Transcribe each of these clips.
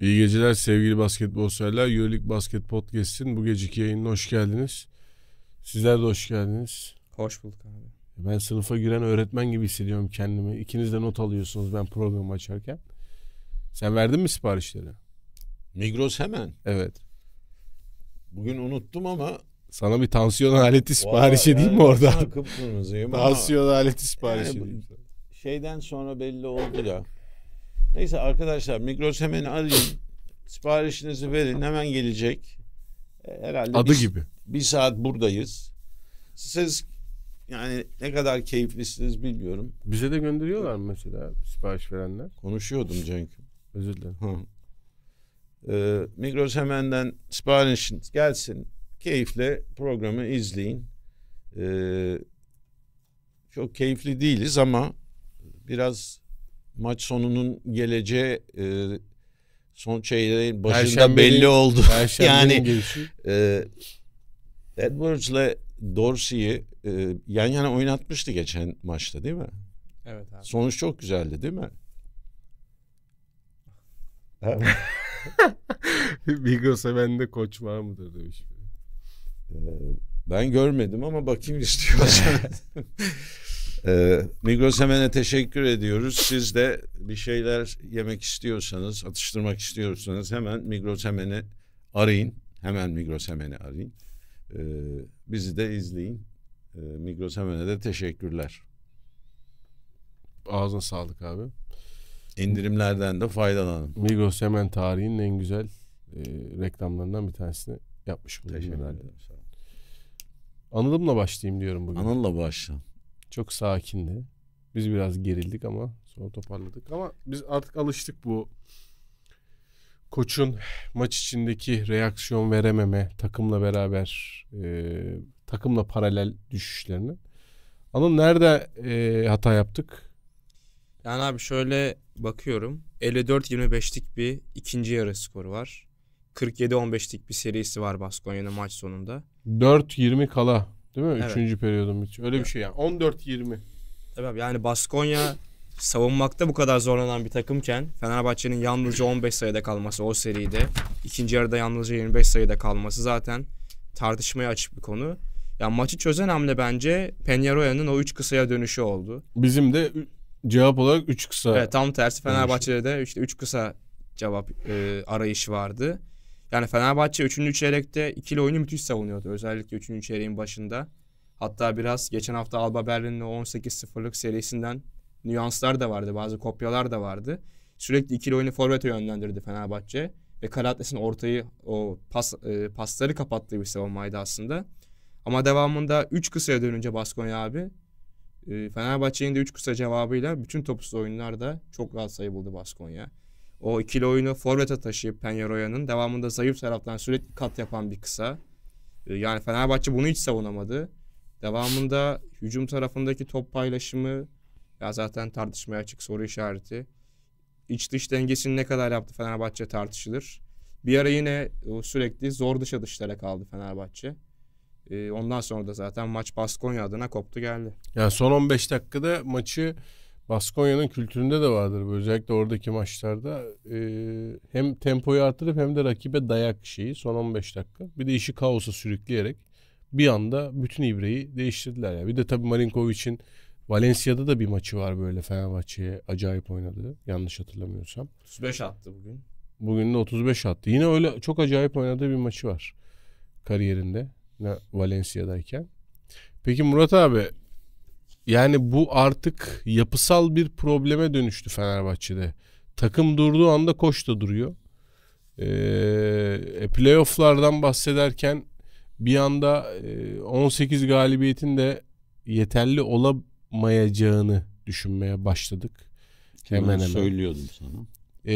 İyi geceler sevgili basketbol severler. Euroleague Basket Podcast'in bu geceki yayınına hoş geldiniz. Sizler de hoş geldiniz. Hoş bulduk abi. Ben sınıfa giren öğretmen gibi hissediyorum kendimi. İkiniz de not alıyorsunuz ben programı açarken. Sen verdin mi siparişleri? Migros hemen. Evet. Bugün unuttum ama sana bir tansiyon aleti siparişi Valla, değil yani mi orada? Kıpkırmızıyım Tansiyon ama... aleti siparişi. Yani, şeyden sonra belli oldu ya. Neyse arkadaşlar Migros hemen arayın. Siparişinizi verin hemen gelecek. E, herhalde Adı bir, gibi. Bir saat buradayız. Siz yani ne kadar keyiflisiniz bilmiyorum. Bize de gönderiyorlar mı mesela sipariş verenler? Konuşuyordum Cenk. Özür dilerim. Hı. Ee, Migros hemenden siparişiniz gelsin. Keyifle programı izleyin. Ee, çok keyifli değiliz ama biraz maç sonunun geleceği e, son çeyreğin başında belli oldu. yani gelişi. e, Edwards'la Dorsey'i e, ee, yan yana hani, oynatmıştı geçen maçta değil mi? Evet abi. Sonuç çok güzeldi değil mi? Bigo seven de koç var mıdır demiş. Ee, ben görmedim ama bakayım istiyorsanız. ee, Migros Hemen'e teşekkür ediyoruz. Siz de bir şeyler yemek istiyorsanız, atıştırmak istiyorsanız hemen Migros Hemen'i arayın. Hemen Migros Hemen'i arayın. Ee, bizi de izleyin. E, Migros Hemen'e de teşekkürler. Ağzına sağlık abi. İndirimlerden de faydalanın. Migros Hemen tarihinin en güzel e, reklamlarından bir tanesini yapmış bulundum. Teşekkür ederim. Anılımla başlayayım diyorum bugün. Anıl'la başla. Çok sakindi. Biz biraz gerildik ama sonra toparladık. Ama biz artık alıştık bu koçun maç içindeki reaksiyon verememe, takımla beraber e, takımla paralel düşüşlerini. Anıl nerede e, hata yaptık? Yani abi şöyle bakıyorum. 54-25'lik bir ikinci yarı skoru var. 47-15'lik bir serisi var Baskonya'nın maç sonunda. 4-20 kala değil mi? Evet. Üçüncü periyodun bitiyor. Öyle evet. bir şey yani. 14-20. Tabii abi yani Baskonya savunmakta bu kadar zorlanan bir takımken Fenerbahçe'nin yalnızca 15 sayıda kalması o seride. ikinci yarıda yalnızca 25 sayıda kalması zaten tartışmaya açık bir konu. Ya maçı çözen hamle bence Peñaroya'nın o üç kısaya dönüşü oldu. Bizim de cevap olarak üç kısa. Evet tam tersi Fenerbahçe'de de işte üç kısa cevap e, arayışı vardı. Yani Fenerbahçe 3. çeyrekte ikili oyunu müthiş savunuyordu. Özellikle 3. çeyreğin başında. Hatta biraz geçen hafta Alba Berlin'in o 18-0'lık serisinden nüanslar da vardı. Bazı kopyalar da vardı. Sürekli ikili oyunu forvete yönlendirdi Fenerbahçe. Ve Karates'in ortayı o pas, e, pasları kapattığı bir savunmaydı aslında. Ama devamında 3 kısaya dönünce Baskonya abi e, Fenerbahçe'nin de 3 kısa cevabıyla bütün topsuz oyunlarda çok rahat sayı buldu Baskonya. O ikili oyunu forvete taşıyıp Penyaroya'nın devamında zayıf taraftan sürekli kat yapan bir kısa. E, yani Fenerbahçe bunu hiç savunamadı. Devamında hücum tarafındaki top paylaşımı ya zaten tartışmaya açık soru işareti. İç dış dengesini ne kadar yaptı Fenerbahçe tartışılır. Bir ara yine sürekli zor dışa dışlara kaldı Fenerbahçe. E, ondan sonra da zaten maç Baskonya adına koptu geldi. Yani son 15 dakikada maçı Baskonya'nın kültüründe de vardır. Özellikle oradaki maçlarda e, hem tempoyu artırıp hem de rakibe dayak şeyi son 15 dakika. Bir de işi kaosa sürükleyerek bir anda bütün ibreyi değiştirdiler. Yani. Bir de tabii Marinkovic'in Valencia'da da bir maçı var böyle Fenerbahçe'ye acayip oynadı. Yanlış hatırlamıyorsam. 35 attı bugün. Bugün de 35 attı. Yine öyle çok acayip oynadığı bir maçı var kariyerinde. Valencia'dayken. Peki Murat abi yani bu artık yapısal bir probleme dönüştü Fenerbahçe'de. Takım durduğu anda koç da duruyor. Ee, e, playofflardan bahsederken bir anda 18 e, galibiyetin de yeterli olamayacağını düşünmeye başladık. Hemen hemen. Söylüyordum sana. Ee,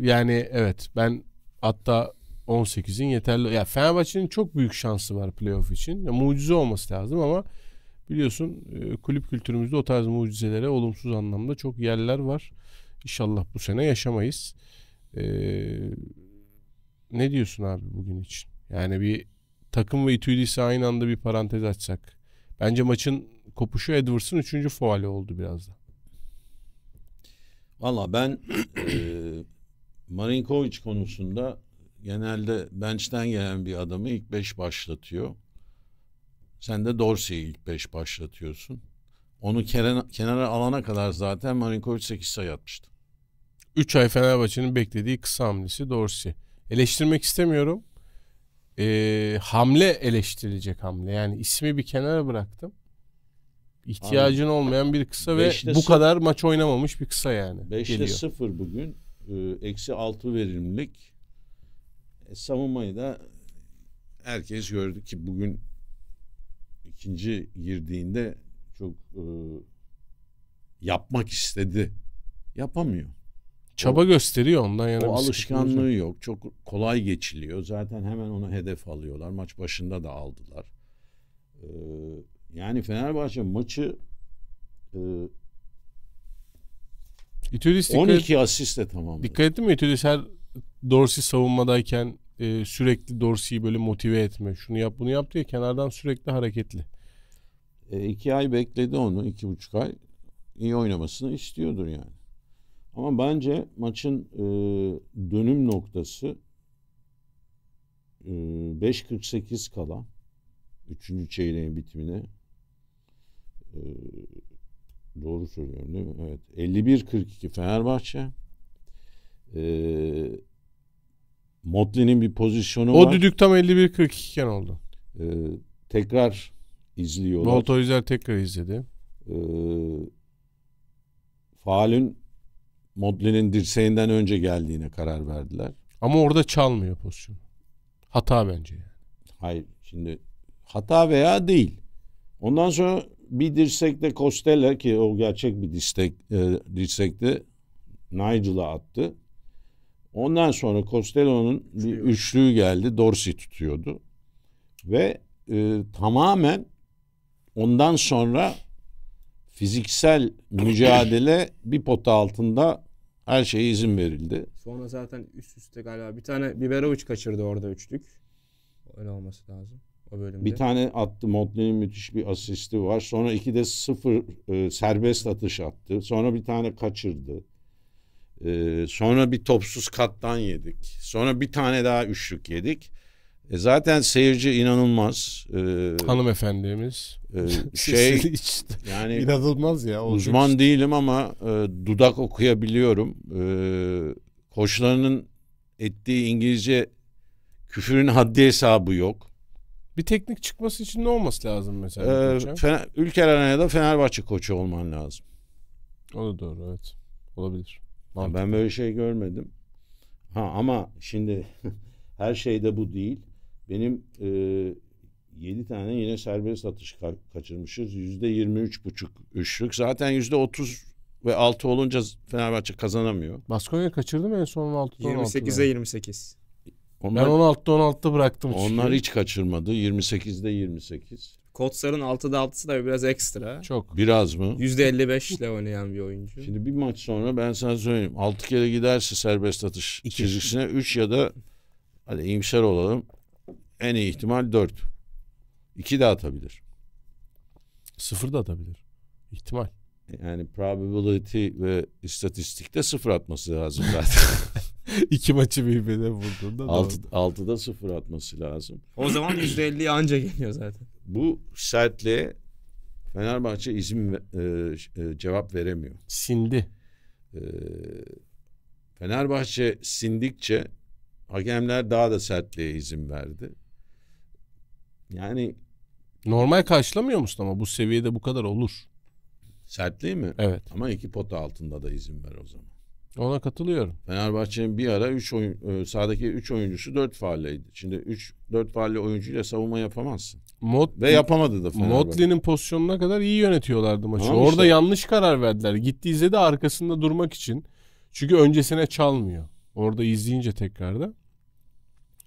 yani evet ben hatta 18'in yeterli. Ya Fenerbahçe'nin çok büyük şansı var playoff için. Ya, mucize olması lazım ama biliyorsun e, kulüp kültürümüzde o tarz mucizelere olumsuz anlamda çok yerler var. İnşallah bu sene yaşamayız. E, ne diyorsun abi bugün için? Yani bir takım ve Itudis'e aynı anda bir parantez açsak. Bence maçın kopuşu Edwards'ın 3. faali oldu biraz da. Valla ben e, Marinkovic konusunda genelde bench'ten gelen bir adamı ilk beş başlatıyor. Sen de Dorsey'i ilk beş başlatıyorsun. Onu kenara, kenara alana kadar zaten Marinkovic 8 sayı atmıştı. 3 ay Fenerbahçe'nin beklediği kısa hamlesi Dorsey. Eleştirmek istemiyorum. Ee, hamle eleştirilecek hamle. Yani ismi bir kenara bıraktım. İhtiyacın Abi, olmayan bir kısa ve bu kadar maç oynamamış bir kısa yani. 5'te 0 bugün. Ee, eksi 6 verimlilik. E, savunmayı da herkes gördü ki bugün ikinci girdiğinde çok e, yapmak istedi. Yapamıyor. Çaba o, gösteriyor ondan yana. O alışkanlığı olacak. yok. Çok kolay geçiliyor. Zaten hemen onu hedef alıyorlar. Maç başında da aldılar. Ee, yani Fenerbahçe maçı e, İtüdis 12 asistle tamamladı. Dikkat ettin mi İtüdis her Dorsey savunmadayken e, sürekli Dorsey'i böyle motive etme. Şunu yap bunu yap diye kenardan sürekli hareketli. E, iki ay bekledi onu. iki buçuk ay. iyi oynamasını istiyordur yani. Ama bence maçın e, dönüm noktası e, 5.48 kala 3. çeyreğin bitimine e, doğru söylüyorum değil mi? Evet. 51-42 Fenerbahçe. E, Motley'nin bir pozisyonu o var. O düdük tam 51-42 iken oldu. Ee, tekrar izliyorlar. Bolto Yüzer tekrar izledi. Ee, Faal'ün Motley'nin dirseğinden önce geldiğine karar verdiler. Ama orada çalmıyor pozisyon. Hata bence Hayır şimdi hata veya değil. Ondan sonra bir dirsekte Costella ki o gerçek bir dirsek, e, dirsekte Nigel'a attı. Ondan sonra Costello'nun bir üçlüğü geldi. Dorsey tutuyordu. Ve e, tamamen ondan sonra fiziksel mücadele bir pota altında her şeye izin verildi. Sonra zaten üst üste galiba bir tane Biberovic kaçırdı orada üçlük. Öyle olması lazım o bölümde. Bir tane attı Motley'in müthiş bir asisti var. Sonra iki de sıfır e, serbest atış attı. Sonra bir tane kaçırdı. Ee, sonra bir topsuz kattan yedik. Sonra bir tane daha üçlük yedik. E zaten seyirci inanılmaz. Ee, Hanımefendimiz. E, şey işte, yani inanılmaz ya. Uzman işte. değilim ama e, dudak okuyabiliyorum. E, koçlarının ettiği İngilizce küfürün haddi hesabı yok. Bir teknik çıkması için ne olması lazım mesela? Ee, Fener, Ülker Arena'da Fenerbahçe koçu olman lazım. O da doğru evet. Olabilir. Lan ben böyle şey görmedim. Ha ama şimdi her şey de bu değil. Benim e, 7 tane yine serbest atış ka- kaçırmışız. Yüzde 23 buçuk üçlük. Zaten yüzde 30 ve 6 olunca Fenerbahçe kazanamıyor. Baskonya kaçırdı mı en son 16'da 16'da? 28'e 28. Onlar, ben 16'da 16'da bıraktım. Onlar çünkü. hiç kaçırmadı. 28'de 28. Kotsar'ın 6'da 6'sı da biraz ekstra. Çok. Biraz mı? %55 ile oynayan bir oyuncu. Şimdi bir maç sonra ben sana söyleyeyim. 6 kere giderse serbest atış İki. çizgisine 3 ya da hadi iyimser olalım. En iyi ihtimal 4. 2 de atabilir. 0 da atabilir. İhtimal. Yani probability ve istatistikte sıfır atması lazım zaten. İki maçı birbirine vurduğunda. Altı, altıda sıfır atması lazım. O zaman %50'ye anca geliyor zaten bu sertliğe Fenerbahçe izin e, e, cevap veremiyor. Sindi. E, Fenerbahçe sindikçe hakemler daha da sertliğe izin verdi. Yani normal karşılamıyor musun ama bu seviyede bu kadar olur. Sertliği mi? Evet. Ama iki pota altında da izin ver o zaman. Ona katılıyorum. Fenerbahçe'nin bir ara 3 oyun e, sahadaki 3 oyuncusu 4 faulleydi. Şimdi 3 4 faulle oyuncuyla savunma yapamazsın. Mod ve yapamadı da Fenerbahçe. pozisyonuna kadar iyi yönetiyorlardı maçı. Tamam Orada işte. yanlış karar verdiler. Gitti izledi arkasında durmak için. Çünkü öncesine çalmıyor. Orada izleyince tekrarda.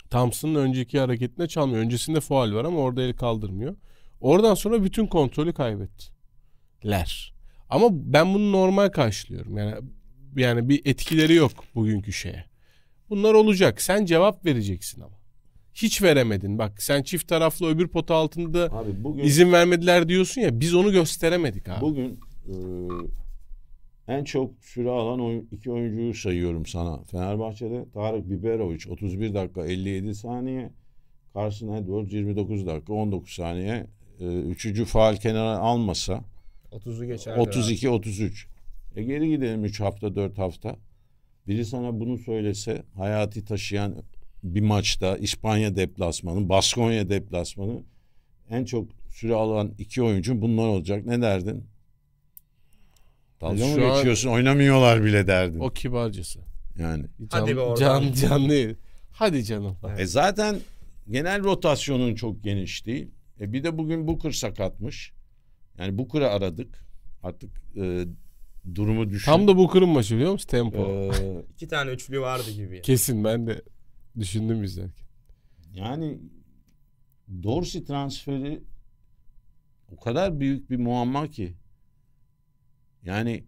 Thompson'ın önceki hareketine çalmıyor. Öncesinde faal var ama orada el kaldırmıyor. Oradan sonra bütün kontrolü kaybettiler. Ama ben bunu normal karşılıyorum. Yani yani bir etkileri yok bugünkü şeye. Bunlar olacak. Sen cevap vereceksin ama hiç veremedin. Bak sen çift taraflı öbür pota altında abi bugün, izin vermediler diyorsun ya biz onu gösteremedik abi. Bugün e, en çok süre alan oyun, iki oyuncuyu sayıyorum sana. Fenerbahçe'de Tarık Biberovic 31 dakika 57 saniye. karşısına Edwards 29 dakika 19 saniye. E, üçüncü faal kenara almasa 30'u geçer. 32 33. E geri gidelim 3 hafta 4 hafta. Biri sana bunu söylese hayati taşıyan bir maçta İspanya deplasmanı, Baskonya deplasmanı en çok süre alan iki oyuncu bunlar olacak. Ne derdin? Dalga mı an- geçiyorsun? Oynamıyorlar bile derdin. O kibarcası. Yani. Can, Hadi be oradan. can, canlı. Hadi canım. E zaten genel rotasyonun çok geniş değil. E bir de bugün Booker sakatmış. Yani Booker'ı aradık. Artık e, durumu düşün. Tam da bu kırım maçı biliyor musun? Tempo. Ee, İki tane üçlü vardı gibi. Kesin ben de Düşündüm izlerken. Yani Dorsey transferi o kadar büyük bir muamma ki. Yani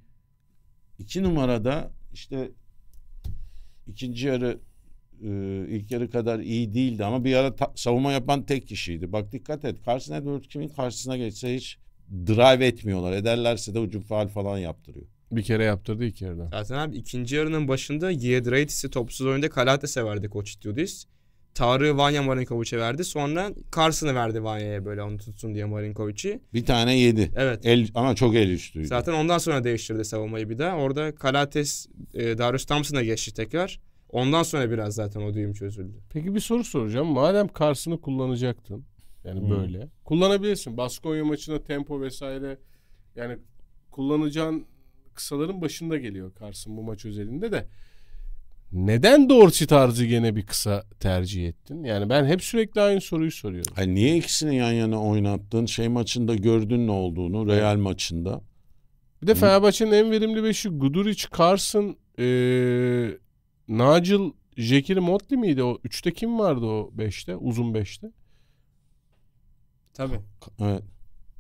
iki numarada işte ikinci yarı e, ilk yarı kadar iyi değildi ama bir ara ta- savunma yapan tek kişiydi. Bak dikkat et. Carson Edwards kimin karşısına geçse hiç drive etmiyorlar. Ederlerse de ucun faal falan yaptırıyor. Bir kere yaptırdı iki yarıda. Zaten abi ikinci yarının başında Giedraitis'i topsuz oyunda Kalates'e verdi koç Dudis. Tarık'ı Vanya Marinkovic'e verdi. Sonra Carson'ı verdi Vanya'ya böyle onu tutsun diye Marinkovic'i. Bir tane yedi. Evet. El, ama çok el üstüydü. Zaten ondan sonra değiştirdi savunmayı bir daha. Orada Kalates e, Darius Thompson'a geçti tekrar. Ondan sonra biraz zaten o düğüm çözüldü. Peki bir soru soracağım. Madem Carson'ı kullanacaktın. Yani hmm. böyle. Kullanabilirsin. Baskonya maçına tempo vesaire. Yani kullanacağın kısaların başında geliyor Carson bu maç özelinde de. Neden Dorsey tarzı gene bir kısa tercih ettin? Yani ben hep sürekli aynı soruyu soruyorum. Hayır, niye ikisini yan yana oynattın? Şey maçında gördün ne olduğunu Real evet. maçında. Bir de Fenerbahçe'nin en verimli beşi Guduric, Carson, ee, Nacil, Jekiri Motli miydi? O üçte kim vardı o beşte? Uzun beşte. Tabii. Evet.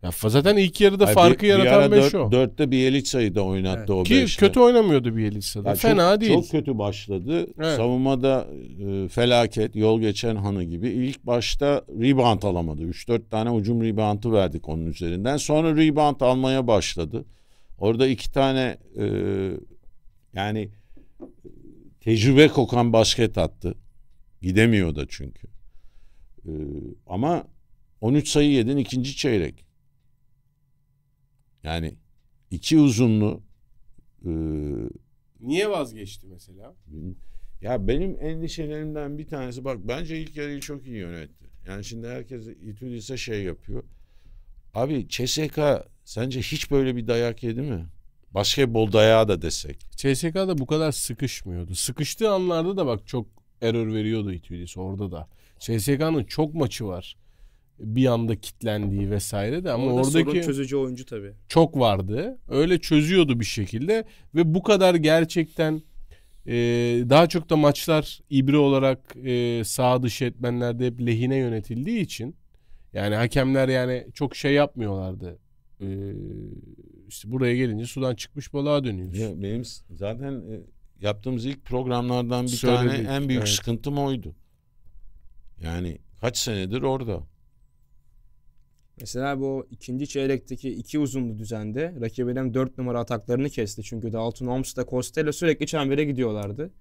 Ya zaten ilk yarıda Hayır, farkı bir, yaratan bir beş dört, o. Dörtte bir Bielica'yı sayıda oynattı evet. o Ki beşte. kötü oynamıyordu bir Bielitsa'da. sayıda. Fena çok, değil. Çok kötü başladı. Evet. Savunmada e, felaket, yol geçen hanı gibi. İlk başta rebound alamadı. 3-4 tane ucum reboundı verdik onun üzerinden. Sonra rebound almaya başladı. Orada iki tane e, yani tecrübe kokan basket attı. Gidemiyor da çünkü. E, ama 13 sayı yedin ikinci çeyrek. Yani iki uzunlu e, Niye vazgeçti mesela? Ya benim endişelerimden bir tanesi bak bence ilk yarıyı çok iyi yönetti. Yani şimdi herkes İtudis'e şey yapıyor. Abi CSK sence hiç böyle bir dayak yedi mi? Basketbol dayağı da desek. CSK'da bu kadar sıkışmıyordu. Sıkıştığı anlarda da bak çok error veriyordu İtudis orada da. CSK'nın çok maçı var bir anda kitlendiği vesaire de ama Orada oradaki çözücü oyuncu tabii. Çok vardı. Öyle çözüyordu bir şekilde ve bu kadar gerçekten e, daha çok da maçlar ibre olarak e, sağ dışı etmenlerde hep lehine yönetildiği için yani hakemler yani çok şey yapmıyorlardı. E, işte buraya gelince sudan çıkmış balığa dönüyoruz. Ya benim zaten e, yaptığımız ilk programlardan bir Söyledik, tane en büyük evet. sıkıntım oydu. Yani kaç senedir orada. Mesela bu ikinci çeyrekteki iki uzunlu düzende rakibinin dört numara ataklarını kesti. Çünkü Dalton Holmes da Costello sürekli çembere gidiyorlardı.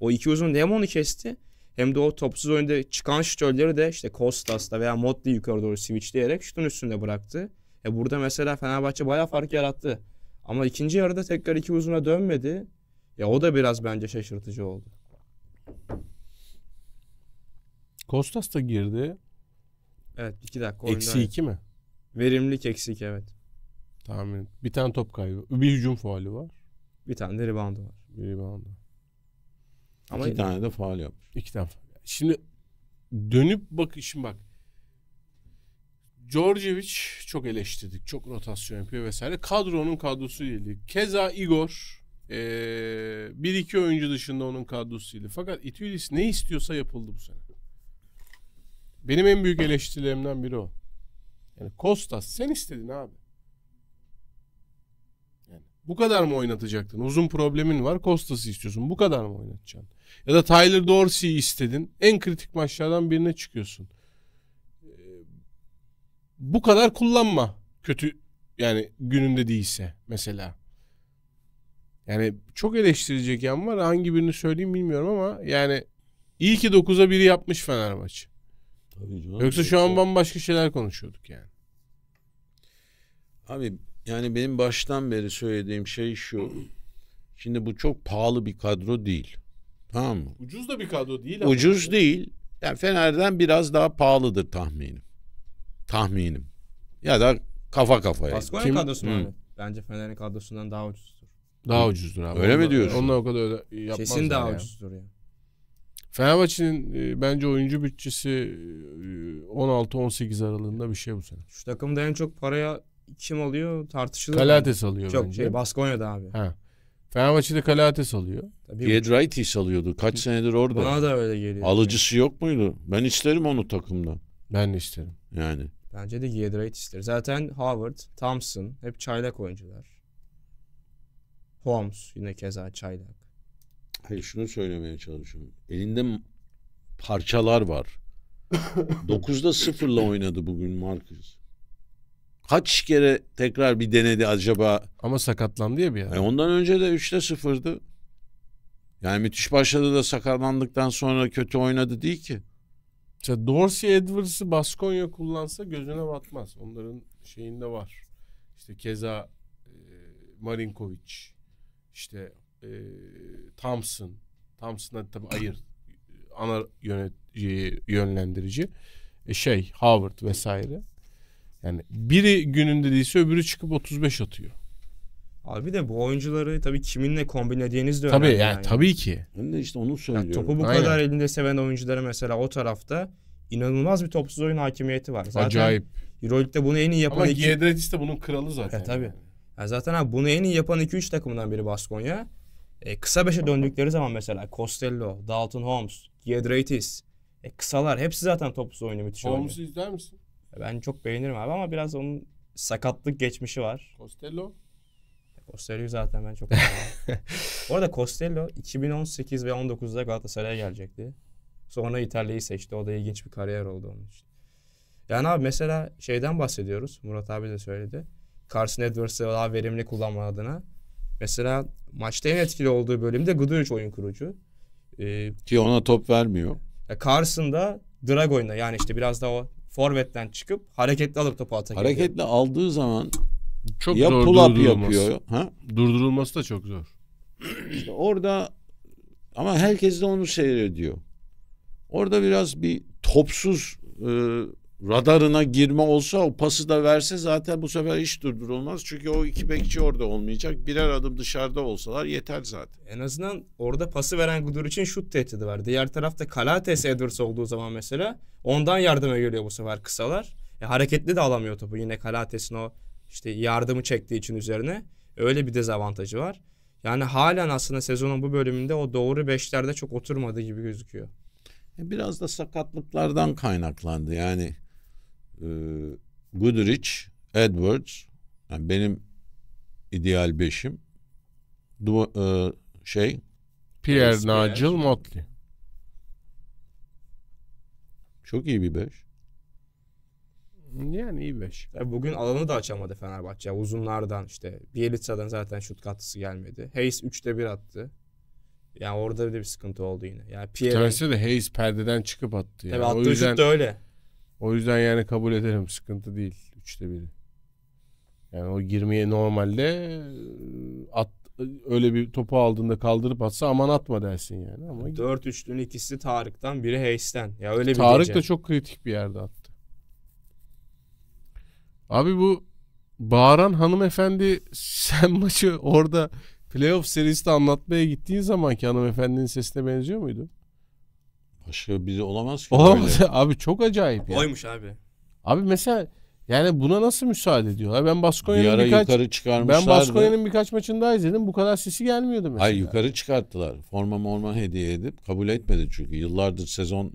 O iki uzun hem onu kesti hem de o topsuz oyunda çıkan şutörleri de işte Kostas'ta veya Motley yukarı doğru switchleyerek şutun üstünde bıraktı. E burada mesela Fenerbahçe bayağı fark yarattı. Ama ikinci yarıda tekrar iki uzuna dönmedi. Ya o da biraz bence şaşırtıcı oldu. Kostas da girdi. Evet iki dakika oyunda. Eksi iki mi? Verimlilik eksi 2 evet. Tahmin. Bir tane top kaybı. Bir hücum faali var. Bir tane de reboundu var. Bir reboundu. Ama iki tane de faal yapmış. İki tane faal. Şimdi dönüp bak işin bak. Djordjevic çok eleştirdik. Çok rotasyon yapıyor vesaire. Kadronun kadrosu değildi. Keza Igor ee, bir iki oyuncu dışında onun kadrosu değildi Fakat itulis ne istiyorsa yapıldı bu sene. Benim en büyük eleştirilerimden biri o. Yani Kostas sen istedin abi. Yani bu kadar mı oynatacaktın? Uzun problemin var Kostas'ı istiyorsun. Bu kadar mı oynatacaksın? Ya da Tyler Dorsey'i istedin. En kritik maçlardan birine çıkıyorsun. Ee, bu kadar kullanma. Kötü yani gününde değilse mesela. Yani çok eleştirecek yan var. Hangi birini söyleyeyim bilmiyorum ama yani iyi ki 9'a 1'i yapmış Fenerbahçe. Tabii canım. Yoksa şu an bambaşka şeyler konuşuyorduk yani. Abi yani benim baştan beri söylediğim şey şu. Şimdi bu çok pahalı bir kadro değil. Tamam mı? Ucuz da bir kadro değil. ama. Ucuz değil. Yani Fener'den biraz daha pahalıdır tahminim. Tahminim. Ya da kafa kafaya. Baskonya Kim? kadrosu mu? Bence Fener'in kadrosundan daha ucuzdur. Daha ucuzdur abi. Öyle Onlar, mi diyorsun? Onlar o kadar öyle yapmazlar. Kesin daha ya. ucuzdur ya. Fenerbahçe'nin e, bence oyuncu bütçesi 16-18 e, aralığında bir şey bu sene. Şu takımda en çok paraya kim alıyor tartışılır. Kalates yani. alıyor çok bence. Şey, Baskonya'da abi. Ha. Fenerbahçe'de Kalates alıyor. Giedraitis alıyordu. Kaç senedir orada. Bana da öyle geliyor. Alıcısı yani. yok muydu? Ben isterim onu takımda. Ben de isterim. Yani. Bence de Giedraitis'tir. Zaten Howard, Thompson hep çaylak oyuncular. Holmes yine keza çaylak. Hayır şunu söylemeye çalışıyorum. Elinde parçalar var. 9'da sıfırla oynadı bugün Marcus. Kaç kere tekrar bir denedi acaba? Ama sakatlandı ya bir ara. Yani e, ondan önce de 3'te sıfırdı. Yani müthiş başladı da sakatlandıktan sonra kötü oynadı değil ki. İşte Dorsey Edwards'ı Baskonya kullansa gözüne batmaz. Onların şeyinde var. İşte keza e, Marinkovic, işte e, Thompson. Thompson'a tabii ayır ana yönetici, yönlendirici e, şey Howard vesaire. Yani biri gününde değilse öbürü çıkıp 35 atıyor. Abi de bu oyuncuları tabii kiminle kombinlediğiniz de önemli. Tabii yani, yani. tabii ki. Hem de işte onu söylüyorum. Yani topu bu Aynen. kadar elinde seven oyunculara mesela o tarafta inanılmaz bir topsuz oyun hakimiyeti var. Zaten Acayip. Euroleague'de bunu en iyi yapan... Ama iki... Giedretis de bunun kralı zaten. E, ya tabii. Yani zaten abi bunu en iyi yapan 2-3 takımdan biri Baskonya. E, kısa beşe döndükleri zaman mesela Costello, Dalton Holmes, Giedraitis. E, kısalar hepsi zaten topsuz oyunu müthiş oynuyor. Holmes'u izler misin? E, ben çok beğenirim abi ama biraz onun sakatlık geçmişi var. Costello. E, Costello'yu zaten ben çok beğenirim. Bu arada Costello 2018 ve 19'da Galatasaray'a gelecekti. Sonra İtalya'yı seçti. O da ilginç bir kariyer oldu onun için. Yani abi mesela şeyden bahsediyoruz. Murat abi de söyledi. Carson Edwards'ı daha verimli kullanma adına. Mesela maçta en etkili olduğu bölümde Guduric oyun kurucu. Ee, Ki ona top vermiyor. Carson'da drag oyna yani işte biraz daha o forvetten çıkıp hareketli alıp topu atacak. Hareketli ediyor. aldığı zaman çok ya zor pull up yapıyor. Ha? Durdurulması da çok zor. İşte orada ama herkes de onu seyrediyor. Orada biraz bir topsuz e, radarına girme olsa o pası da verse zaten bu sefer hiç durdurulmaz. Çünkü o iki bekçi orada olmayacak. Birer adım dışarıda olsalar yeter zaten. En azından orada pası veren Gudur için şut tehdidi var. Diğer tarafta Kalates Edwards olduğu zaman mesela ondan yardıma geliyor bu sefer kısalar. E, hareketli de alamıyor topu. Yine Kalates'in o işte yardımı çektiği için üzerine öyle bir dezavantajı var. Yani halen aslında sezonun bu bölümünde o doğru beşlerde çok oturmadı gibi gözüküyor. E, biraz da sakatlıklardan kaynaklandı yani e, Goodrich, Edwards yani benim ideal beşim du, e, şey Pierre, Pierre Nigel Motley. Çok iyi bir beş. Yani iyi beş. Tabii bugün alanı da açamadı Fenerbahçe. Uzunlardan işte Bielitsa'dan zaten şut katısı gelmedi. Hayes 3'te 1 attı. Yani orada bir de bir sıkıntı oldu yine. Yani Pierre... Bir tanesi de Hayes perdeden çıkıp attı. Yani. Tabii attığı o yüzden... şut da öyle. O yüzden yani kabul ederim. Sıkıntı değil. Üçte biri. Yani o girmeye normalde e, at, öyle bir topu aldığında kaldırıp atsa aman atma dersin yani. Ama Dört üçlünün ikisi Tarık'tan biri Hayes'ten. Ya öyle bir Tarık diyeceğim. da çok kritik bir yerde attı. Abi bu bağıran hanımefendi sen maçı orada playoff serisinde anlatmaya gittiğin zaman zamanki hanımefendinin sesine benziyor muydu? Başka biri olamaz ki. Olamaz böyle. abi çok acayip ya. Oymuş abi. Abi mesela yani buna nasıl müsaade ediyorlar? Ben Baskonya'nın bir birkaç yukarı çıkarmışlardı. Ben Baskonya'nın birkaç maçını daha izledim. Bu kadar sesi gelmiyordu mesela. Hayır yukarı çıkarttılar. Forma morma hediye edip kabul etmedi çünkü yıllardır sezon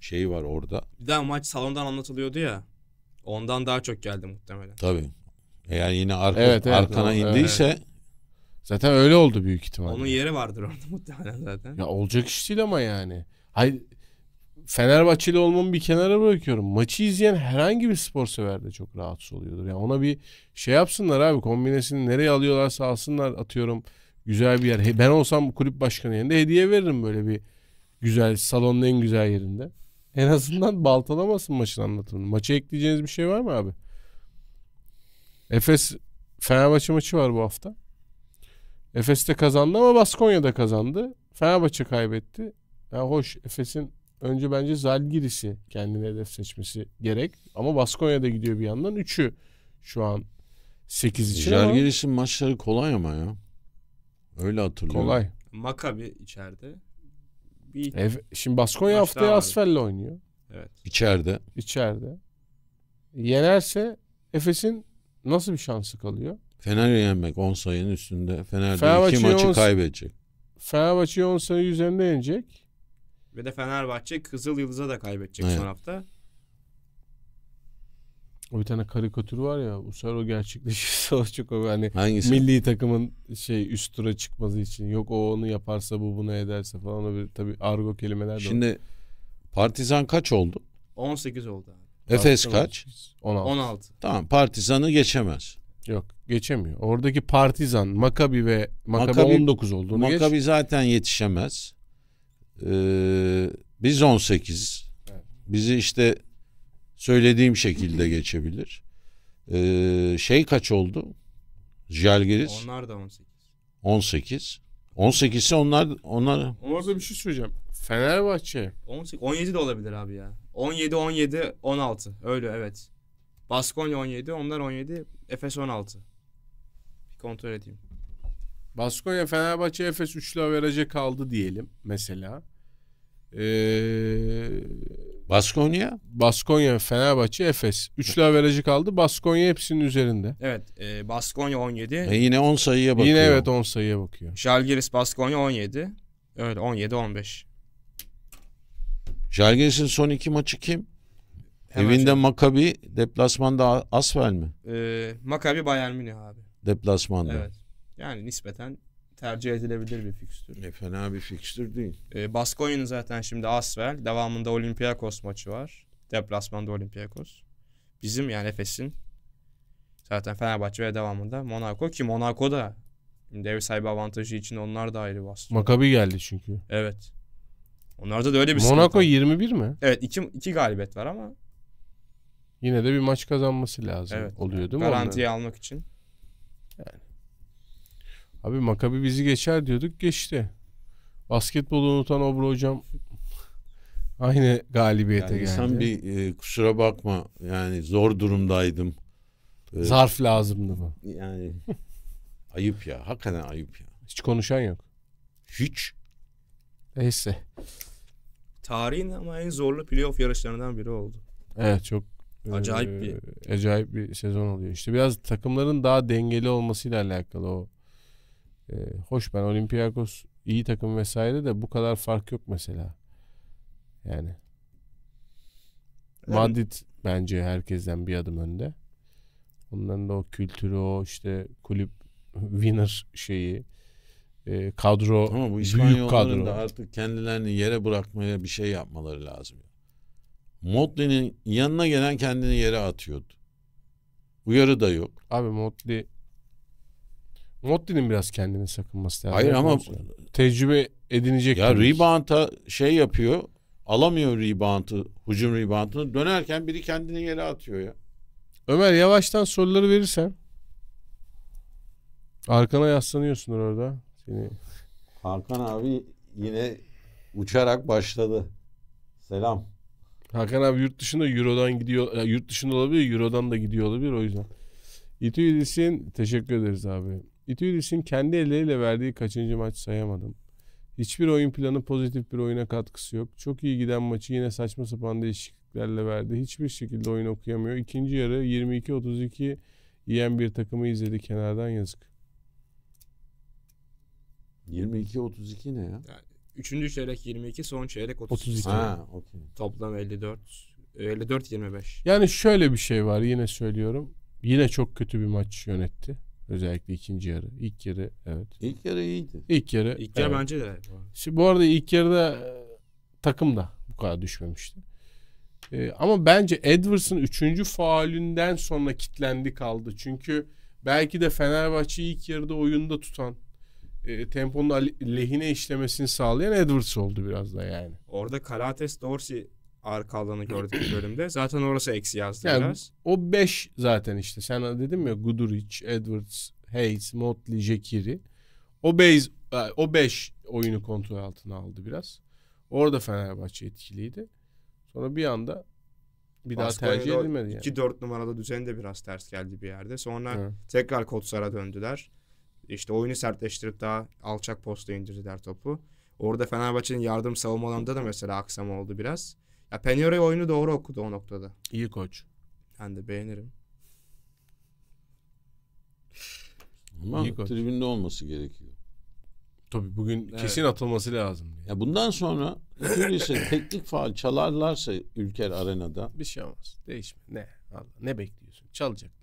şeyi var orada. Bir daha maç salondan anlatılıyordu ya. Ondan daha çok geldi muhtemelen. Tabii. Yani yine arka, evet, evet, arkana evet, indiyse evet. Zaten öyle oldu büyük ihtimalle. Onun yeri vardır orada muhtemelen zaten. Ya olacak iş değil ama yani. Hayır Fenerbahçeli olmamı bir kenara bırakıyorum. Maçı izleyen herhangi bir spor sever de çok rahatsız oluyordur. Yani ona bir şey yapsınlar abi kombinesini nereye alıyorlarsa alsınlar atıyorum güzel bir yer. Ben olsam kulüp başkanı yerinde hediye veririm böyle bir güzel salonun en güzel yerinde. En azından baltalamasın maçın anlatımını. Maça ekleyeceğiniz bir şey var mı abi? Efes Fenerbahçe maçı var bu hafta. Efes'te kazandı ama Baskonya'da kazandı. Fenerbahçe kaybetti. Ya hoş Efes'in önce bence Zalgiris'i kendine hedef seçmesi gerek. Ama Baskonya'da gidiyor bir yandan. Üçü şu an 8 için Zalgiris'in maçları kolay ama ya. Öyle hatırlıyorum. Kolay. Makabi içeride. Bir Ev, şimdi Baskonya haftaya Asfel'le oynuyor. Evet. İçeride. İçeride. Yenerse Efes'in nasıl bir şansı kalıyor? Feneri yenmek 10 sayının üstünde. Fener'de Fenerbahçe iki maçı on, kaybedecek. Fenerbahçe'yi 10 sayı üzerinde yenecek. Ve de Fenerbahçe Kızıl Yıldız'a da kaybedecek evet. son hafta. O bir tane karikatür var ya Usar o gerçekleşirse o çok o hani Hangisi? milli takımın şey üst tura çıkması için yok o onu yaparsa bu bunu ederse falan o bir tabi argo kelimeler de Şimdi o. Partizan kaç oldu? 18 oldu abi. Efes kaç? 16. 16. Tamam Partizan'ı geçemez. Yok geçemiyor. Oradaki Partizan, Makabi ve Makabi, Makabi 19 oldu. Makabi geç. zaten yetişemez. Ee, biz 18. Bizi işte söylediğim şekilde geçebilir. Ee, şey kaç oldu? Jalgiris. Onlar da 18. 18. 18'si onlar onlar. Orada bir şey söyleyeceğim. Fenerbahçe. 18, 17 de olabilir abi ya. 17 17 16. Öyle evet. Baskonya 17, onlar 17, Efes 16. Bir kontrol edeyim. Baskonya Fenerbahçe Efes 3'lü averajı kaldı diyelim mesela. Ee, Baskonya? Baskonya, Fenerbahçe, Efes. Üçlü averajı kaldı. Baskonya hepsinin üzerinde. Evet. E, Baskonya 17. E yine 10 sayıya bakıyor. Yine evet 10 sayıya bakıyor. Jalgiris Baskonya 17. Öyle 17-15. Jalgiris'in son iki maçı kim? Hemen Evinde şöyle. Makabi, deplasmanda Asfel mi? E, ee, Makabi Bayern Münih abi. Deplasmanda. Evet. Yani nispeten tercih edilebilir bir fikstür. E, fena bir fikstür değil. E, Baskonya'nın zaten şimdi Asvel. Devamında Olympiakos maçı var. Deplasmanda Olympiakos. Bizim yani Efes'in zaten Fenerbahçe ve devamında Monaco ki Monaco da şimdi ev sahibi avantajı için onlar da ayrı bastı. Makabi geldi çünkü. Evet. Onlarda da öyle bir Monaco 21 mi? Evet iki, iki galibiyet var ama. Yine de bir maç kazanması lazım evet, oluyor yani, değil mi? Garantiye onların? almak için. Abi Makabi bizi geçer diyorduk geçti. Basketbolu unutan Obra hocam aynı galibiyete yani geldi. Sen bir e, kusura bakma yani zor durumdaydım. Ee, Zarf lazımdı mı? Yani ayıp ya hakikaten ayıp ya. Hiç konuşan yok. Hiç. Neyse. Tarihin ama en zorlu playoff yarışlarından biri oldu. Evet çok e, acayip e, bir acayip bir sezon oluyor. İşte biraz takımların daha dengeli olmasıyla alakalı o e, hoş ben Olympiakos iyi takım vesaire de bu kadar fark yok mesela. Yani. Madrid bence herkesten bir adım önde. Onların da o kültürü, o işte kulüp winner şeyi, e, kadro, Ama bu büyük kadro. da artık kendilerini yere bırakmaya bir şey yapmaları lazım. Modli'nin yanına gelen kendini yere atıyordu. Uyarı da yok. Abi Modli Nottin'in biraz kendini sakınması lazım. Hayır ama tecrübe edinecek. Ya demiş. rebound'a şey yapıyor. Alamıyor rebound'ı, hücum rebound'ını. Dönerken biri kendini yere atıyor ya. Ömer yavaştan soruları verirsen. Arkana yaslanıyorsun orada. Seni... Hakan abi yine uçarak başladı. Selam. Hakan abi yurt dışında Euro'dan gidiyor. Yurt dışında olabilir, Euro'dan da gidiyor olabilir o yüzden. İTÜ teşekkür ederiz abi. İtüdis'in kendi elleriyle verdiği kaçıncı maç sayamadım. Hiçbir oyun planı pozitif bir oyuna katkısı yok. Çok iyi giden maçı yine saçma sapan değişikliklerle verdi. Hiçbir şekilde oyun okuyamıyor. İkinci yarı 22-32 yiyen bir takımı izledi kenardan yazık. 22-32 ne ya? Yani üçüncü çeyrek 22, son çeyrek 32. Ha, okay. Toplam 54. 54-25. E, yani şöyle bir şey var yine söylüyorum. Yine çok kötü bir maç yönetti. Özellikle ikinci yarı. İlk yarı evet. İlk yarı iyiydi. İlk yarı. İlk yarı evet. bence de. Şimdi bu arada ilk yarıda e, takım da bu kadar düşmemişti. Ee, ama bence Edwards'ın üçüncü faalinden sonra kitlendi kaldı. Çünkü belki de Fenerbahçe'yi ilk yarıda oyunda tutan e, temponun lehine işlemesini sağlayan Edwards oldu biraz da yani. Orada Kalates Dorsey arka alanı gördük bölümde. Zaten orası eksi yazdı yani, biraz. O 5 zaten işte. Sen dedim ya Goodrich, Edwards, Hayes, Motley, Jekiri. O 5 e, o 5 oyunu kontrol altına aldı biraz. Orada Fenerbahçe etkiliydi. Sonra bir anda bir Baskonya'da daha tercih edilmedi yani. 2-4 numarada düzen de biraz ters geldi bir yerde. Sonra Hı. tekrar Kotsar'a döndüler. İşte oyunu sertleştirip daha alçak posta indirdiler topu. Orada Fenerbahçe'nin yardım savunmalarında da mesela aksama oldu biraz. Ya Peniore oyunu doğru okudu o noktada. İyi koç. Ben de beğenirim. Ama İyi koç. tribünde olması gerekiyor. Tabii bugün evet. kesin atılması lazım. Ya bundan sonra ise teknik faal çalarlarsa Ülker Arena'da. Bir şey olmaz. Değişme. Ne? Allah, ne bekliyorsun? Çalacaklar.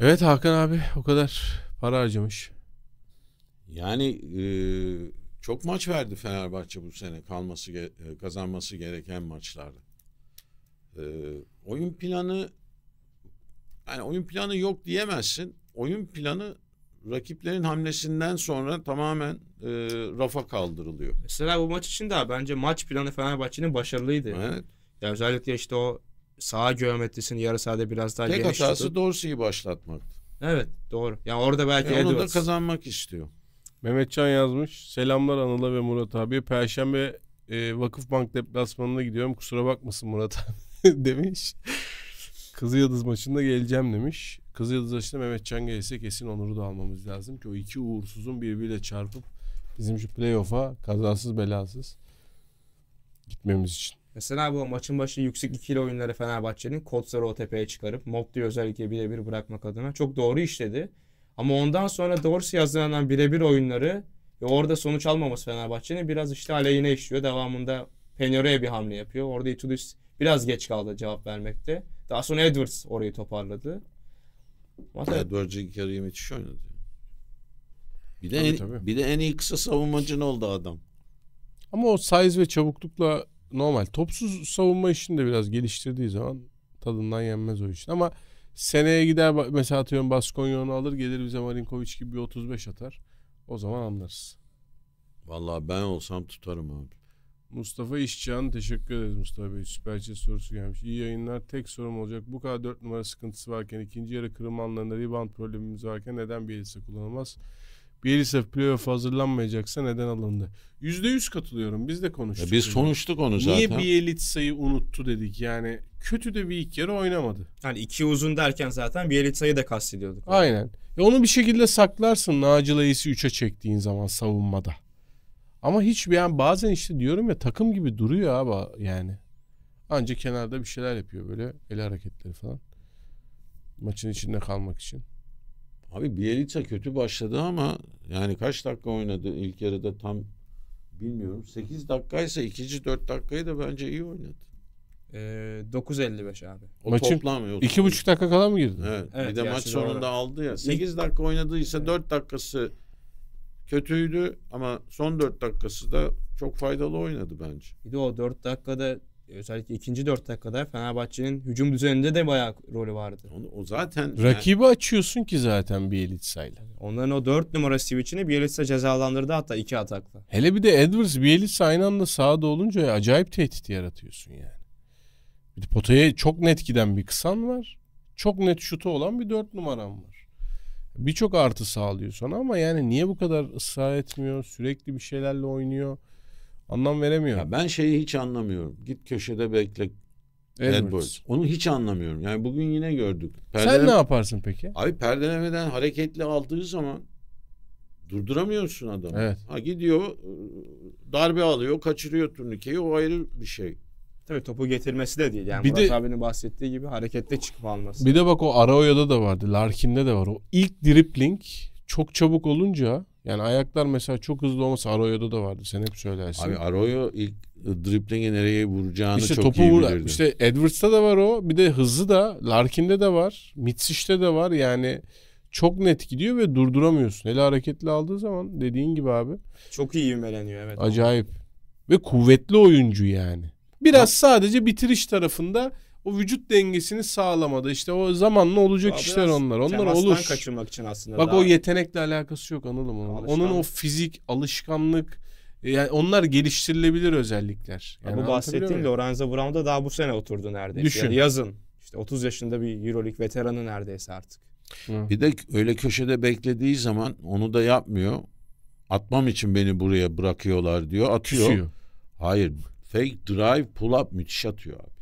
Evet Hakan abi o kadar para harcamış. Yani e, çok maç verdi Fenerbahçe bu sene kalması e, kazanması gereken maçlarda. Ee, oyun planı yani oyun planı yok diyemezsin. Oyun planı rakiplerin hamlesinden sonra tamamen e, rafa kaldırılıyor. Mesela bu maç için de bence maç planı Fenerbahçe'nin başarılıydı. Evet. Yani özellikle işte o sağ geometrisini yarı sahada biraz daha Tek hatası tutup... Dorsey'i başlatmak. Evet doğru. Yani orada belki e, Onu da kazanmak istiyor. Mehmetcan yazmış. Selamlar Anıl'a ve Murat abi. Perşembe e, Vakıf Bank deplasmanına gidiyorum. Kusura bakmasın Murat abi demiş. Kızıldız maçında geleceğim demiş. Kızıldız maçında Mehmetcan gelirse kesin Onur'u da almamız lazım ki o iki uğursuzun birbiriyle çarpıp bizim şu playoff'a kazasız belasız gitmemiz için. Mesela bu maçın başı yüksek ikili oyunları Fenerbahçe'nin Kotsarı OTP'ye çıkarıp Motlu'yu özellikle birebir bırakmak adına çok doğru işledi. Ama ondan sonra doğrusu yazılanan birebir oyunları ve orada sonuç almaması Fenerbahçe'nin biraz işte aleyhine işliyor. Devamında Peñaro'ya bir hamle yapıyor. Orada Itudis biraz geç kaldı cevap vermekte. Daha sonra Edwards orayı toparladı. Hatta... Edwards ilk yarı müthiş oynadı. Bir de, tabii, en, tabii. bir de en iyi kısa savunmacın oldu adam. Ama o size ve çabuklukla normal. Topsuz savunma işini de biraz geliştirdiği zaman tadından yenmez o işin. Ama seneye gider mesela atıyorum onu alır gelir bize Marinkovic gibi bir 35 atar. O zaman anlarız. Vallahi ben olsam tutarım abi. Mustafa İşcan teşekkür ederiz Mustafa Bey. Süper chat sorusu gelmiş. İyi yayınlar. Tek sorum olacak. Bu kadar 4 numara sıkıntısı varken ikinci yarı kırılma anlarında rebound problemimiz varken neden bir kullanılmaz? kullanılmaz? Bielisa playoff hazırlanmayacaksa neden alındı? Yüzde yüz katılıyorum. Biz de konuştuk. Ya biz konuştuk onu zaten. Niye Bielitsa'yı unuttu dedik. Yani kötü de bir ilk yarı oynamadı. Yani iki uzun derken zaten Bielitsa'yı da kastediyorduk. Aynen. Ya onu bir şekilde saklarsın Nacil Ayıs'ı 3'e çektiğin zaman savunmada. Ama hiç yani bazen işte diyorum ya takım gibi duruyor abi yani. Ancak kenarda bir şeyler yapıyor böyle el hareketleri falan. Maçın içinde kalmak için. Abi Bielitsa kötü başladı ama yani kaç dakika oynadı ilk yarıda tam bilmiyorum. 8 dakikaysa ikinci 4 dakikayı da bence iyi oynadı. Ee, 9.55 abi. O Maçın toplam yok. 2,5 dakika kala mı girdi? Evet. evet bir de maç sonunda doğru. aldı ya. 8 dakika oynadıysa evet. dakikası kötüydü ama son 4 dakikası da çok faydalı oynadı bence. Bir de o 4 dakikada özellikle ikinci dört dakikada Fenerbahçe'nin hücum düzeninde de bayağı rolü vardı. Onu, o zaten... Rakibi yani... açıyorsun ki zaten Bielitsa'yla. Onların o dört numara switch'ini Bielitsa cezalandırdı hatta iki atakla. Hele bir de Edwards Bielitsa aynı anda sahada olunca ya, acayip tehdit yaratıyorsun yani. Bir de potaya çok net giden bir kısan var. Çok net şutu olan bir dört numaran var birçok artı sağlıyor sana ama yani niye bu kadar ısrar etmiyor? Sürekli bir şeylerle oynuyor. Anlam veremiyor. Ya ben şeyi hiç anlamıyorum. Git köşede bekle. Edwards. Edwards. Onu hiç anlamıyorum. Yani bugün yine gördük. Perdele... Sen ne yaparsın peki? Abi perdelemeden hareketli aldığı zaman durduramıyorsun adamı. Evet. Ha gidiyor darbe alıyor, kaçırıyor turnikeyi. O ayrı bir şey. Tabii topu getirmesi de değil. Yani bir Murat de, abinin bahsettiği gibi harekette çıkıp alması. Bir de bak o Araoya'da da vardı. Larkin'de de var. O ilk dripling çok çabuk olunca yani ayaklar mesela çok hızlı olması Arroyo'da da vardı. Sen hep söylersin. Abi Arroyo ilk driplinge nereye vuracağını işte çok topu iyi bilirdi. Vur, İşte Edwards'ta da var o. Bir de hızlı da Larkin'de de var. Mitsiş'te de var. Yani çok net gidiyor ve durduramıyorsun. Hele hareketli aldığı zaman dediğin gibi abi. Çok iyi ivmeleniyor evet. Acayip. Ama. Ve kuvvetli oyuncu yani. Biraz ha. sadece bitiriş tarafında o vücut dengesini sağlamadı. İşte o zamanla olacak Abi işler onlar. Onlar olur. kaçırmak için aslında. Bak daha. o yetenekle alakası yok anladın mı? Onun o fizik, alışkanlık e, yani onlar geliştirilebilir özellikler. Yani ya bu bahsettiğim Lorenzo Brown'da daha bu sene oturdu neredeyse. Düşün. Yani yazın. İşte 30 yaşında bir Euroleague veteranı neredeyse artık. Hı. Bir de öyle köşede beklediği zaman onu da yapmıyor. Atmam için beni buraya bırakıyorlar diyor. Atıyor. Küsüyor. Hayır. Fake drive pull up müthiş atıyor abi.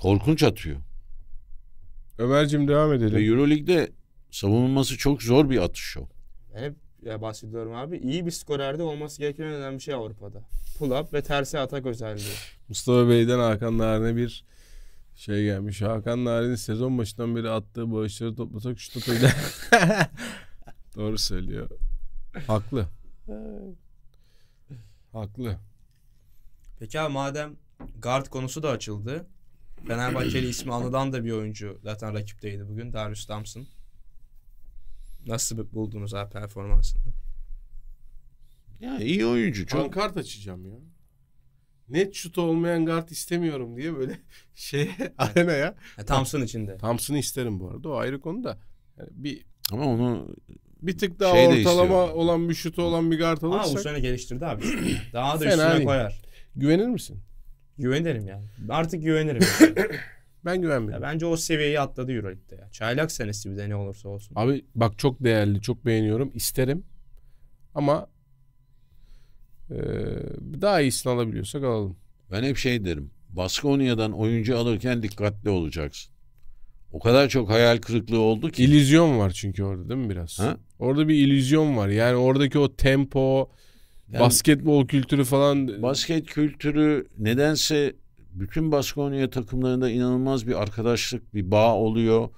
Korkunç atıyor. Ömer'cim devam edelim. Ve Euroleague'de savunulması çok zor bir atış o. hep ya bahsediyorum abi. iyi bir skorerde olması gereken önemli bir şey Avrupa'da. Pull up ve tersi atak özelliği. Mustafa Bey'den Hakan Narin'e bir şey gelmiş. Hakan Narin'in sezon başından beri attığı bağışları toplasak şu topuyla. Doğru söylüyor. Haklı. Haklı. Peki abi madem guard konusu da açıldı. Fenerbahçeli ismi anılan da bir oyuncu zaten rakipteydi bugün. Darius Thompson. Nasıl buldunuz abi performansını? Ya iyi oyuncu. Çok... Pankart açacağım ya. Net şut olmayan guard istemiyorum diye böyle şey. Arena Ya, e, Thompson içinde. Thompson'ı isterim bu arada. O ayrı konu da. Yani bir ama onu bir tık daha şey ortalama olan bir şutu olan bir guard alırsak. Aa bu sene geliştirdi abi. daha da üstüne koyar. Güvenir misin? Güvenirim yani. Artık güvenirim. Yani. ben güvenmiyorum. Ya bence o seviyeyi atladı Euroleague'de ya. Çaylak senesi bize ne olursa olsun. Abi bak çok değerli, çok beğeniyorum. İsterim. Ama e, daha iyisini alabiliyorsak alalım. Ben hep şey derim. Baskonya'dan oyuncu alırken dikkatli olacaksın. O kadar çok hayal kırıklığı oldu ki. İllüzyon var çünkü orada değil mi biraz? Ha? Orada bir illüzyon var. Yani oradaki o tempo, yani, Basketbol kültürü falan. Basket kültürü nedense bütün Baskonya takımlarında inanılmaz bir arkadaşlık, bir bağ oluyor.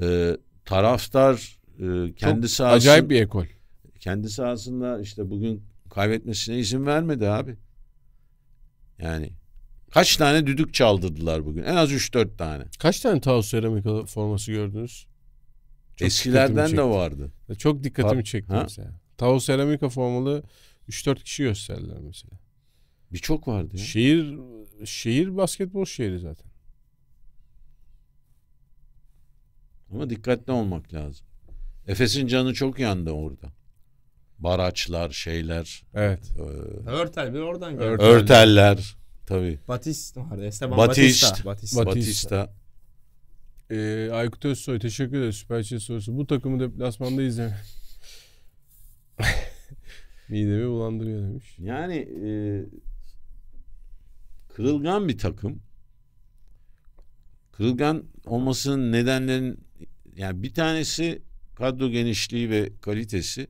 Ee, taraftar e, kendi Çok sahasında, acayip bir ekol. Kendi sahasında işte bugün kaybetmesine izin vermedi abi. Yani kaç tane düdük çaldırdılar bugün? En az 3-4 tane. Kaç tane Taos Seramik forması gördünüz? Çok Eskilerden de vardı. Çok dikkatimi çekti ha? mesela. Taos Seramika formalı 3-4 kişi gösterdiler mesela. Birçok vardı ya. Şehir şehir basketbol şehri zaten. Ama dikkatli olmak lazım. Efes'in canı çok yandı orada. Baraçlar, şeyler. Evet. E, Örtel bir oradan geldi. Örteller. Tabii. Batist vardı. Esteban Batist. Batista. Batista. Batista. Ee, Aykut Özsoy teşekkür ederim. Süper Çiz sorusu. Bu takımı deplasmanda izlemek. Midemi bulandırıyor demiş. Yani e, kırılgan bir takım. Kırılgan olmasının nedenlerin yani bir tanesi kadro genişliği ve kalitesi.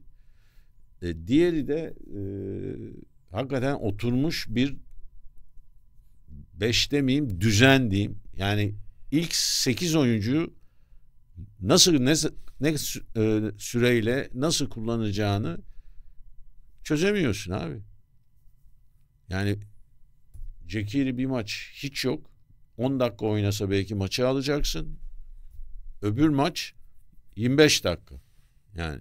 E, diğeri de e, hakikaten oturmuş bir beş demeyeyim düzen diyeyim. Yani ilk sekiz oyuncuyu nasıl ne, ne e, süreyle nasıl kullanacağını Çözemiyorsun abi. Yani Cekiri bir maç hiç yok. 10 dakika oynasa belki maçı alacaksın. Öbür maç 25 dakika. Yani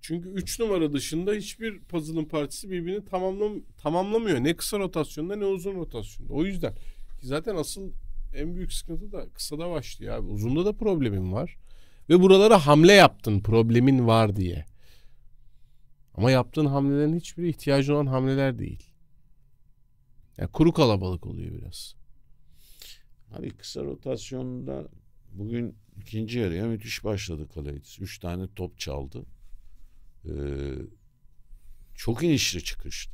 çünkü 3 numara dışında hiçbir puzzle'ın partisi birbirini tamamlam tamamlamıyor. Ne kısa rotasyonda ne uzun rotasyonda. O yüzden zaten asıl en büyük sıkıntı da kısada başlıyor abi. Uzunda da problemin var. Ve buralara hamle yaptın problemin var diye. Ama yaptığın hamlelerin hiçbiri ihtiyacı olan hamleler değil. Yani kuru kalabalık oluyor biraz. Abi kısa rotasyonda bugün ikinci yarıya müthiş başladı Kaleitis. Üç tane top çaldı. Ee, çok inişli çıkıştı.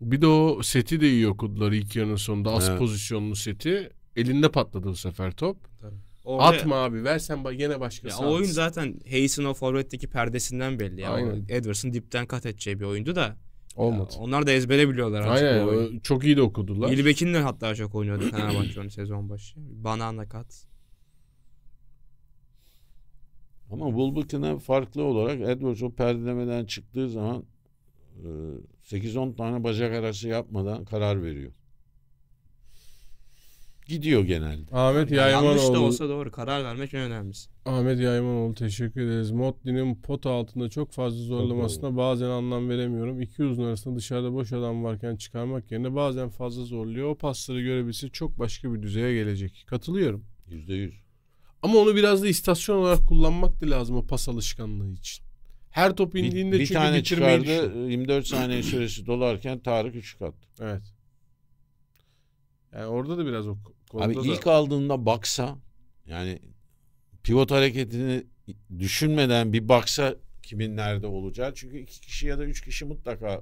Bir de o seti de iyi okudular ilk yarının sonunda. Az evet. pozisyonlu seti. Elinde patladı bu sefer top. Tabii. Orada... Atma abi versen gene başkası. Ya, o oyun zaten Hayes'in o forvetteki perdesinden belli. Ya. Aynen. Edwards'ın dipten kat edeceği bir oyundu da. Olmadı. Ya, onlar da ezbere biliyorlar artık. Aynen çok iyi de okudular. İlbekin de hatta çok oynuyordu Fenerbahçe'nin sezon başı. Banana kat. Ama Wilbekin'e farklı olarak Edwards o perdelemeden çıktığı zaman 8-10 tane bacak arası yapmadan karar veriyor gidiyor genelde. Ahmet Yaymanoğlu. Yanlış da olsa doğru. Karar vermek en önemlisi. Ahmet Yaymanoğlu teşekkür ederiz. Modli'nin pot altında çok fazla zorlamasına bazen anlam veremiyorum. İki uzun arasında dışarıda boş adam varken çıkarmak yerine bazen fazla zorluyor. O pasları görebilse çok başka bir düzeye gelecek. Katılıyorum. Yüzde yüz. Ama onu biraz da istasyon olarak kullanmak da lazım o pas alışkanlığı için. Her top indiğinde bir, bir çünkü tane bitirmeyi çıkardı. Düşün. 24 saniye süresi dolarken Tarık 3 attı. Evet. Yani orada da biraz o Abi da... ilk aldığında baksa yani pivot hareketini düşünmeden bir baksa kimin nerede olacağı. Çünkü iki kişi ya da üç kişi mutlaka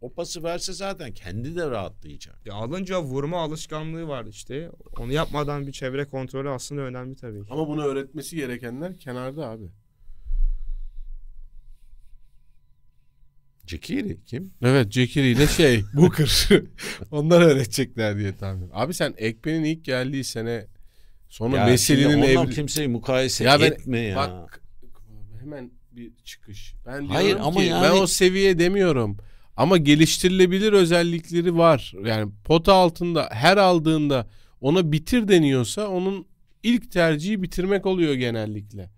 o pası verse zaten kendi de rahatlayacak. Ya alınca vurma alışkanlığı var işte. Onu yapmadan bir çevre kontrolü aslında önemli tabii ki. Ama bunu öğretmesi gerekenler kenarda abi. Cekiri kim? Evet Cekiri ile şey Booker. Onlar öğretecekler diye tahmin Abi sen Ekben'in ilk geldiği sene sonra ya Veseli'nin evi... kimseyi mukayese ya ben, etme ya. Bak hemen bir çıkış. Ben Hayır ama ki, yani... ben o seviye demiyorum. Ama geliştirilebilir özellikleri var. Yani pota altında her aldığında ona bitir deniyorsa onun ilk tercihi bitirmek oluyor genellikle.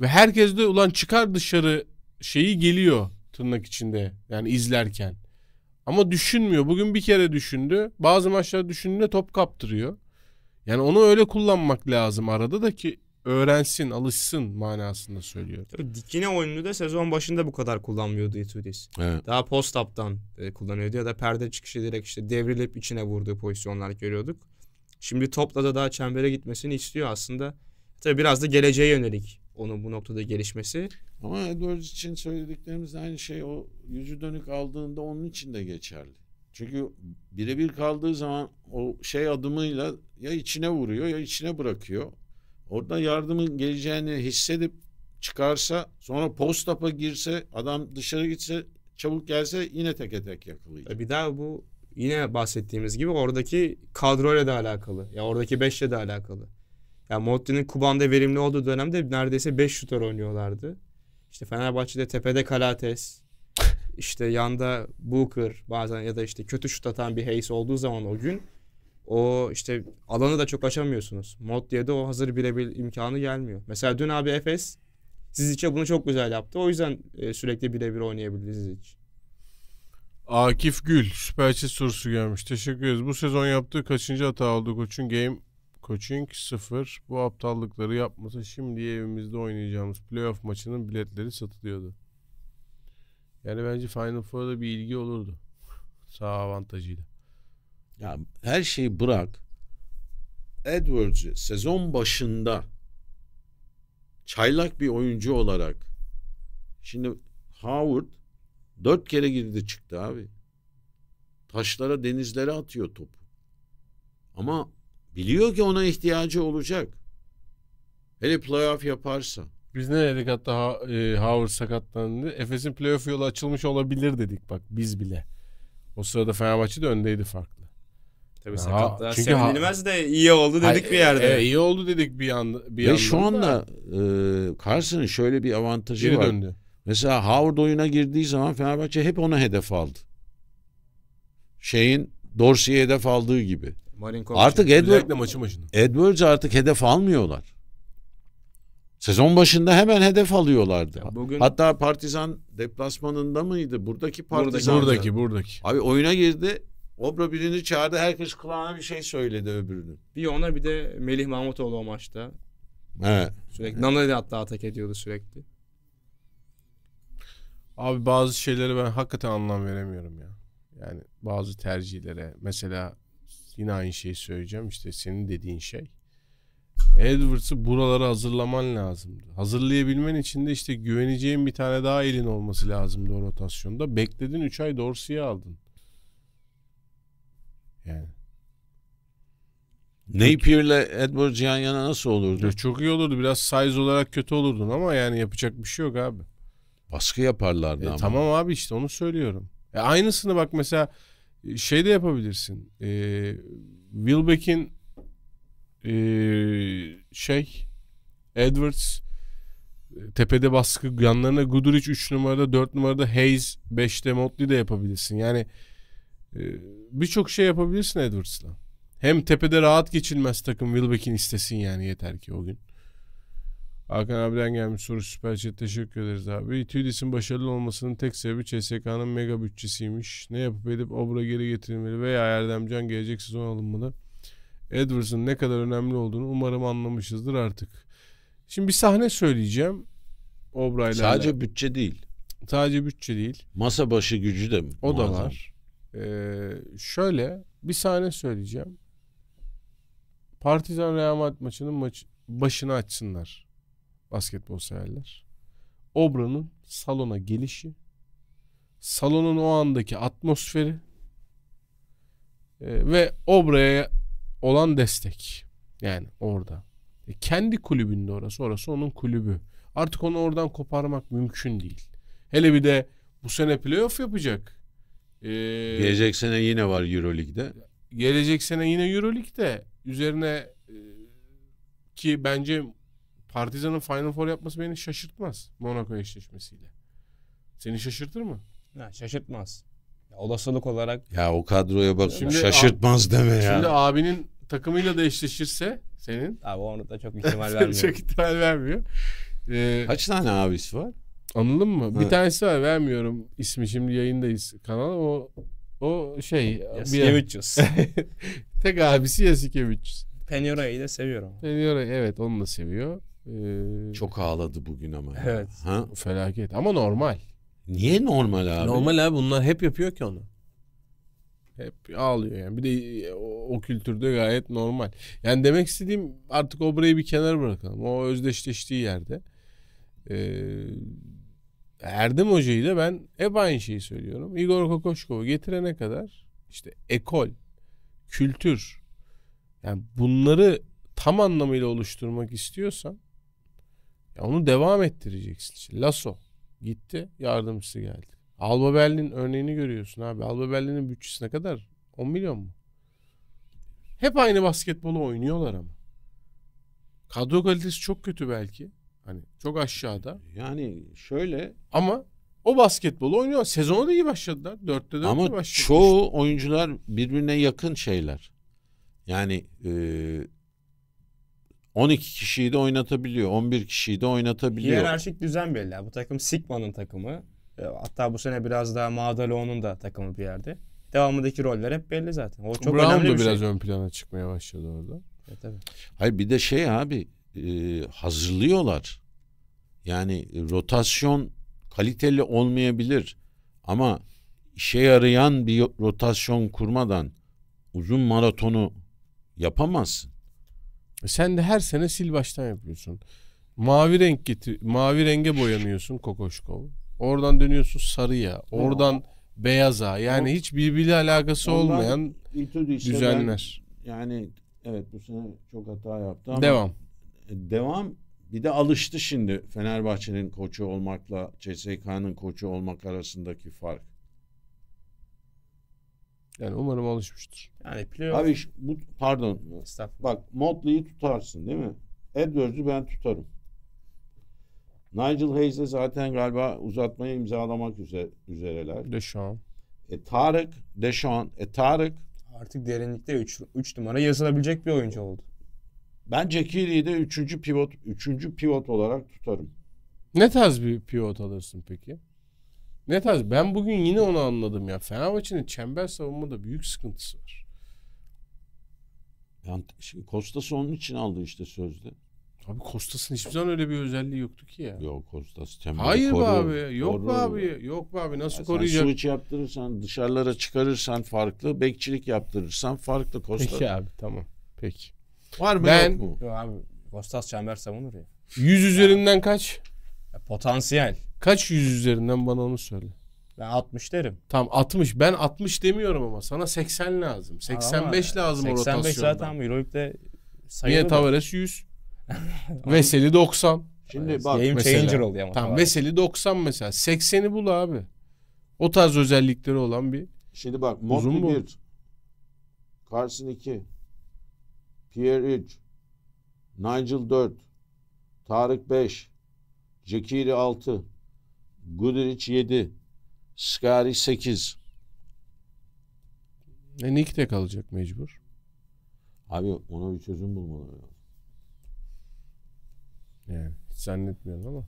Ve herkes de ulan çıkar dışarı şeyi geliyor tırnak içinde yani izlerken. Ama düşünmüyor. Bugün bir kere düşündü. Bazı maçlar düşündüğünde top kaptırıyor. Yani onu öyle kullanmak lazım arada da ki öğrensin, alışsın manasında söylüyor. Tabii dikine oyununu da sezon başında bu kadar kullanmıyordu Itudis. Evet. Daha post-up'tan e, kullanıyordu ya da perde çıkışı direkt işte devrilip içine vurduğu pozisyonlar görüyorduk. Şimdi topla da daha çembere gitmesini istiyor aslında. Tabii biraz da geleceğe yönelik onun bu noktada gelişmesi. Ama Edwards için söylediklerimiz aynı şey o yüzü dönük aldığında onun için de geçerli. Çünkü birebir kaldığı zaman o şey adımıyla ya içine vuruyor ya içine bırakıyor. Orada yardımın geleceğini hissedip çıkarsa sonra postapa girse adam dışarı gitse çabuk gelse yine teke tek yakalayacak. E, bir daha bu yine bahsettiğimiz gibi oradaki kadroyla da alakalı. Ya oradaki beşle de alakalı. Yani Modri'nin Kuban'da verimli olduğu dönemde neredeyse 5 şutör oynuyorlardı. İşte Fenerbahçe'de tepede Kalates, işte yanda Booker bazen ya da işte kötü şut atan bir Hayes olduğu zaman o gün o işte alanı da çok açamıyorsunuz. Mod diye de o hazır birebir imkanı gelmiyor. Mesela dün abi Efes siz içe bunu çok güzel yaptı. O yüzden e, sürekli birebir oynayabildi hiç. Akif Gül süper sorusu gelmiş. Teşekkür ederiz. Bu sezon yaptığı kaçıncı hata oldu koçun? Game Coaching 0. Bu aptallıkları yapmasa şimdi evimizde oynayacağımız playoff maçının biletleri satılıyordu. Yani bence Final Four'da bir ilgi olurdu. Sağ avantajıyla. Ya her şeyi bırak. Edwards'ı sezon başında çaylak bir oyuncu olarak şimdi Howard dört kere girdi çıktı abi. Taşlara denizlere atıyor topu. Ama Biliyor ki ona ihtiyacı olacak. Hele playoff yaparsa. Biz ne dedik hatta e, Howard sakatlandı. Efes'in playoff yolu açılmış olabilir dedik bak biz bile. O sırada Fenerbahçe de öndeydi farklı. Tabii ya, sakatlığa çünkü sevinilmez de iyi oldu dedik hay, bir yerde. E, e, iyi oldu dedik bir an. Bir Ve şu anda da, e, Carson'ın şöyle bir avantajı Geri var. döndü. Mesela Howard oyuna girdiği zaman Fenerbahçe hep ona hedef aldı. Şeyin Dorsey'e hedef aldığı gibi. Marinko artık Edward, maçı başında. Edwards artık hedef almıyorlar. Sezon başında hemen hedef alıyorlardı. Ya bugün... Hatta Partizan deplasmanında mıydı? Buradaki Partizan. Buradaki, buradaki. Abi oyuna girdi. Obra birini çağırdı. Herkes kulağına bir şey söyledi öbürünün. Bir ona bir de Melih Mahmutoğlu o maçta. Evet. Sürekli evet. Nana'yı hatta atak ediyordu sürekli. Abi bazı şeyleri ben hakikaten anlam veremiyorum ya. Yani bazı tercihlere. Mesela Yine aynı şeyi söyleyeceğim. işte senin dediğin şey. AdWords'ı buralara hazırlaman lazımdı. Hazırlayabilmen için de işte güveneceğin bir tane daha elin olması lazımdı o rotasyonda. Bekledin 3 ay doğrusuya aldın. Yani. Napier'le AdWords yan yana nasıl olurdu? Ya çok iyi olurdu. Biraz size olarak kötü olurdun ama yani yapacak bir şey yok abi. Baskı yaparlardı e, ama. Tamam abi işte onu söylüyorum. E, aynısını bak mesela ee, şey de yapabilirsin. E, Wilbeck'in e, şey Edwards tepede baskı yanlarına Guduric 3 numarada 4 numarada Hayes 5'te Motley de yapabilirsin. Yani e, birçok şey yapabilirsin Edwards'la. Hem tepede rahat geçilmez takım Wilbeck'in istesin yani yeter ki o gün. Hakan abiden gelmiş soru süper chat teşekkür ederiz abi. TÜDİS'in başarılı olmasının tek sebebi CSK'nın mega bütçesiymiş. Ne yapıp edip obra geri getirilmeli veya Erdemcan gelecek sezon alınmalı. Edwards'ın ne kadar önemli olduğunu umarım anlamışızdır artık. Şimdi bir sahne söyleyeceğim. Obra'yla. Sadece bütçe değil. Sadece bütçe değil. Masa başı gücü de O da var. Ee, şöyle bir sahne söyleyeceğim. Partizan Real Madrid maçının maç, başını açsınlar basketbol severler. Obra'nın salona gelişi, salonun o andaki atmosferi e, ve Obra'ya olan destek. Yani orada. E, kendi kulübünde orası. Orası onun kulübü. Artık onu oradan koparmak mümkün değil. Hele bir de bu sene playoff yapacak. Ee, gelecek sene yine var Euroleague'de. Gelecek sene yine Euroleague'de. Üzerine e, ki bence Partizan'ın Final Four yapması beni şaşırtmaz Monaco eşleşmesiyle. Seni şaşırtır mı? Ha, şaşırtmaz. Ya, olasılık olarak. Ya o kadroya bak şimdi şaşırtmaz deme ya. Şimdi abinin takımıyla da eşleşirse senin. Abi onu da çok ihtimal vermiyor. çok ihtimal vermiyor. Ee, Kaç tane abisi var? Anladın mı? Ha. Bir tanesi var vermiyorum ismi şimdi yayındayız kanal o o şey Yasikevicius. Tek abisi Yasikevicius. Penyora'yı da seviyorum. Penyora evet onu da seviyor. Ee, Çok ağladı bugün ama. Evet. Ha? Felaket ama normal. Niye normal abi? Normal abi bunlar hep yapıyor ki onu. Hep ağlıyor yani. Bir de e, o, o kültürde gayet normal. Yani demek istediğim artık o burayı bir kenara bırakalım. O özdeşleştiği yerde. Ee, Erdem Hoca ile ben hep aynı şeyi söylüyorum. Igor Kokoşkov'u getirene kadar işte ekol, kültür yani bunları tam anlamıyla oluşturmak istiyorsan ya onu devam ettireceksin. İşte. Lasso gitti yardımcısı geldi. Alba Berlin örneğini görüyorsun abi. Alba Berlin'in bütçesi ne kadar? 10 milyon mu? Hep aynı basketbolu oynuyorlar ama. Kadro kalitesi çok kötü belki. Hani çok aşağıda. Yani şöyle. Ama o basketbolu oynuyor. Sezonu da iyi başladılar. Dörtte dörtte Ama başladılar. çoğu oyuncular birbirine yakın şeyler. Yani e, 12 kişiyi de oynatabiliyor. 11 kişiyi de oynatabiliyor. Hiyerarşik düzen belli. Bu takım Sigma'nın takımı. E, hatta bu sene biraz daha Madalo'nun da takımı bir yerde. Devamındaki roller hep belli zaten. O çok Brown önemli da bir şey. biraz şey. ön plana çıkmaya başladı orada. E, tabii. Hayır bir de şey abi e, hazırlıyorlar. Yani rotasyon kaliteli olmayabilir ama işe yarayan bir rotasyon kurmadan uzun maratonu yapamazsın. Sen de her sene sil baştan yapıyorsun. Mavi renk getir, mavi renge boyanıyorsun Kokoşkov. Oradan dönüyorsun sarıya, oradan ha. beyaza. Yani o, hiç birbiriyle alakası olmayan düzenler. Ben, yani evet bu sene çok hata yaptı ama devam. E, devam bir de alıştı şimdi Fenerbahçe'nin koçu olmakla CSK'nın koçu olmak arasındaki fark. Yani umarım alışmıştır. Yani playoff... Abi işte bu pardon. Bak Motley'i tutarsın değil mi? Edwards'u ben tutarım. Nigel Hayes'e zaten galiba uzatmayı imzalamak üzere, üzereler. Deşan. E, Tarık, Deşan, e, Tarık. Artık derinlikte 3 numara yazılabilecek bir oyuncu oldu. Ben Cekiri'yi de 3. pivot 3. pivot olarak tutarım. Ne tarz bir pivot alırsın peki? Ne tarz? Ben bugün yine onu anladım ya. Fenerbahçe'nin çember savunmada büyük sıkıntısı var. Yani Kostas onun için aldı işte sözde. Abi Kostas'ın hiçbir zaman öyle bir özelliği yoktu ki ya. Yok Kostas çemberi Hayır koruyor. abi yok koruyor. abi yok abi nasıl ya koruyacak? Sen switch yaptırırsan dışarılara çıkarırsan farklı bekçilik yaptırırsan farklı Kostas. Peki abi tamam peki. Var mı ben, yok mu? Yok abi Kostas çember savunur ya. Yüz üzerinden kaç? potansiyel. Kaç yüz üzerinden bana onu söyle. Ben 60 derim. Tam 60. Ben 60 demiyorum ama sana 80 lazım. 85 ama lazım 85 o rotasyonda. 85 zaten Euroleague'de sayılı. Niye Tavares 100? Veseli 90. Şimdi bak Game mesela. changer oluyor ama. Tam Veseli 90 mesela. 80'i bul abi. O tarz özellikleri olan bir Şimdi bak Motley 1 Carson 2 Pierre 3 Nigel 4 Tarık 5 Cekiri 6 Guduric 7. Skari 8. E Nick de kalacak mecbur. Abi ona bir çözüm bulmaları lazım. Yani zannetmiyorum ama.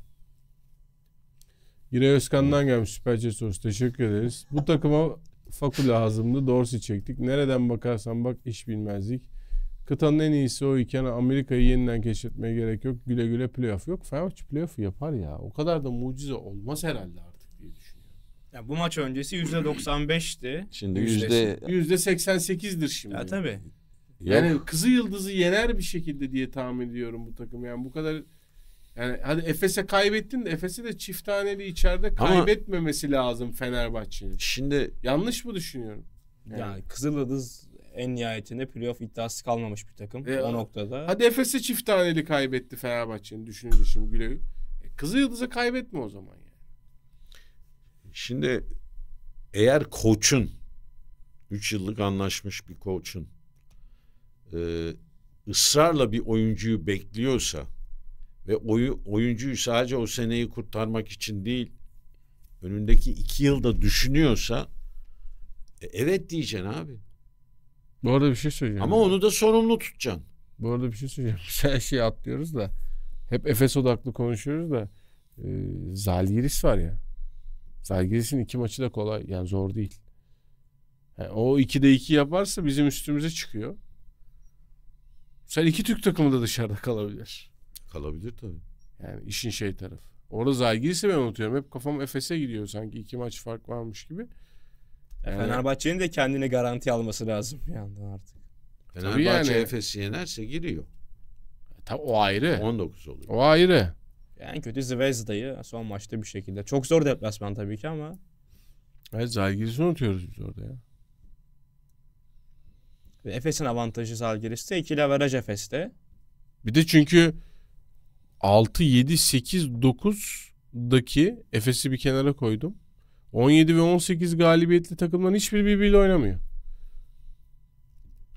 Yine Özkan'dan evet. gelmiş süperce sorusu. Teşekkür ederiz. Bu takıma Faku lazımdı. Dorsi çektik. Nereden bakarsan bak iş bilmezlik. Kıtanın en iyisi o iken Amerika'yı yeniden keşfetmeye gerek yok. Güle güle playoff yok. Fenerbahçe playoff yapar ya. O kadar da mucize olmaz herhalde artık diye düşünüyorum. Ya bu maç öncesi %95'ti. Şimdi yüzde... %88'dir şimdi. Ya tabii. Yani yok. kızı yıldızı yener bir şekilde diye tahmin ediyorum bu takım. Yani bu kadar yani hadi Efes'e kaybettin de Efes'e de çift taneli içeride kaybetmemesi Ama lazım Fenerbahçe'nin. Şimdi yanlış mı düşünüyorum? Yani, yani Kızıl Yıldız en nihayetinde playoff iddiası kalmamış bir takım e, o noktada. Hadi Efes'e çift taneli kaybetti Fenerbahçe'nin Düşünün şimdi Gülev'in. E, Kızı Yıldız'a kaybetme o zaman yani. Şimdi eğer koçun üç yıllık anlaşmış bir koçun e, ısrarla bir oyuncuyu bekliyorsa ve oyu, oyuncuyu sadece o seneyi kurtarmak için değil önündeki iki yılda düşünüyorsa e, evet diyeceksin abi. Bu arada bir şey söyleyeceğim. Ama onu da sorumlu tutacaksın. Bu arada bir şey söyleyeceğim. Her şeyi atlıyoruz da. Hep Efes odaklı konuşuyoruz da. E, Zalgiris var ya. Zalgiris'in iki maçı da kolay. Yani zor değil. Yani o de iki yaparsa bizim üstümüze çıkıyor. Sen iki Türk takımı da dışarıda kalabilir. Kalabilir tabii. Yani işin şey tarafı. Orada Zalgiris'i ben unutuyorum. Hep kafam Efes'e gidiyor sanki. iki maç fark varmış gibi. Yani, Fenerbahçe'nin de kendini garanti alması lazım bir yandan artık. Fenerbahçe yani. Efes'i yenerse giriyor. E, tabii o ayrı. 19 oluyor. O ayrı. Yani kötü Zvezda'yı son maçta bir şekilde. Çok zor deplasman tabii ki ama. Evet Zalgiris'i unutuyoruz biz orada ya. Ve Efes'in avantajı Zalgiris'te. İkili laveraj Efes'te. Bir de çünkü 6, 7, 8, 9'daki Efes'i bir kenara koydum. 17 ve 18 galibiyetli takımların hiçbir birbiriyle oynamıyor.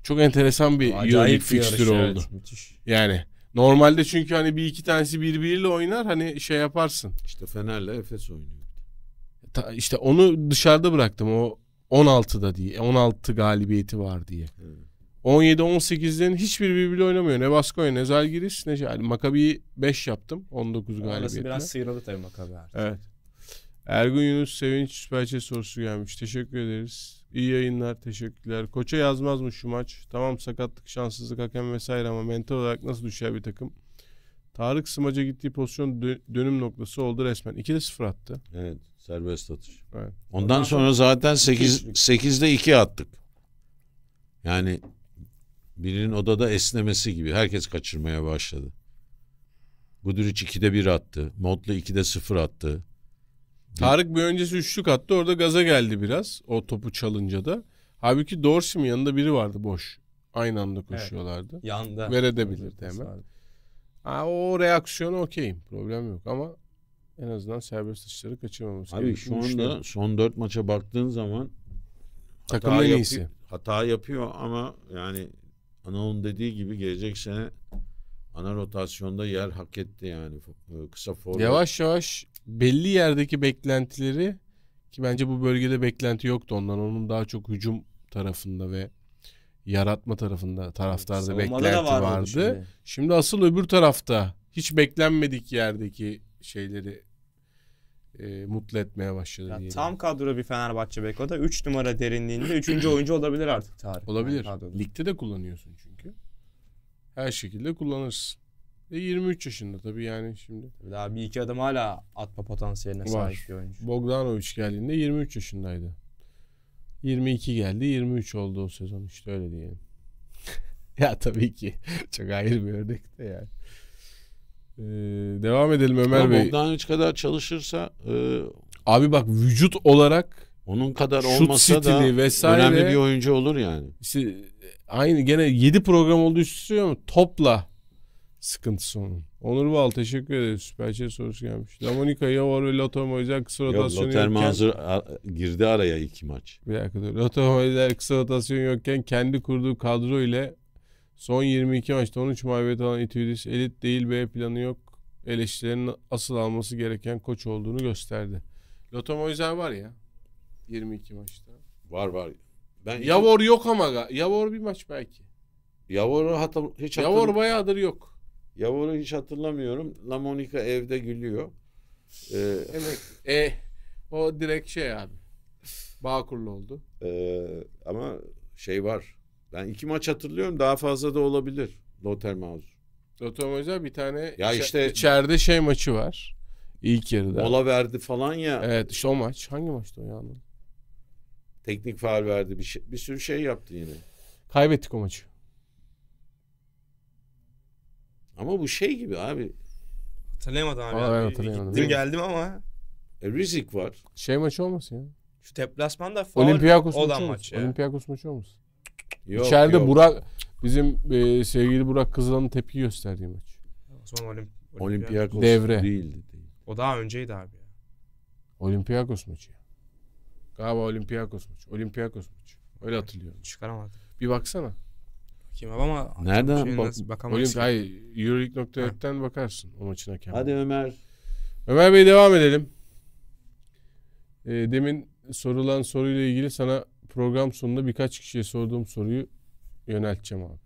Çok enteresan bir Euroleague fikstürü oldu. Evet, Yani normalde çünkü hani bir iki tanesi birbiriyle oynar hani şey yaparsın. İşte Fener'le Efes oynuyor. Ta, işte onu dışarıda bıraktım o 16'da diye 16 galibiyeti var diye. Evet. 17-18'lerin hiçbir birbiriyle oynamıyor. Ne Baskonya ne Zalgiris ne şey. Makabi 5 yaptım 19 galibiyetle. Orası biraz sıyrıldı tabii Makabi artık. Evet. Ergun Yunus Sevinç Süperçe sorusu gelmiş. Teşekkür ederiz. İyi yayınlar. Teşekkürler. Koça yazmaz mı şu maç? Tamam sakatlık, şanssızlık, hakem vesaire ama mental olarak nasıl düşer bir takım? Tarık Sımac'a gittiği pozisyon dönüm noktası oldu resmen. 2'de 0 attı. Evet. Serbest atış. Evet. Ondan, sonra zaten 8 8'de 2 attık. Yani birinin odada esnemesi gibi herkes kaçırmaya başladı. Guduric 2'de 1 attı. Montlu 2'de 0 attı. Tarık bir öncesi üçlük attı orada gaza geldi biraz o topu çalınca da. Halbuki Dorsey'in yanında biri vardı boş. Aynı anda koşuyorlardı. Evet, yanda. Verebilirdi hemen. Ha, o reaksiyonu okeyim. Problem yok ama en azından serbest atışları kaçırmaması Abi şu anda son dört maça baktığın zaman takımın hata en iyisi. Yapıyor, hata yapıyor ama yani Anadolu'nun dediği gibi gelecek sene ana rotasyonda yer hak etti yani e, kısa forvet. Yavaş yavaş belli yerdeki beklentileri ki bence bu bölgede beklenti yoktu ondan. Onun daha çok hücum tarafında ve yaratma tarafında taraftarda Savunmada beklenti da vardı. vardı. Şimdi. şimdi asıl öbür tarafta hiç beklenmedik yerdeki şeyleri e, mutlu etmeye başladı yani Tam kadro bir Fenerbahçe bek o 3 numara derinliğinde 3. oyuncu olabilir artık tarih. Olabilir. Yani Ligde de kullanıyorsun çünkü. Her şekilde kullanırsın. Ve 23 yaşında tabii yani şimdi. Daha bir iki adım hala atma potansiyeline Var. sahip bir oyuncu. Bogdanovic geldiğinde 23 yaşındaydı. 22 geldi 23 oldu o sezon işte öyle diyelim. ya tabii ki çok ayrı bir örnek de yani. Ee, devam edelim Ömer Ama Bey. Bogdanovic kadar çalışırsa e, Abi bak vücut olarak onun kadar şut olmasa da vesaire- önemli bir oyuncu olur yani. işte aynı gene 7 program olduğu üstüne mu topla sıkıntısı onun. Onur Bal teşekkür ederiz. Süper şey sorusu gelmiş. Lamonica ya var ve Latorma özel kısa rotasyon Yok, yokken... hazır girdi araya iki maç. Bir dakika dur. Latorma özel kısa rotasyon yokken kendi kurduğu kadro ile son 22 maçta 13 mağlubiyet alan Itudis elit değil B planı yok. Eleştirilerin asıl alması gereken koç olduğunu gösterdi. Latorma özel var ya 22 maçta. Var var. Ben Yavor iki... yok ama Yavor bir maç belki. Yavor hatta hiç Yavor bayağıdır yok. Yavur'u hiç hatırlamıyorum. La Monica evde gülüyor. Ee, evet. E, o direkt şey abi. Bağkurlu oldu. E, ama şey var. Ben iki maç hatırlıyorum. Daha fazla da olabilir. Lottermauser. Lottermauser bir tane ya işte içeride şey maçı var. İlk yarıda. Mola verdi falan ya. Evet işte o maç. Hangi maçtı o ya? Teknik faal verdi. Bir, şey, bir sürü şey yaptı yine. Kaybettik o maçı. Ama bu şey gibi abi. Hatırlayamadım abi. ben hatırlayamadım. Gittim geldim ama. E, Rizik var. Şey maçı olmasın ya. Şu deplasmanda faul Olympiakos olan maç. maç Olympiakos maçı olmasın. Yok, İçeride yok. Burak bizim e, sevgili Burak Kızılan'ın tepki gösterdiği maç. O Olimp Olympiakos devre. değildi. Değil. O daha önceydi abi. Olympiakos maçı. Galiba Olympiakos maçı. Olympiakos maçı. Öyle hatırlıyorum. Çıkaramadım. Bir baksana kim ama Nereden bak, bakamayız. Olimp, hayır, Euroleague.net'ten bakarsın o maçına. hakemini. Hadi Ömer. Ömer Bey devam edelim. E, demin sorulan soruyla ilgili sana program sonunda birkaç kişiye sorduğum soruyu yönelteceğim abi.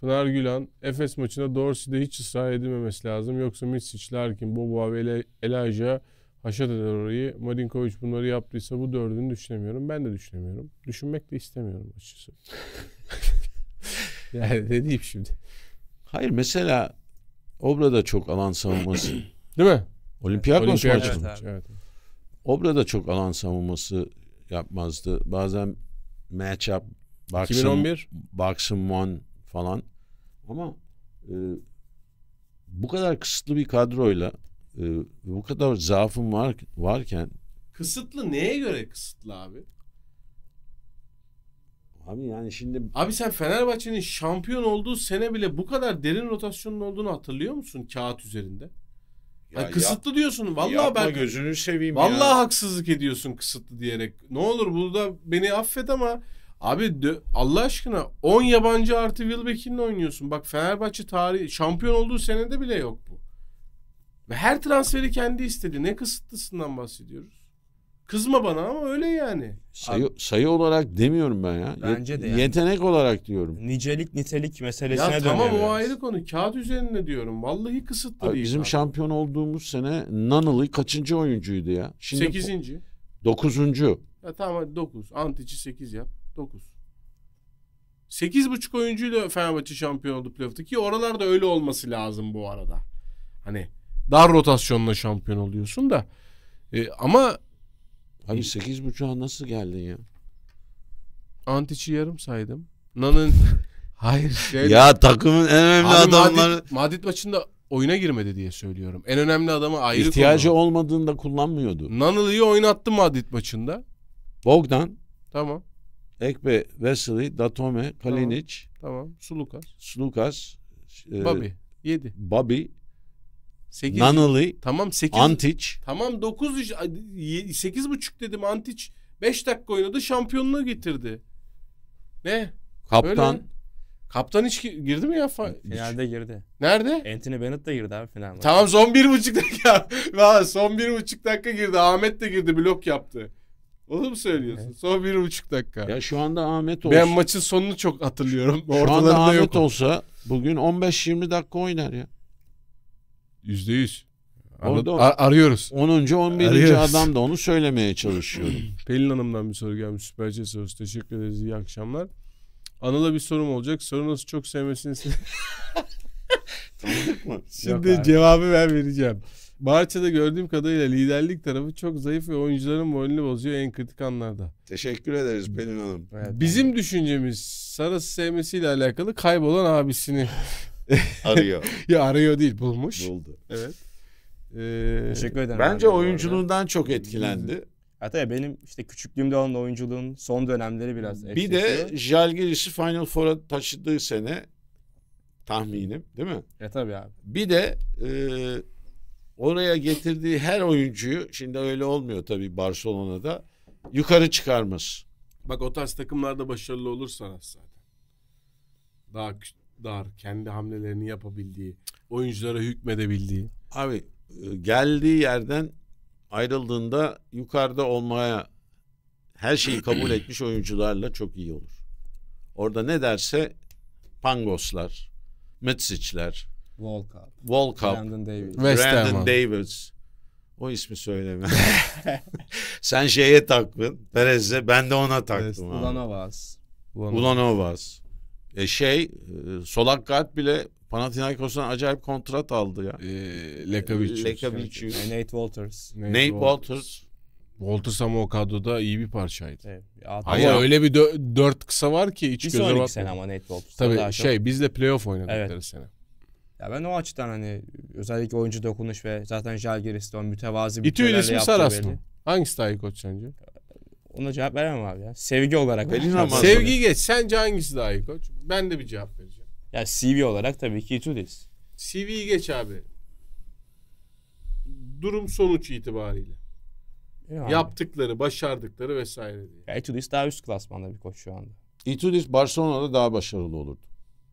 Pınar Gülan, Efes maçına Dorsey'de hiç ısrar edilmemesi lazım. Yoksa Misic, Larkin, Bobo ve Elijah haşat eder orayı. Marinkovic bunları yaptıysa bu dördünü düşünemiyorum. Ben de düşünemiyorum. Düşünmek de istemiyorum açıkçası. Yani ne diyeyim şimdi? Hayır mesela Obra'da çok alan savunması. Değil mi? Olympiakos maçı. Evet, evet, Obra'da çok alan savunması yapmazdı. Bazen matchup Barksın, 2011 Barksın One falan. Ama e, bu kadar kısıtlı bir kadroyla e, bu kadar zaafım var varken kısıtlı neye göre kısıtlı abi? Abi yani şimdi... Abi sen Fenerbahçe'nin şampiyon olduğu sene bile bu kadar derin rotasyonun olduğunu hatırlıyor musun kağıt üzerinde? Ya yani kısıtlı yap, diyorsun. Vallahi ben gözünü seveyim Vallahi ya. haksızlık ediyorsun kısıtlı diyerek. Ne olur burada beni affet ama abi Allah aşkına 10 yabancı artı Wilbekin'le oynuyorsun. Bak Fenerbahçe tarihi şampiyon olduğu senede bile yok bu. Ve her transferi kendi istedi. Ne kısıtlısından bahsediyoruz? Kızma bana ama öyle yani. Sayı, sayı olarak demiyorum ben ya. Bence de yani. Yetenek olarak diyorum. Nicelik nitelik meselesine Ya tamam o ayrı konu. Kağıt üzerine diyorum. Vallahi kısıtlı Abi, değil. Bizim abi. şampiyon olduğumuz sene Nanalı kaçıncı oyuncuydu ya? Şimdi Sekizinci. Dokuzuncu. Ya tamam hadi dokuz. Antici sekiz yap. Dokuz. Sekiz buçuk oyuncuyla Fenerbahçe şampiyon oldu playoff'ta ki oralarda öyle olması lazım bu arada. Hani dar rotasyonla şampiyon oluyorsun da. E, ama Hayır 8.5'a nasıl geldin ya? Antiç'i yarım saydım. Nan'ın Hayır. Şey ya takımın en önemli Abi adamları Madrid, Madrid maçında oyuna girmedi diye söylüyorum. En önemli adamı ayrı İhtiyacı konu. olmadığında kullanmıyordu. Nanılıyı oynattı Madrid maçında. Bogdan. Tamam. Ekbe, Wesley, Datome, Kalinic. Tamam. tamam. Sulukas. Sulukas. E, Bobby. Yedi. Bobby. 8. Nanalı. Tamam 8. Antic. Tamam 9. 8 buçuk dedim Antic. 5 dakika oynadı şampiyonluğu getirdi. Ne? Kaptan. Öyle. Kaptan hiç girdi mi ya? Finalde girdi. Nerede? Anthony Bennett de girdi abi finalde. Tamam son bir buçuk dakika. Valla son bir buçuk dakika girdi. Ahmet de girdi blok yaptı. Onu mu söylüyorsun? Evet. Son bir buçuk dakika. Ya şu anda Ahmet olsa. Ben maçın sonunu çok hatırlıyorum. Şu anda Ahmet yok. olsa bugün 15-20 dakika oynar ya. Yüzde yüz. Orada Ar- arıyoruz. 10. 11. Arıyoruz. adam da onu söylemeye çalışıyorum. Pelin Hanım'dan bir soru gelmiş. Süperce sorusu. Teşekkür ederiz. İyi akşamlar. Anıl'a bir sorum olacak. nasıl çok sevmesini... Tanıdık mı? Şimdi Yok cevabı ben vereceğim. Barça'da gördüğüm kadarıyla liderlik tarafı çok zayıf ve oyuncuların moralini bozuyor en kritik anlarda. Teşekkür ederiz Pelin Hanım. Evet, Bizim düşüncemiz Saras'ı sevmesiyle alakalı kaybolan abisini. Arıyor. ya arıyor değil bulmuş. Buldu. Evet. Ee, Teşekkür ederim. Bence abi, oyunculuğundan çok etkilendi. Hatta ya benim işte küçüklüğümde olan oyunculuğun son dönemleri biraz etkisi. Bir de Jalgiris'i Final Four'a taşıdığı sene tahminim değil mi? E tabii abi. Bir de e, oraya getirdiği her oyuncuyu şimdi öyle olmuyor tabii Barcelona'da yukarı çıkarmış. Bak o tarz takımlarda başarılı olur sanat zaten. Daha dar, kendi hamlelerini yapabildiği, oyunculara hükmedebildiği. Abi e, geldiği yerden ayrıldığında yukarıda olmaya her şeyi kabul etmiş oyuncularla çok iyi olur. Orada ne derse Pangoslar, Mitsic'ler, Volkov, Volkov Brandon Davis, Brandon Davis. O ismi söyleme. Sen şeye taktın, Perez'e ben de ona taktım. Yes, Ulanovas. Ulanovas. E şey e, Solak Galp bile Panathinaikos'tan acayip kontrat aldı ya. E, Lekavicius. Lekavicius. Yani Nate Walters. Nate, Nate Walters. Walters. ama o kadroda iyi bir parçaydı. Evet. Ya, öyle bir dö- dört kısa var ki hiç bir göze batmıyor. sene ama Nate Walters. Tabii daha şey çok... biz de playoff oynadıkları evet. sene. Ya ben o açıdan hani özellikle oyuncu dokunuş ve zaten Jalgiris'te o mütevazi bir şeyler İTÜ ile mi Saras mı? Hangisi daha iyi koç sence? Ona cevap veremem abi ya. Sevgi olarak. Sevgi geç. Sence hangisi daha iyi koç? Ben de bir cevap vereceğim. Ya CV olarak tabii ki Itudis. CV'yi geç abi. Durum sonuç itibariyle. Yani. Yaptıkları, başardıkları vesaire diye. Ya Itudis daha üst klasmanda bir koç şu anda. Itudis e Barcelona'da daha başarılı olurdu.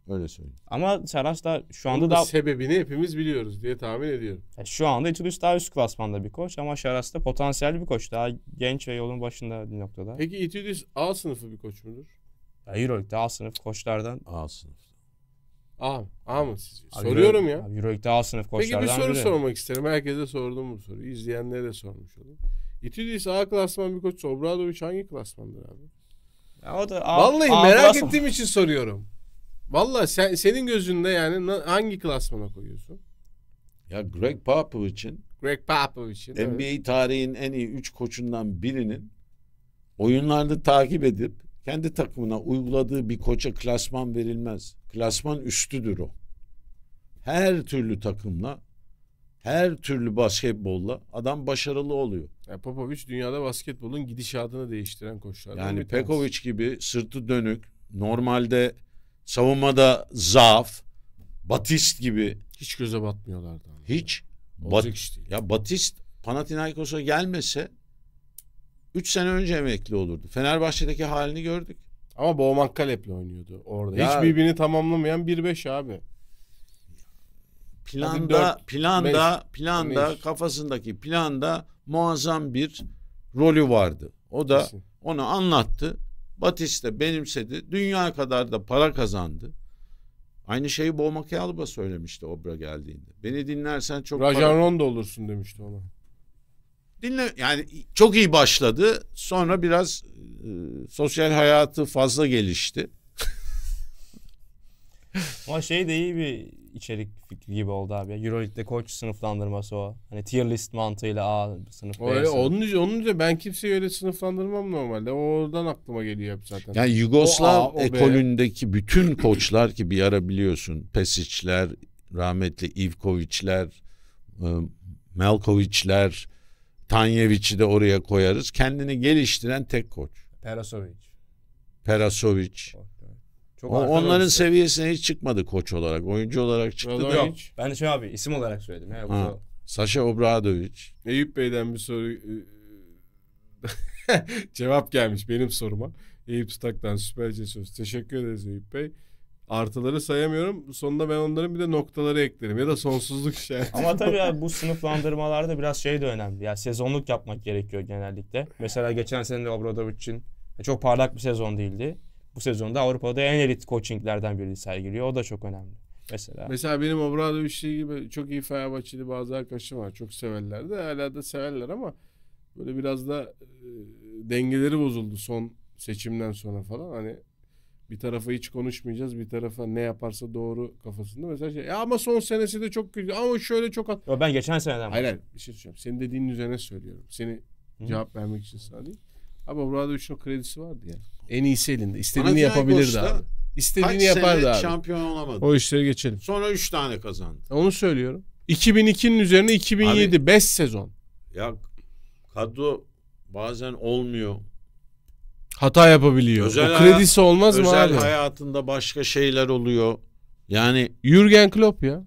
Öyle söyleyeyim. Ama Serhaç da şu anda da daha... sebebini hepimiz biliyoruz diye tahmin ediyorum. E, şu anda Itudis daha üst klasmanda bir koç ama Serhaç da potansiyel bir koç. Daha genç ve yolun başında bir noktada. Peki Itudis A sınıfı bir koç mudur? Ya Euroleague'de A sınıf koçlardan... A sınıf. A, A mı siz? Soruyorum ya. Abi Euroleague'de A sınıf koçlardan Peki bir soru biri. sormak isterim. Herkese sordum bu soruyu. İzleyenlere de sormuş olayım. Itudis A klasman bir koç. Obradoviç hangi klasmandır abi? Ya o da A, Vallahi A merak klasman. ettiğim için soruyorum. Valla sen, senin gözünde yani hangi klasmana koyuyorsun? Ya Greg Popovich'in Greg Popovich'in NBA evet. tarihin en iyi 3 koçundan birinin oyunlarını takip edip kendi takımına uyguladığı bir koça klasman verilmez. Klasman üstüdür o. Her türlü takımla her türlü basketbolla adam başarılı oluyor. Yani Popovic dünyada basketbolun gidişatını değiştiren koçlardan Yani Pekovic gibi sırtı dönük, normalde Savunmada zaaf. Batist gibi. Hiç göze batmıyorlardı. Abi. Hiç. Bat, işte. Ya Batist Panathinaikos'a gelmese 3 sene önce emekli olurdu. Fenerbahçe'deki halini gördük. Ama Boğman Kalep'le oynuyordu orada. Ya, Hiç birbirini tamamlamayan 1-5 abi. Planda, 4, planda, 5, planda, 5. kafasındaki planda muazzam bir rolü vardı. O da Kesin. onu anlattı. Batiste benimsedi. Dünya kadar da para kazandı. Aynı şeyi Bo Makialba söylemişti Obra geldiğinde. Beni dinlersen çok Rajan para... Rondo olursun demişti ona. Dinle yani çok iyi başladı. Sonra biraz e, sosyal hayatı fazla gelişti. Ama şey de iyi bir içerik fikri gibi oldu abi. Euroleague'de koç sınıflandırması o. Hani tier list mantığıyla A sınıf, B Onun, için, onun için ben kimseyi öyle sınıflandırmam normalde. Oradan aklıma geliyor hep zaten. Yani Yugoslav o A, o ekolündeki bütün koçlar ki bir ara biliyorsun Pesic'ler, rahmetli Ivkovic'ler, e, Melkovic'ler, Tanyevic'i de oraya koyarız. Kendini geliştiren tek koç. Perasovic. Perasovic. Çok o, onların olmuştu. seviyesine hiç çıkmadı koç olarak. Oyuncu olarak çıktı da Hiç. Ben de şey abi isim olarak söyledim. Ya, ha. Saşa Obradovic. Eyüp Bey'den bir soru e, cevap gelmiş benim soruma. Eyüp Stak'tan süperce söz. Teşekkür ederiz Eyüp Bey. Artıları sayamıyorum. Sonunda ben onların bir de noktaları eklerim ya da sonsuzluk şey. Ama tabii abi bu sınıflandırmalarda biraz şey de önemli. Ya yani sezonluk yapmak gerekiyor genellikle. Mesela geçen sene de Obradovic için çok parlak bir sezon değildi bu sezonda Avrupa'da en elit coachinglerden biri sergiliyor. O da çok önemli. Mesela. Mesela benim bir şey gibi çok iyi Fenerbahçeli bazı arkadaşım var. Çok severler de hala da severler ama böyle biraz da e, dengeleri bozuldu son seçimden sonra falan. Hani bir tarafa hiç konuşmayacağız. Bir tarafa ne yaparsa doğru kafasında. Mesela şey, ya ama son senesi de çok kötü. Ama şöyle çok at. ben geçen seneden. Hayır, hayır bir şey söyleyeyim. Senin dediğin üzerine söylüyorum. Seni Hı. cevap vermek için sadece. değil. Ama Obradoviç'in o kredisi vardı ya. Yani. En iyisi elinde. İstediğini yapabilirdi abi. İstediğini yapardı abi. şampiyon olamadı. O işleri geçelim. Sonra 3 tane kazandı. Onu söylüyorum. 2002'nin üzerine 2007 5 sezon. Ya kadro bazen olmuyor. Hata yapabiliyor. Özel o e, kredisi hayat, olmaz mı abi? Özel hayatında başka şeyler oluyor. Yani Jurgen Klopp ya.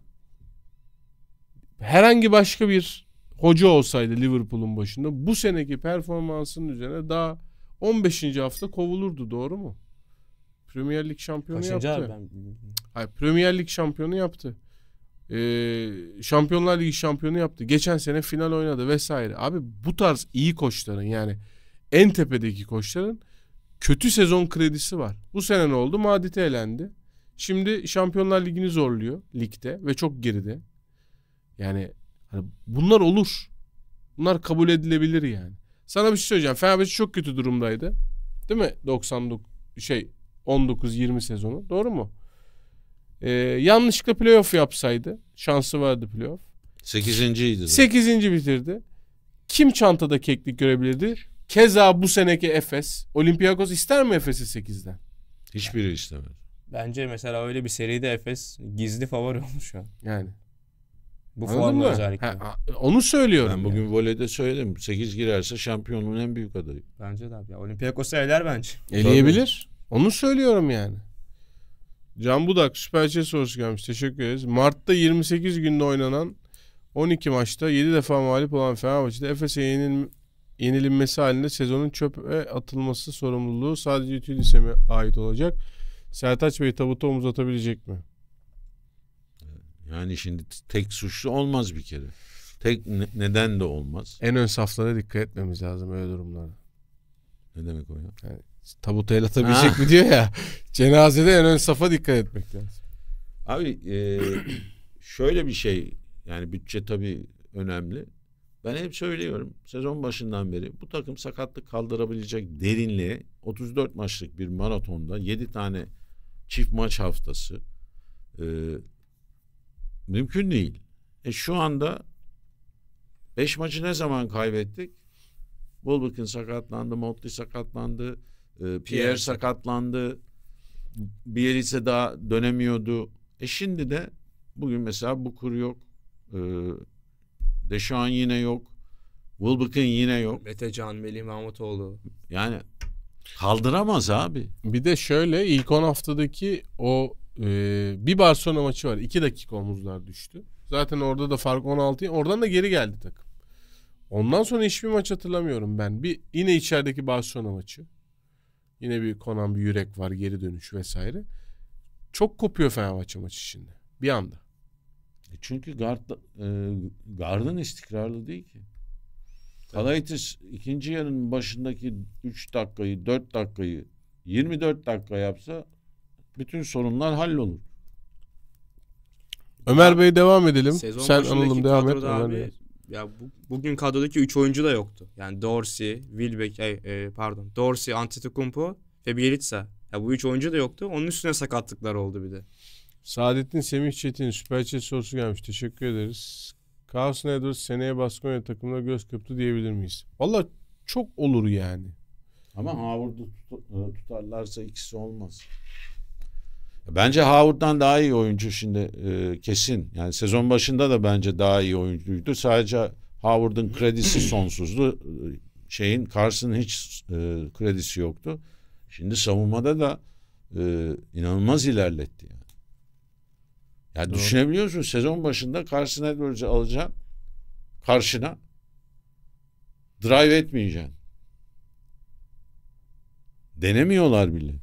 Herhangi başka bir hoca olsaydı Liverpool'un başında bu seneki performansının üzerine daha 15. hafta kovulurdu doğru mu? Premier Lig şampiyonu Kaçıncı yaptı. Abi ben... Hayır Premier Lig şampiyonu yaptı. Ee, Şampiyonlar Ligi şampiyonu yaptı. Geçen sene final oynadı vesaire. Abi bu tarz iyi koçların yani en tepedeki koçların kötü sezon kredisi var. Bu sene ne oldu? Madite elendi. Şimdi Şampiyonlar Ligi'ni zorluyor ligde ve çok geride. Yani hani bunlar olur. Bunlar kabul edilebilir yani. Sana bir şey söyleyeceğim. Fenerbahçe çok kötü durumdaydı. Değil mi? 99 şey 19-20 sezonu. Doğru mu? Ee, yanlışlıkla playoff yapsaydı. Şansı vardı playoff. Sekizinciydi. Sekizinci bitirdi. Kim çantada keklik görebilirdi? Keza bu seneki Efes. Olympiakos ister mi Efes'i sekizden? Hiçbiri istemez. Bence mesela öyle bir seride Efes gizli favori olmuş şu an. Yani. Bu Anladın mı? özellikle. Ha, onu söylüyorum. Ben bugün yani. voleyde söyledim. 8 girerse şampiyonluğun en büyük adayı. Bence de abi. Olympiakos'u eler bence. Eleyebilir. Onu söylüyorum yani. Can Budak süper şey sorusu gelmiş. Teşekkür ederiz. Mart'ta 28 günde oynanan 12 maçta 7 defa mağlup olan Fenerbahçe'de Efes'e yenil yenilinmesi halinde sezonun çöpe atılması sorumluluğu sadece Tülis'e mi ait olacak? Sertaç Bey tabutu omuz atabilecek mi? Yani şimdi tek suçlu olmaz bir kere. Tek ne- neden de olmaz. En ön saflara dikkat etmemiz lazım öyle durumlarda. Ne demek o ya? Yani, tabuta el atabilecek mi diyor ya. Cenazede en ön safa dikkat etmek lazım. Abi e, şöyle bir şey yani bütçe tabii önemli. Ben hep söylüyorum sezon başından beri bu takım sakatlık kaldırabilecek derinliğe 34 maçlık bir maratonda 7 tane çift maç haftası e, Mümkün değil. E şu anda beş maçı ne zaman kaybettik? Bulbuk'un sakatlandı, Motley sakatlandı, e, Pierre sakatlandı. Bielitse daha dönemiyordu. E şimdi de bugün mesela bu Bukur yok. E, Deşan yine yok. Wilbek'in yine yok. Mete Can, Melih Mahmutoğlu. Yani kaldıramaz abi. Bir de şöyle ilk 10 haftadaki o ee, bir Barcelona maçı var. 2 dakika omuzlar düştü. Zaten orada da fark 16. Oradan da geri geldi takım. Ondan sonra hiçbir maç hatırlamıyorum ben. Bir yine içerideki Barcelona maçı. Yine bir konan bir yürek var, geri dönüş vesaire. Çok kopuyor Fenerbahçe maçı şimdi. Bir anda. E çünkü gard, e, gardın istikrarlı değil ki. Kalaitis ikinci yarının başındaki 3 dakikayı, 4 dakikayı, 24 dakika yapsa bütün sorunlar hallolur. Ömer Bey devam edelim. Sezon Sen analım devam et. Abi, ya bu, bugün kadrodaki 3 oyuncu da yoktu. Yani Dorsey, Wilbeck, e, e, pardon Dorsey, Antetokounmpo ve Bielitsa. Ya bu 3 oyuncu da yoktu. Onun üstüne sakatlıklar oldu bir de. Saadettin Semih Çetin süper chat sorusu gelmiş. Teşekkür ederiz. Carson Edwards seneye Baskonya takımına göz kırptı diyebilir miyiz? Valla çok olur yani. Ama Howard'ı e, tutarlarsa ikisi olmaz. Bence Howard'dan daha iyi oyuncu şimdi e, kesin. Yani sezon başında da bence daha iyi oyuncuydu. Sadece Howard'ın kredisi sonsuzdu. Şeyin Carson'ın hiç e, kredisi yoktu. Şimdi savunmada da e, inanılmaz ilerletti yani. Ya yani düşünebiliyor musun? Sezon başında Carson Edwards'ı alacaksın karşına drive etmeyeceksin. Denemiyorlar bile.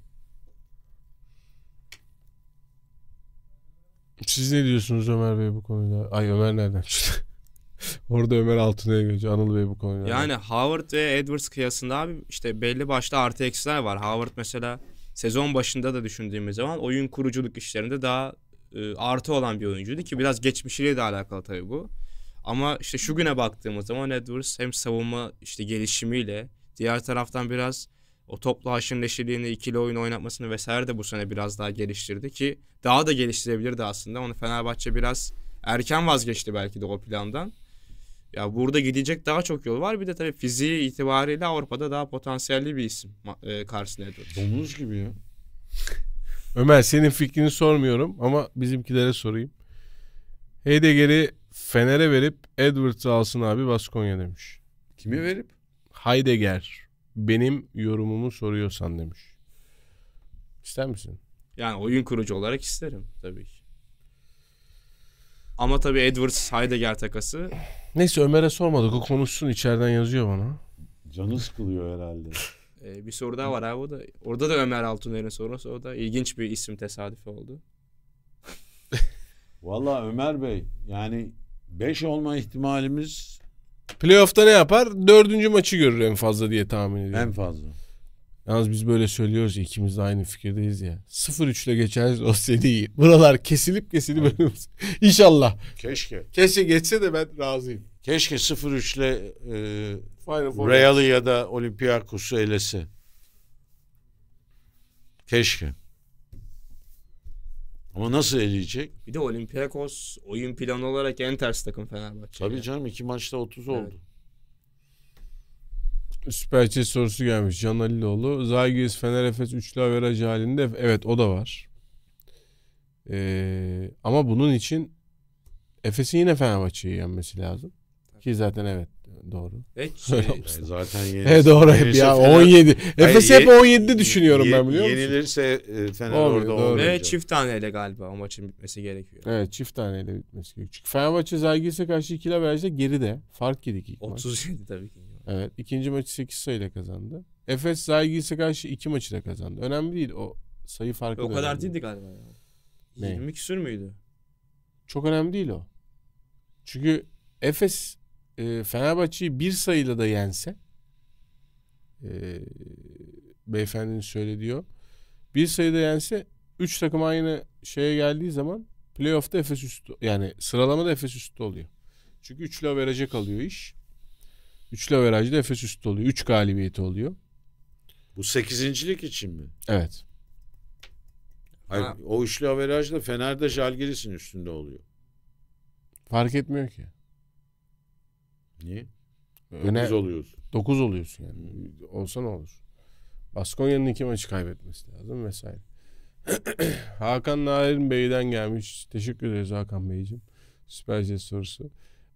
Siz ne diyorsunuz Ömer Bey bu konuda? Ay Ömer nereden çıktı? Orada Ömer Altun'a geçiyor. Anıl Bey bu konuda. Yani Howard ve Edwards kıyasında abi işte belli başlı artı eksiler var. Howard mesela sezon başında da düşündüğümüz zaman oyun kuruculuk işlerinde daha e, artı olan bir oyuncuydu ki biraz geçmişiyle de alakalı tabii bu. Ama işte şu güne baktığımız zaman Edwards hem savunma işte gelişimiyle diğer taraftan biraz o toplu haşır neşirliğini, ikili oyun oynatmasını vesaire de bu sene biraz daha geliştirdi ki daha da geliştirebilirdi aslında. Onu Fenerbahçe biraz erken vazgeçti belki de o plandan. Ya burada gidecek daha çok yol var. Bir de tabii fiziği itibariyle Avrupa'da daha potansiyelli bir isim e, Carson Edwards. Domuz gibi ya. Ömer senin fikrini sormuyorum ama bizimkilere sorayım. Heidegger'i Fener'e verip Edwards'ı alsın abi Baskonya demiş. Kimi verip? Heidegger benim yorumumu soruyorsan demiş. İster misin? Yani oyun kurucu olarak isterim tabii Ama tabii Edwards Heidegger takası. Neyse Ömer'e sormadık. O konuşsun içeriden yazıyor bana. Canı sıkılıyor herhalde. Ee, bir soru daha var abi o da. Orada da Ömer Altuner'in sorusu. O da ilginç bir isim tesadüfi oldu. Valla Ömer Bey yani 5 olma ihtimalimiz Playoff'ta ne yapar? Dördüncü maçı görür en fazla diye tahmin ediyorum. En fazla. Yalnız biz böyle söylüyoruz ya, ikimiz de aynı fikirdeyiz ya. 0-3'le geçeriz o seriyi. Buralar kesilip kesilip önümüz. İnşallah. Keşke. Keşke geçse de ben razıyım. Keşke 0-3'le e, Real'i ya da Olympiakos'u elese. Keşke. Ama nasıl eleyecek? Bir de Olympiakos oyun planı olarak en ters takım Fenerbahçe. Tabii canım iki maçta 30 evet. oldu. Süper Chat sorusu gelmiş. Can Aliloğlu. Zagis Fener Efes üçlü averaj halinde. Evet o da var. Ee, ama bunun için Efes'in yine Fenerbahçe'yi yenmesi lazım. Ki zaten evet Doğru. Hiç e, şey, zaten yeni. He doğru hep ya Fener... 17. Efes hep 17'de düşünüyorum ben biliyor musun? Yenilirse e, Fener Olmuyor, orada doğru. Ve çift taneyle galiba o maçın bitmesi gerekiyor. Evet çift taneyle bitmesi gerekiyor. Çünkü Fenerbahçe Zalgiris'e karşı 2 ile beraberde geride. Fark yedik ilk 37 maç. tabii ki. Evet ikinci maçı 8 sayıyla kazandı. Efes Zalgiris'e karşı 2 maçı da kazandı. Önemli değil o sayı farkı. O kadar değildi galiba. Yani. Ne? 20 küsür müydü? Çok önemli değil o. Çünkü Efes e, Fenerbahçe'yi bir sayıyla da yense e, beyefendinin söylediği o. Bir sayıda yense üç takım aynı şeye geldiği zaman playoff'ta Efes üstü yani sıralamada Efes üstü oluyor. Çünkü 3'lü averaja kalıyor iş. 3'lü averajda Efes üstü oluyor. Üç galibiyeti oluyor. Bu sekizincilik için mi? Evet. Hayır, ha. o üçlü averajla Fener'de Jalgiris'in üstünde oluyor. Fark etmiyor ki. Niye? Öne ee, 9 oluyoruz. 9 oluyorsun yani. Olsa ne olur? Baskonya'nın iki maçı kaybetmesi lazım vesaire. Hakan Narin Bey'den gelmiş. Teşekkür ederiz Hakan Beyciğim. Süperce sorusu.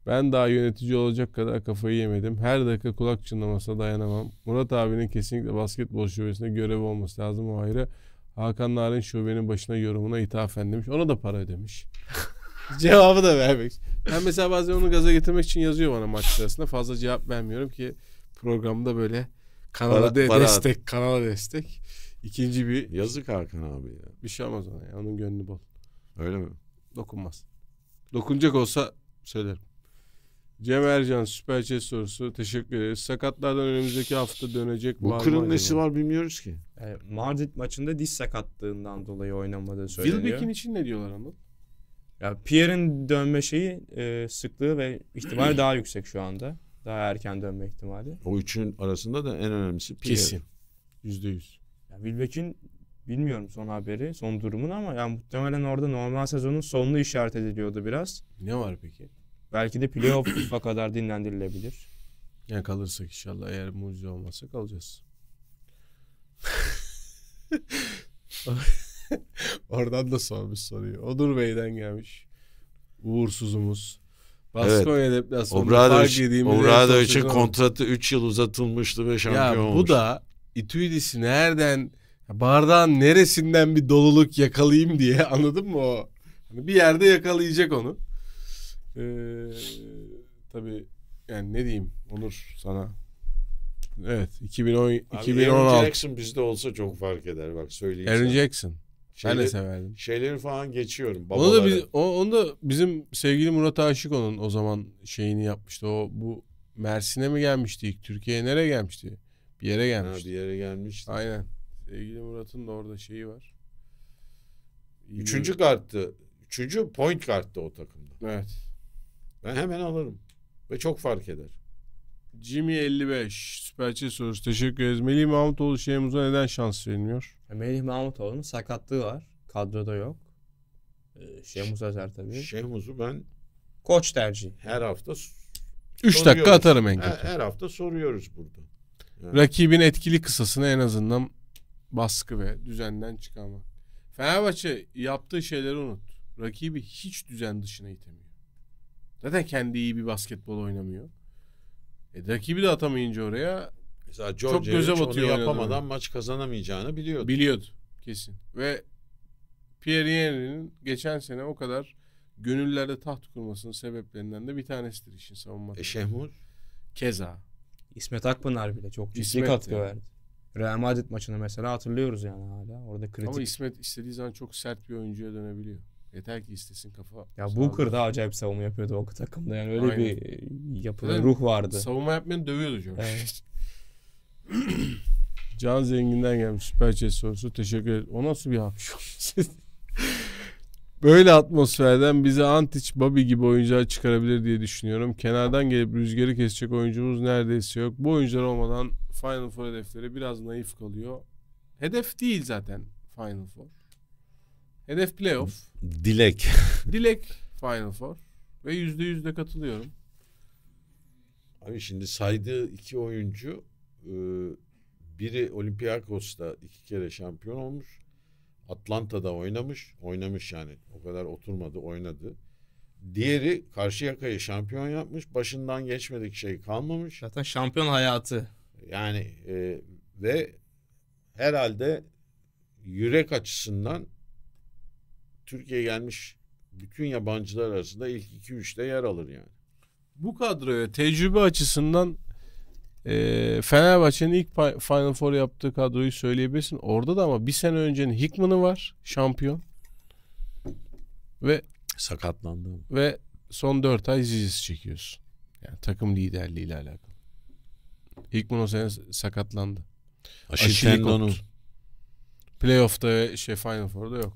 Ben daha yönetici olacak kadar kafayı yemedim. Her dakika kulak çınlamasına dayanamam. Murat abinin kesinlikle basketbol şubesinde görev olması lazım o ayrı. Hakan Narin şubenin başına yorumuna ithafen demiş. Ona da para ödemiş. Cevabı da vermek. Ben mesela bazen onu gaza getirmek için yazıyor bana maç sırasında. Fazla cevap vermiyorum ki programda böyle kanala de, destek, kanala destek. İkinci bir... Yazık Hakan abi ya. Bir şey olmaz ona ya. Onun gönlü bol. Öyle mi? Dokunmaz. Dokunacak olsa söylerim. Cem Ercan süper chat sorusu. Teşekkür ederiz. Sakatlardan önümüzdeki hafta dönecek. Bu kırın nesi var bilmiyoruz ki. E, Mardin maçında diz sakatlığından dolayı oynamadığı söyleniyor. Wilbeck'in için ne diyorlar onu? Ya Pierre'in dönme şeyi e, sıklığı ve ihtimali daha yüksek şu anda. Daha erken dönme ihtimali. O üçün arasında da en önemlisi Pierre. Kesin. Yüzde yüz. Ya Wilbeck'in bilmiyorum son haberi, son durumunu ama yani muhtemelen orada normal sezonun sonunu işaret ediliyordu biraz. Ne var peki? Belki de playoff'a kadar dinlendirilebilir. Yani kalırsak inşallah eğer mucize olmazsa kalacağız. Oradan da sormuş soruyu. Onur Bey'den gelmiş. Uğursuzumuz. Baskonya evet. deplasmanında fark yediğimiz... Obradovic'in kontratı 3 yıl uzatılmıştı ve şampiyon ya, bu olmuş. Bu da İtüidis'i nereden bardağın neresinden bir doluluk yakalayayım diye anladın mı o? Hani bir yerde yakalayacak onu. Ee, tabii yani ne diyeyim Onur sana. Evet 2010 Abi 2016. Aaron Jackson bizde olsa çok fark eder bak söyleyeyim. Aaron sana. Jackson. Şeyleri, ben de severdim. Şeyleri falan geçiyorum. Babaları. Onu da biz, o, onu da bizim sevgili Murat Aşık onun o zaman şeyini yapmıştı. O bu Mersin'e mi gelmişti ilk? Türkiye'ye nereye gelmişti? Bir yere gelmişti. Ha, bir yere gelmişti. Aynen. Sevgili Murat'ın da orada şeyi var. Üçüncü karttı. Üçüncü point karttı o takımda. Evet. Ben hemen alırım. Ve çok fark eder. Jimmy 55. Süper sorusu. Teşekkür ederiz. Melih Mahmutoğlu şeyimize neden şans verilmiyor? Melih Mahmutoğlu'nun sakatlığı var. Kadroda yok. Ee, Şehmuz Özer tabii. Şehmuz'u ben koç tercihi. Her hafta 3 dakika atarım en kötü. Her, hafta soruyoruz burada. Yani. Rakibin etkili kısasını en azından baskı ve düzenden çıkarma. Fenerbahçe yaptığı şeyleri unut. Rakibi hiç düzen dışına itemiyor. Zaten kendi iyi bir basketbol oynamıyor. E, rakibi de atamayınca oraya Mesela Çok göze batıyor yapamadan maç kazanamayacağını biliyordu. Biliyordu kesin. Ve Pierre'nin geçen sene o kadar gönüllerde taht kurmasının sebeplerinden de bir tanesidir işin savunma. E Keza. İsmet Akpınar bile çok ciddi İsmet katkı yani. verdi. Real Madrid maçını mesela hatırlıyoruz yani hala. Orada kritik. Ama İsmet istediği zaman çok sert bir oyuncuya dönebiliyor. Yeter ki istesin kafa. Ya Booker da acayip savunma yapıyordu o takımda. Yani öyle Aynen. bir yapı, ruh vardı. Savunma yapmayanı dövüyordu George. Evet. Can Zengin'den gelmiş süper sorusu. Teşekkür ederim. O nasıl bir hapşu? Böyle atmosferden bize Antic, Bobby gibi oyuncular çıkarabilir diye düşünüyorum. Kenardan gelip rüzgarı kesecek oyuncumuz neredeyse yok. Bu oyuncular olmadan Final Four hedefleri biraz naif kalıyor. Hedef değil zaten Final Four. Hedef playoff. Dilek. Dilek Final Four. Ve yüzde yüzde katılıyorum. Abi şimdi saydığı iki oyuncu e, biri Olympiakos'ta iki kere şampiyon olmuş. Atlanta'da oynamış. Oynamış yani. O kadar oturmadı, oynadı. Diğeri karşı Karşıyaka'yı şampiyon yapmış. Başından geçmedik şey kalmamış. Zaten şampiyon hayatı. Yani e, ve herhalde yürek açısından Türkiye gelmiş bütün yabancılar arasında ilk 2-3'te yer alır yani. Bu kadroya tecrübe açısından e, Fenerbahçe'nin ilk Final Four yaptığı kadroyu söyleyebilirsin. Orada da ama bir sene öncenin Hickman'ı var. Şampiyon. Ve sakatlandı. Ve son 4 ay Zizis çekiyorsun. Yani takım liderliği ile alakalı. Hickman o sene sakatlandı. Aşil, Aşil tendonu. Playoff'ta ve şey Final Four'da yok.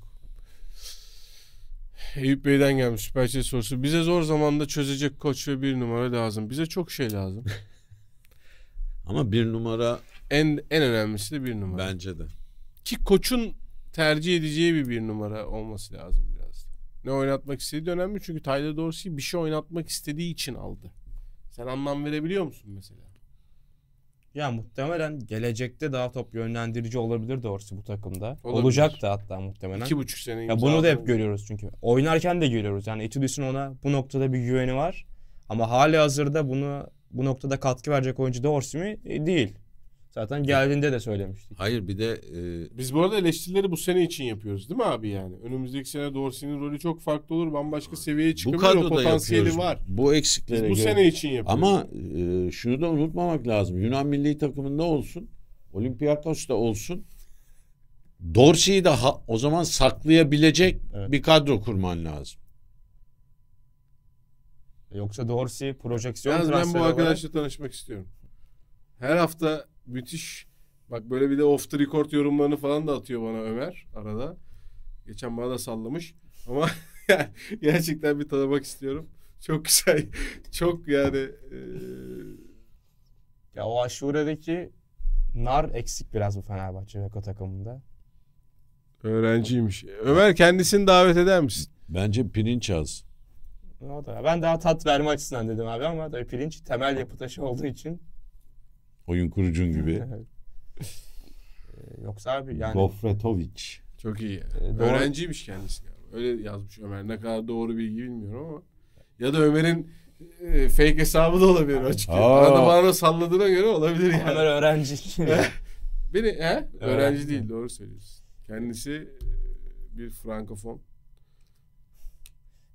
Eyüp Bey'den gelmiş Süper Çet sorusu. Bize zor zamanda çözecek koç ve bir numara lazım. Bize çok şey lazım. Ama bir numara... En, en önemlisi de bir numara. Bence de. Ki koçun tercih edeceği bir bir numara olması lazım biraz. Ne oynatmak istediği önemli çünkü Tyler Dorsey bir şey oynatmak istediği için aldı. Sen anlam verebiliyor musun mesela? Ya muhtemelen gelecekte daha top yönlendirici olabilir Dorsey bu takımda. Olabilir. Olacak da hatta muhtemelen. İki buçuk sene Ya bunu da hep görüyoruz çünkü. Oynarken de görüyoruz. Yani Etudis'in ona bu noktada bir güveni var. Ama hali hazırda bunu bu noktada katkı verecek oyuncu Dorsey mi? E, değil. Zaten geldiğinde de söylemiştik. Hayır bir de... E... Biz bu arada eleştirileri bu sene için yapıyoruz değil mi abi yani? Önümüzdeki sene Dorsey'nin rolü çok farklı olur. Bambaşka seviyeye çıkabilir. Bu o potansiyeli yapıyoruz. var. Bu eksikleri. Biz bu göre... sene için yapıyoruz. Ama e, şunu da unutmamak lazım. Yunan milli takımında olsun. Olympiakos'ta olsun. Dorsey'i de ha, o zaman saklayabilecek evet. bir kadro kurman lazım. Yoksa Dorsey projeksiyon Yalnız ben bu arkadaşla olarak... tanışmak istiyorum. Her hafta müthiş bak böyle bir de off the record yorumlarını falan da atıyor bana Ömer arada. Geçen bana da sallamış ama gerçekten bir tanımak istiyorum. Çok güzel. Çok yani e... Ya o aşuredeki nar eksik biraz bu Fenerbahçe Beko takımında. Öğrenciymiş. Ömer kendisini davet eder misin? Bence pirinç az. O da. Ben daha tat verme açısından dedim abi ama tabii pirinç temel yapı taşı olduğu için. Oyun kurucun gibi. Ee, yoksa abi yani. Gofretovic. Çok iyi. Yani. Ee, doğru. Öğrenciymiş kendisi. Öyle yazmış Ömer. Ne kadar doğru bilgi bilmiyorum ama. Ya da Ömer'in e, fake hesabı da olabilir açıkçası. Arada bana salladığına göre olabilir yani. Ömer öğrenci. Beni he? Öğrenci, öğrenci değil doğru söylüyorsun. Kendisi e, bir frankofon.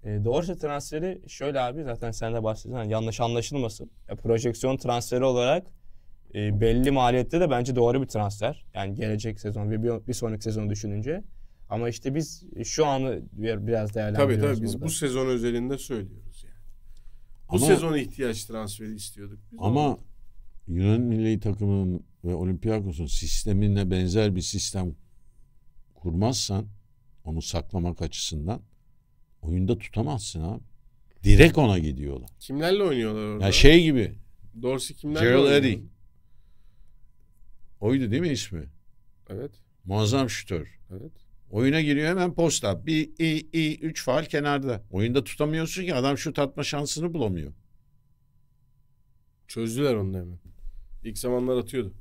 E, Dorje transferi şöyle abi zaten sen de bahsettin hani yanlış anlaşılmasın. Ya, e, projeksiyon transferi olarak e, belli maliyette de bence doğru bir transfer. Yani gelecek sezon ve bir, bir sonraki sezon düşününce. Ama işte biz şu anı biraz değerlendiriyoruz. Tabii tabii burada. biz bu sezon özelinde söylüyoruz yani. Bu ama, sezon ihtiyaç transferi istiyorduk. Biz ama olmadı. Yunan milli takımının ve Olympiakos'un sistemine benzer bir sistem kurmazsan onu saklamak açısından oyunda tutamazsın abi. Direkt ona gidiyorlar. Kimlerle oynuyorlar orada? Ya şey gibi. Dorsey kimlerle Gerald oynuyor? Eddie. Oydu değil mi ismi? Evet. Muazzam şütör. Evet. Oyuna giriyor hemen posta. Bir, i, i, üç faal kenarda. Oyunda tutamıyorsun ki adam şut atma şansını bulamıyor. Çözdüler onu hemen. İlk zamanlar atıyordu.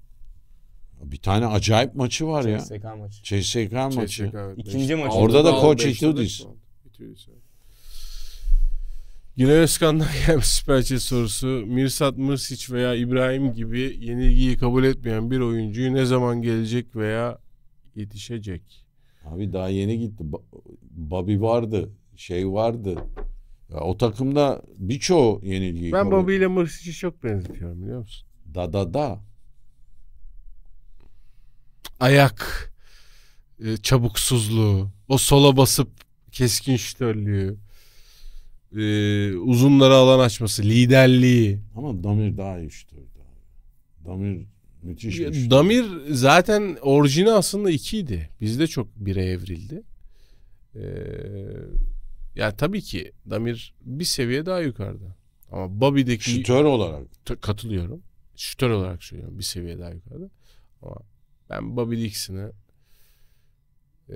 Bir tane acayip maçı var ya. CSK maçı. CSK maçı. CSK, evet. İkinci maçı. Orada da koç Itudis. Twitter'a. Güney Özkan'dan gelmiş süperçe sorusu. Mirsat Mırsiç veya İbrahim gibi yenilgiyi kabul etmeyen bir oyuncuyu ne zaman gelecek veya yetişecek? Abi daha yeni gitti. Bobby vardı. Şey vardı. Ya o takımda birçoğu yenilgiyi Ben Bobby ile Mırsic'i çok benzetiyorum biliyor musun? Da da da. Ayak. E, çabuksuzluğu. O sola basıp keskin şütörlüğü, e, uzunlara alan açması, liderliği. Ama Damir daha iyi şütördü. Damir müthiş bir şütör. Damir zaten orijini aslında ikiydi. Bizde çok bire evrildi. Ee, ya tabii ki Damir bir seviye daha yukarıda. Ama Bobby'deki... Şütör olarak. Katılıyorum. Şütör olarak söylüyorum. Bir seviye daha yukarıda. Ama ben Bobby Dixon'ı ee,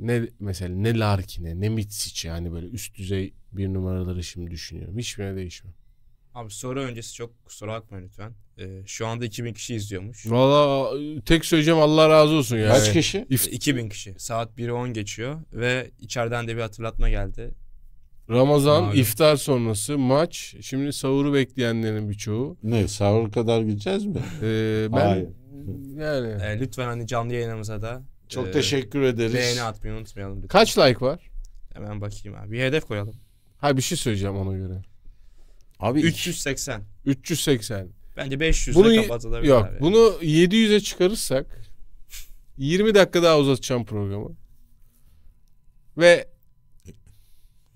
ne mesela ne Larkin'e ne Mitsic yani böyle üst düzey bir numaraları şimdi düşünüyorum. Hiçbirine değişmem. Abi soru öncesi çok kusura bakmayın lütfen. Ee, şu anda 2000 kişi izliyormuş. Valla tek söyleyeceğim Allah razı olsun yani. Kaç kişi? İf- 2000 kişi. Saat 1'e 10 geçiyor ve içeriden de bir hatırlatma geldi. Ramazan, Abi. iftar sonrası, maç. Şimdi sahuru bekleyenlerin birçoğu. Ne sahur kadar gideceğiz mi? Ee, ben Hayır. yani. Ee, lütfen hani canlı yayınımıza da çok e, teşekkür ederiz. Beğeni atmayı unutmayalım. Lütfen. Kaç like var? Hemen bakayım abi. Bir hedef koyalım. Ha bir şey söyleyeceğim ona göre. Abi 380. 380. Bence 500 bunu, kapatılabilir Yok abi. bunu 700'e çıkarırsak 20 dakika daha uzatacağım programı. Ve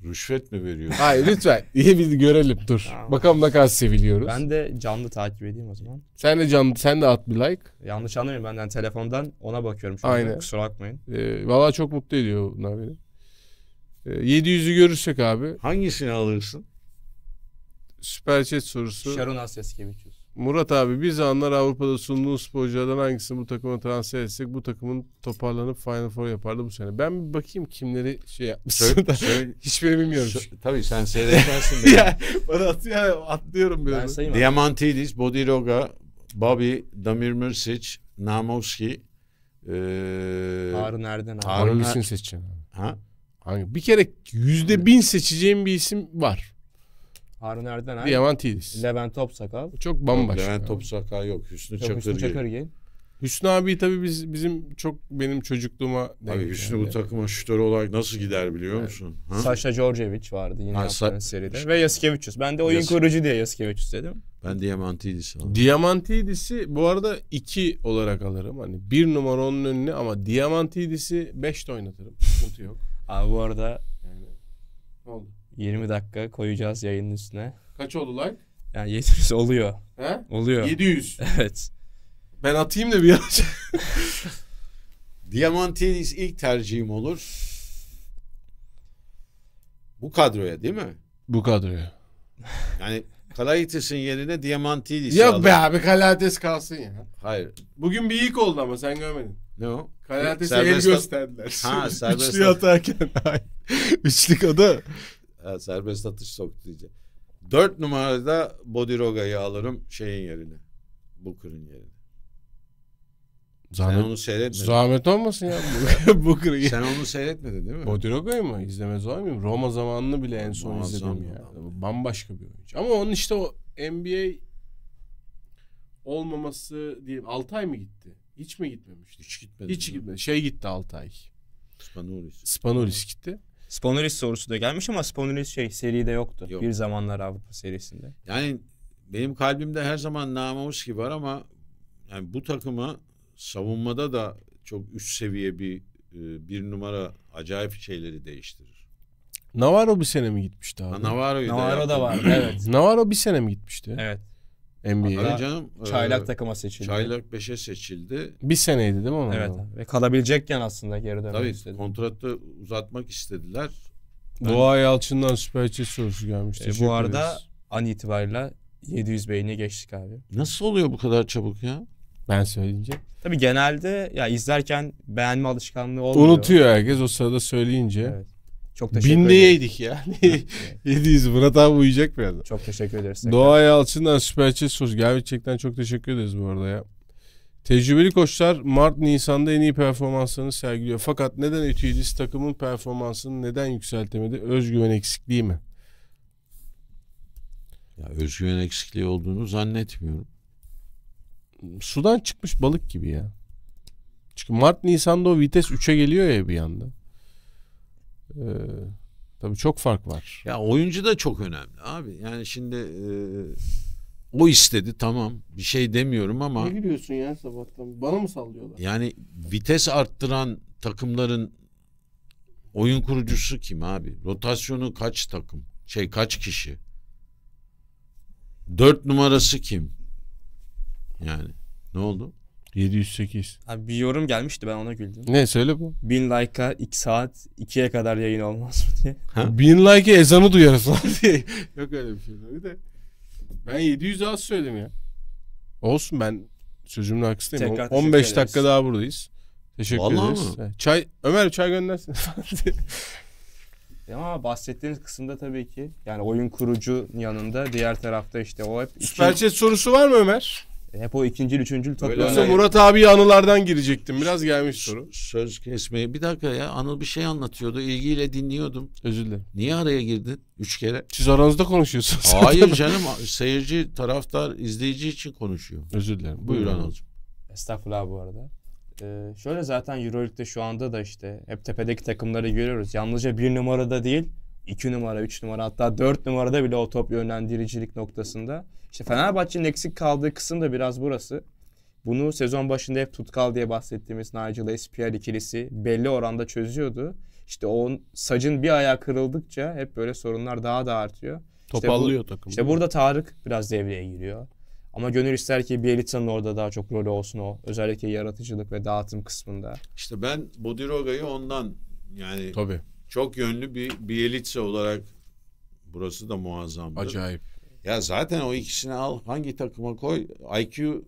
Rüşvet mi veriyorsun? Hayır lütfen. İyi bir görelim dur. Tamam. Bakalım ne kadar seviliyoruz. Ben de canlı takip edeyim o zaman. Sen de canlı sen de at bir like. Yanlış anlamayın benden telefondan ona bakıyorum şu Aynen. anda. Kusura bakmayın. Ee, Valla çok mutlu ediyor bunlar beni. Ee, 700'ü görürsek abi. Hangisini alırsın? Süper chat sorusu. Sharon Asyaskevich. Murat abi biz anlar Avrupa'da sunduğun sporculardan hangisini bu takıma transfer etsek bu takımın toparlanıp Final Four yapardı bu sene. Ben bir bakayım kimleri şey yapmışsın Hiçbirini bilmiyorum. Şu, tabii sen seyretmezsin. ya, bana atıyor, atlıyorum böyle. Ben Diamantidis, Bodiroga, Bobby, Damir Mürsic, Namowski. Ee, Harun Erden abi. Harun Erden seçeceğim. Ha? Hangi? Bir kere yüzde bin seçeceğim bir isim var. Harun Erdener. Diamant Levent Topsakal. Çok bambaşka. Levent Topsakal yok. Hüsnü yok, Çakırgil. Hüsnü Çakırgil. Hüsnü abi tabii biz bizim çok benim çocukluğuma Abi Hüsnü yani. bu takıma şütör olarak nasıl gider biliyor evet. musun? Ha? Saşa Djordjevic vardı yine ha, Sa- seride. Ve Yasikevicius. Ben de oyun Yas- kurucu diye Yasikevicius dedim. Ben Diamantidis aldım. Diamantidis'i bu arada iki olarak alırım. Hani bir numara onun önüne ama Diamantidis'i beşte oynatırım. Sıkıntı yok. Abi bu arada yani oldu. 20 dakika koyacağız yayının üstüne. Kaç oldu like? Yani 700 oluyor. He? Oluyor. 700. Evet. Ben atayım da bir an. Diamantinis ilk tercihim olur. Bu kadroya değil mi? Bu kadroya. Yani Kalaitis'in yerine Diamantidis'i Yok alır. be abi Kalaitis kalsın ya. Hayır. Bugün bir ilk oldu ama sen görmedin. Ne o? Kalates'e el gösterdiler. Ha serbest. Üçlü atarken. Üçlük adı serbest atış soktu diyeceğim. Dört numarada Bodiroga'yı alırım şeyin yerine. Booker'ın yerine. Zahmet, Sen onu seyretmedin. Zahmet olmasın ya. Booker'ı. Sen onu seyretmedin değil mi? Bodiroga'yı mı? İzlemez olur muyum? Roma zamanını bile en son Muazzam izledim ya. Yani. Bambaşka bir oyuncu. Ama onun işte o NBA olmaması diyeyim. 6 ay mı gitti? Hiç mi gitmemişti? Hiç gitmedi. Hiç gitmedi. Şey gitti 6 ay. Spanulis. Spanulis gitti. Sponeris sorusu da gelmiş ama Sponeris şey seride yoktu. Yok. Bir zamanlar Avrupa serisinde. Yani benim kalbimde her zaman Namamuski var ama yani bu takıma savunmada da çok üst seviye bir e, bir numara acayip şeyleri değiştirir. Navarro bir sene mi gitmişti abi? Ha, Navarro'yu Navarro da, da var. evet. Navarro bir sene mi gitmişti? Evet. NBA'ye. canım. Çaylak e, takıma seçildi. Çaylak 5'e seçildi. Bir seneydi değil mi onun? Evet. Adamı? Ve kalabilecekken aslında geri dönmek Tabii, istedi. kontratı uzatmak istediler. Ben... Doğa Yalçın'dan süper çiz sorusu gelmiş. E, bu arada an itibariyle 700 beyni geçtik abi. Nasıl oluyor bu kadar çabuk ya? Ben söyleyince. Tabii genelde ya izlerken beğenme alışkanlığı olmuyor. Unutuyor herkes o sırada söyleyince. Evet. Çok teşekkür Binde ederim. yedik ya. Yediyiz. Murat abi uyuyacak biraz. Çok teşekkür ederiz. Doğa Yalçın'dan Süper Chat sorusu. Gerçekten çok teşekkür ederiz bu arada ya. Tecrübeli koçlar Mart Nisan'da en iyi performanslarını sergiliyor. Fakat neden Etüdis takımın performansını neden yükseltemedi? Özgüven eksikliği mi? Ya özgüven eksikliği olduğunu zannetmiyorum. Sudan çıkmış balık gibi ya. Çünkü Mart Nisan'da o vites 3'e geliyor ya bir yanda. Ee, tabii çok fark var. Ya oyuncu da çok önemli abi. Yani şimdi e, o istedi tamam bir şey demiyorum ama. Ne gülüyorsun ya sabahtan? Bana mı sallıyorlar? Yani vites arttıran takımların oyun kurucusu kim abi? Rotasyonu kaç takım? Şey kaç kişi? Dört numarası kim? Yani ne oldu? 708. Abi bir yorum gelmişti ben ona güldüm. Ne söyle bu? 1000 like'a 2 saat 2'ye kadar yayın olmaz mı diye. Ha? 1000 like'a ezanı duyarız lan diye. Yok öyle bir şey tabii de. Ben 700 az söyledim ya. Olsun ben sözümün haksız değilim. 15 dakika daha buradayız. Teşekkür Vallahi ederiz. Mı? Çay Ömer çay göndersin. Ama bahsettiğiniz kısımda tabii ki yani oyun kurucu yanında diğer tarafta işte o hep Süper chat sorusu var mı Ömer? Hep o ikinci üçüncü takılan. Yoksa Murat abi anılardan girecektim. Biraz gelmiş soru. Söz kesmeyi Bir dakika ya Anıl bir şey anlatıyordu. İlgiyle dinliyordum. Özür dilerim. Niye araya girdin? Üç kere. Siz aranızda konuşuyorsunuz. Hayır canım. Seyirci, taraftar, izleyici için konuşuyor. Özür dilerim. Buyur, Buyur Anıl'cığım. Estağfurullah bu arada. Ee, şöyle zaten Euroleague'de şu anda da işte hep tepedeki takımları görüyoruz. Yalnızca bir numarada değil 2 numara, 3 numara hatta 4 numarada bile o top yönlendiricilik noktasında. İşte Fenerbahçe'nin eksik kaldığı kısım da biraz burası. Bunu sezon başında hep tutkal diye bahsettiğimiz Nigel SPR ikilisi belli oranda çözüyordu. İşte o sacın bir ayağı kırıldıkça hep böyle sorunlar daha da artıyor. Topallıyor işte bu, takım. İşte burada Tarık biraz devreye giriyor. Ama gönül ister ki Bielitsa'nın orada daha çok rolü olsun o. Özellikle yaratıcılık ve dağıtım kısmında. İşte ben Bodiroga'yı ondan yani Tabii çok yönlü bir Bielitsa olarak burası da muazzam. Acayip. Ya zaten o ikisini al hangi takıma koy IQ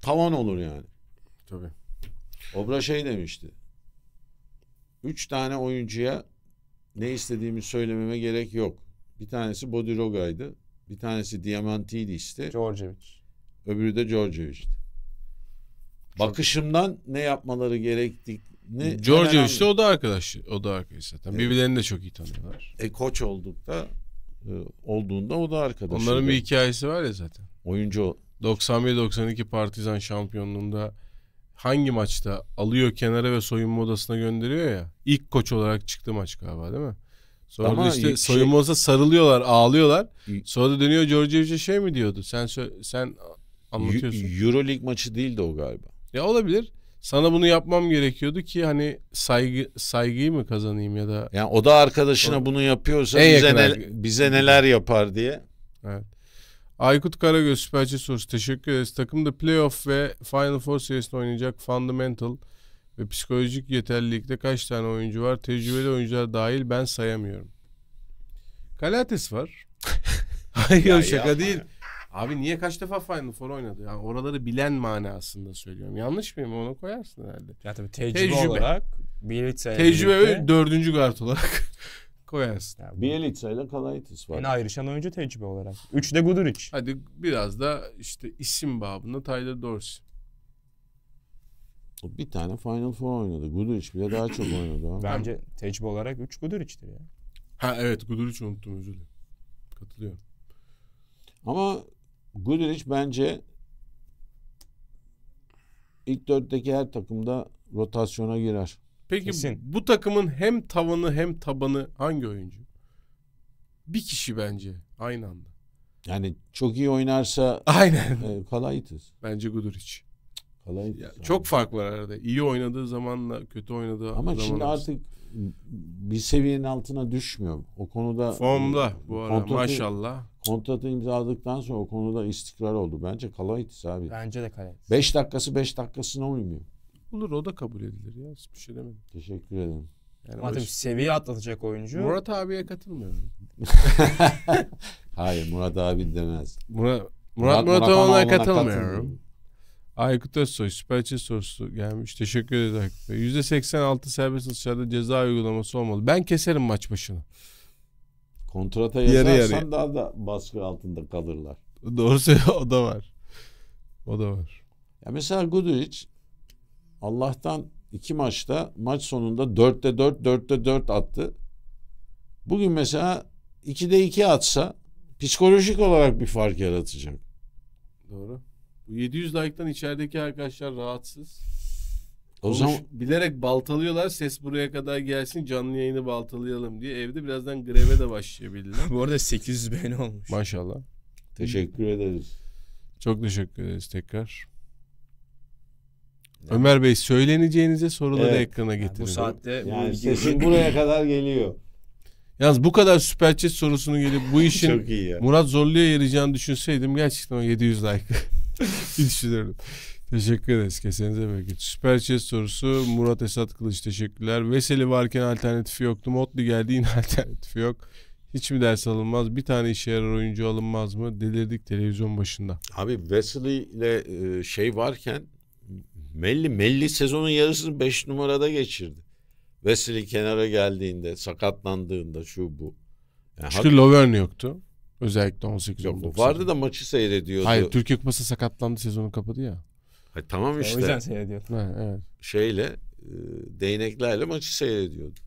tavan olur yani. Tabii. Obra şey demişti. Üç tane oyuncuya ne istediğimi söylememe gerek yok. Bir tanesi Bodiroga'ydı. Bir tanesi Diamantidis'ti. Georgievic. Öbürü de Georgievic'ti. Bakışımdan ne yapmaları gerektik ne? E, Giorgio işte o da arkadaş. O da arkadaş zaten. Evet. Birbirlerini de çok iyi tanıyorlar. E koç oldukta e, olduğunda o da arkadaş. Onların bir hikayesi var ya zaten. Oyuncu 91-92 Partizan şampiyonluğunda hangi maçta alıyor kenara ve soyunma odasına gönderiyor ya. İlk koç olarak çıktı maç galiba değil mi? Sonra Ama işte şey... odasına sarılıyorlar, ağlıyorlar. Sonra da dönüyor Georgievic'e şey mi diyordu? Sen sen anlatıyorsun. Euroleague maçı değildi o galiba. Ya olabilir sana bunu yapmam gerekiyordu ki hani saygı saygıyı mı kazanayım ya da yani o da arkadaşına o, bunu yapıyorsa en bize, ne, bize neler yapar diye. Evet. Aykut Karagöz Süperçi sorusu. Teşekkür ederiz. Takımda playoff ve Final Four serisinde oynayacak fundamental ve psikolojik yeterlilikte kaç tane oyuncu var? Tecrübeli oyuncular dahil ben sayamıyorum. Kalates var. Hayır ya şaka yapma. değil. Abi niye kaç defa Final Four oynadı? Yani oraları bilen manasında söylüyorum. Yanlış mıyım? Onu koyarsın herhalde. Ya tabii tecrübe, tecrübe. olarak Bielitsa Tecrübe birlikte... dördüncü guard olarak koyarsın. Yani Bielitsa ile Kalaitis var. En ayrışan oyuncu tecrübe olarak. Üç de Guduric. Hadi biraz da işte isim babında Tyler Dorsey. Bir tane Final Four oynadı. Guduric bile daha çok oynadı. Ha. Bence tecrübe olarak 3 Guduric'tir ya. Ha evet Guduric unuttum özür dilerim. Katılıyorum. Ama Guduric bence ilk dörtteki her takımda rotasyona girer. Peki Kesin. bu takımın hem tavanı hem tabanı hangi oyuncu? Bir kişi bence aynı anda. Yani çok iyi oynarsa Aynen. E, Kalaitis. Bence Guduric. Kalaitis. çok fark var arada. İyi oynadığı zamanla kötü oynadığı Ama zaman şimdi artık bir seviyenin altına düşmüyor. O konuda formda e, bu arada kontratı, maşallah. Kontratı imzaladıktan sonra o konuda istikrar oldu. Bence Kalaitis abi. Bence de Kalaitis. 5 dakikası 5 dakikasına uymuyor. Olur o da kabul edilir ya. Hiçbir şey demedim. Teşekkür ederim. Yani Ama tabii seviye atlatacak oyuncu. Murat abiye katılmıyorum. Hayır Murat abi demez. Murat Murat, Murat, Murat, Murat, Murat katılmıyorum. katılmıyorum. Aykut Özsoy süper çil sorusu gelmiş. Teşekkür ederiz Aykut Bey. %86 serbest atışlarda ceza uygulaması olmalı. Ben keserim maç başını. Kontrata Yarı yazarsan yarıya. daha da baskı altında kalırlar. Doğru söylüyor. O da var. O da var. Ya mesela Guduric Allah'tan iki maçta maç sonunda 4'te 4, 4'te 4 attı. Bugün mesela 2'de 2 atsa psikolojik olarak bir fark yaratacak. Doğru. 700 like'tan içerideki arkadaşlar rahatsız. O Konuş, zaman bilerek baltalıyorlar ses buraya kadar gelsin canlı yayını baltalayalım diye evde birazdan greve de başlayabilirler. Bu arada 800 beğeni olmuş. Maşallah. Hmm. Teşekkür ederiz. Çok teşekkür ederiz tekrar. Evet. Ömer Bey söyleneceğinize soruları evet. ekrana getirin. Yani bu saatte yani sesin buraya kadar geliyor. Yalnız bu kadar süper chat sorusunu gelip bu işin Murat Zorlu'ya yarayacağını düşünseydim gerçekten o 700 like. düşünüyorum. Teşekkür ederiz. Kesenize bereket. Süper chat sorusu Murat Esat Kılıç. Teşekkürler. Veseli varken alternatifi yoktu. Motli geldi yine alternatifi yok. Hiç mi ders alınmaz? Bir tane işe yarar oyuncu alınmaz mı? Delirdik televizyon başında. Abi Wesley ile e, şey varken Melli Melli sezonun yarısını 5 numarada geçirdi. Wesley kenara geldiğinde, sakatlandığında şu bu. Yani Çünkü Lovern yoktu. Özellikle 18 19 Vardı da maçı seyrediyordu. Hayır Türkiye Kupası sakatlandı sezonu kapadı ya. Hayır, tamam işte. O yüzden seyrediyordu. Ha, evet. Şeyle e, değneklerle maçı seyrediyordu.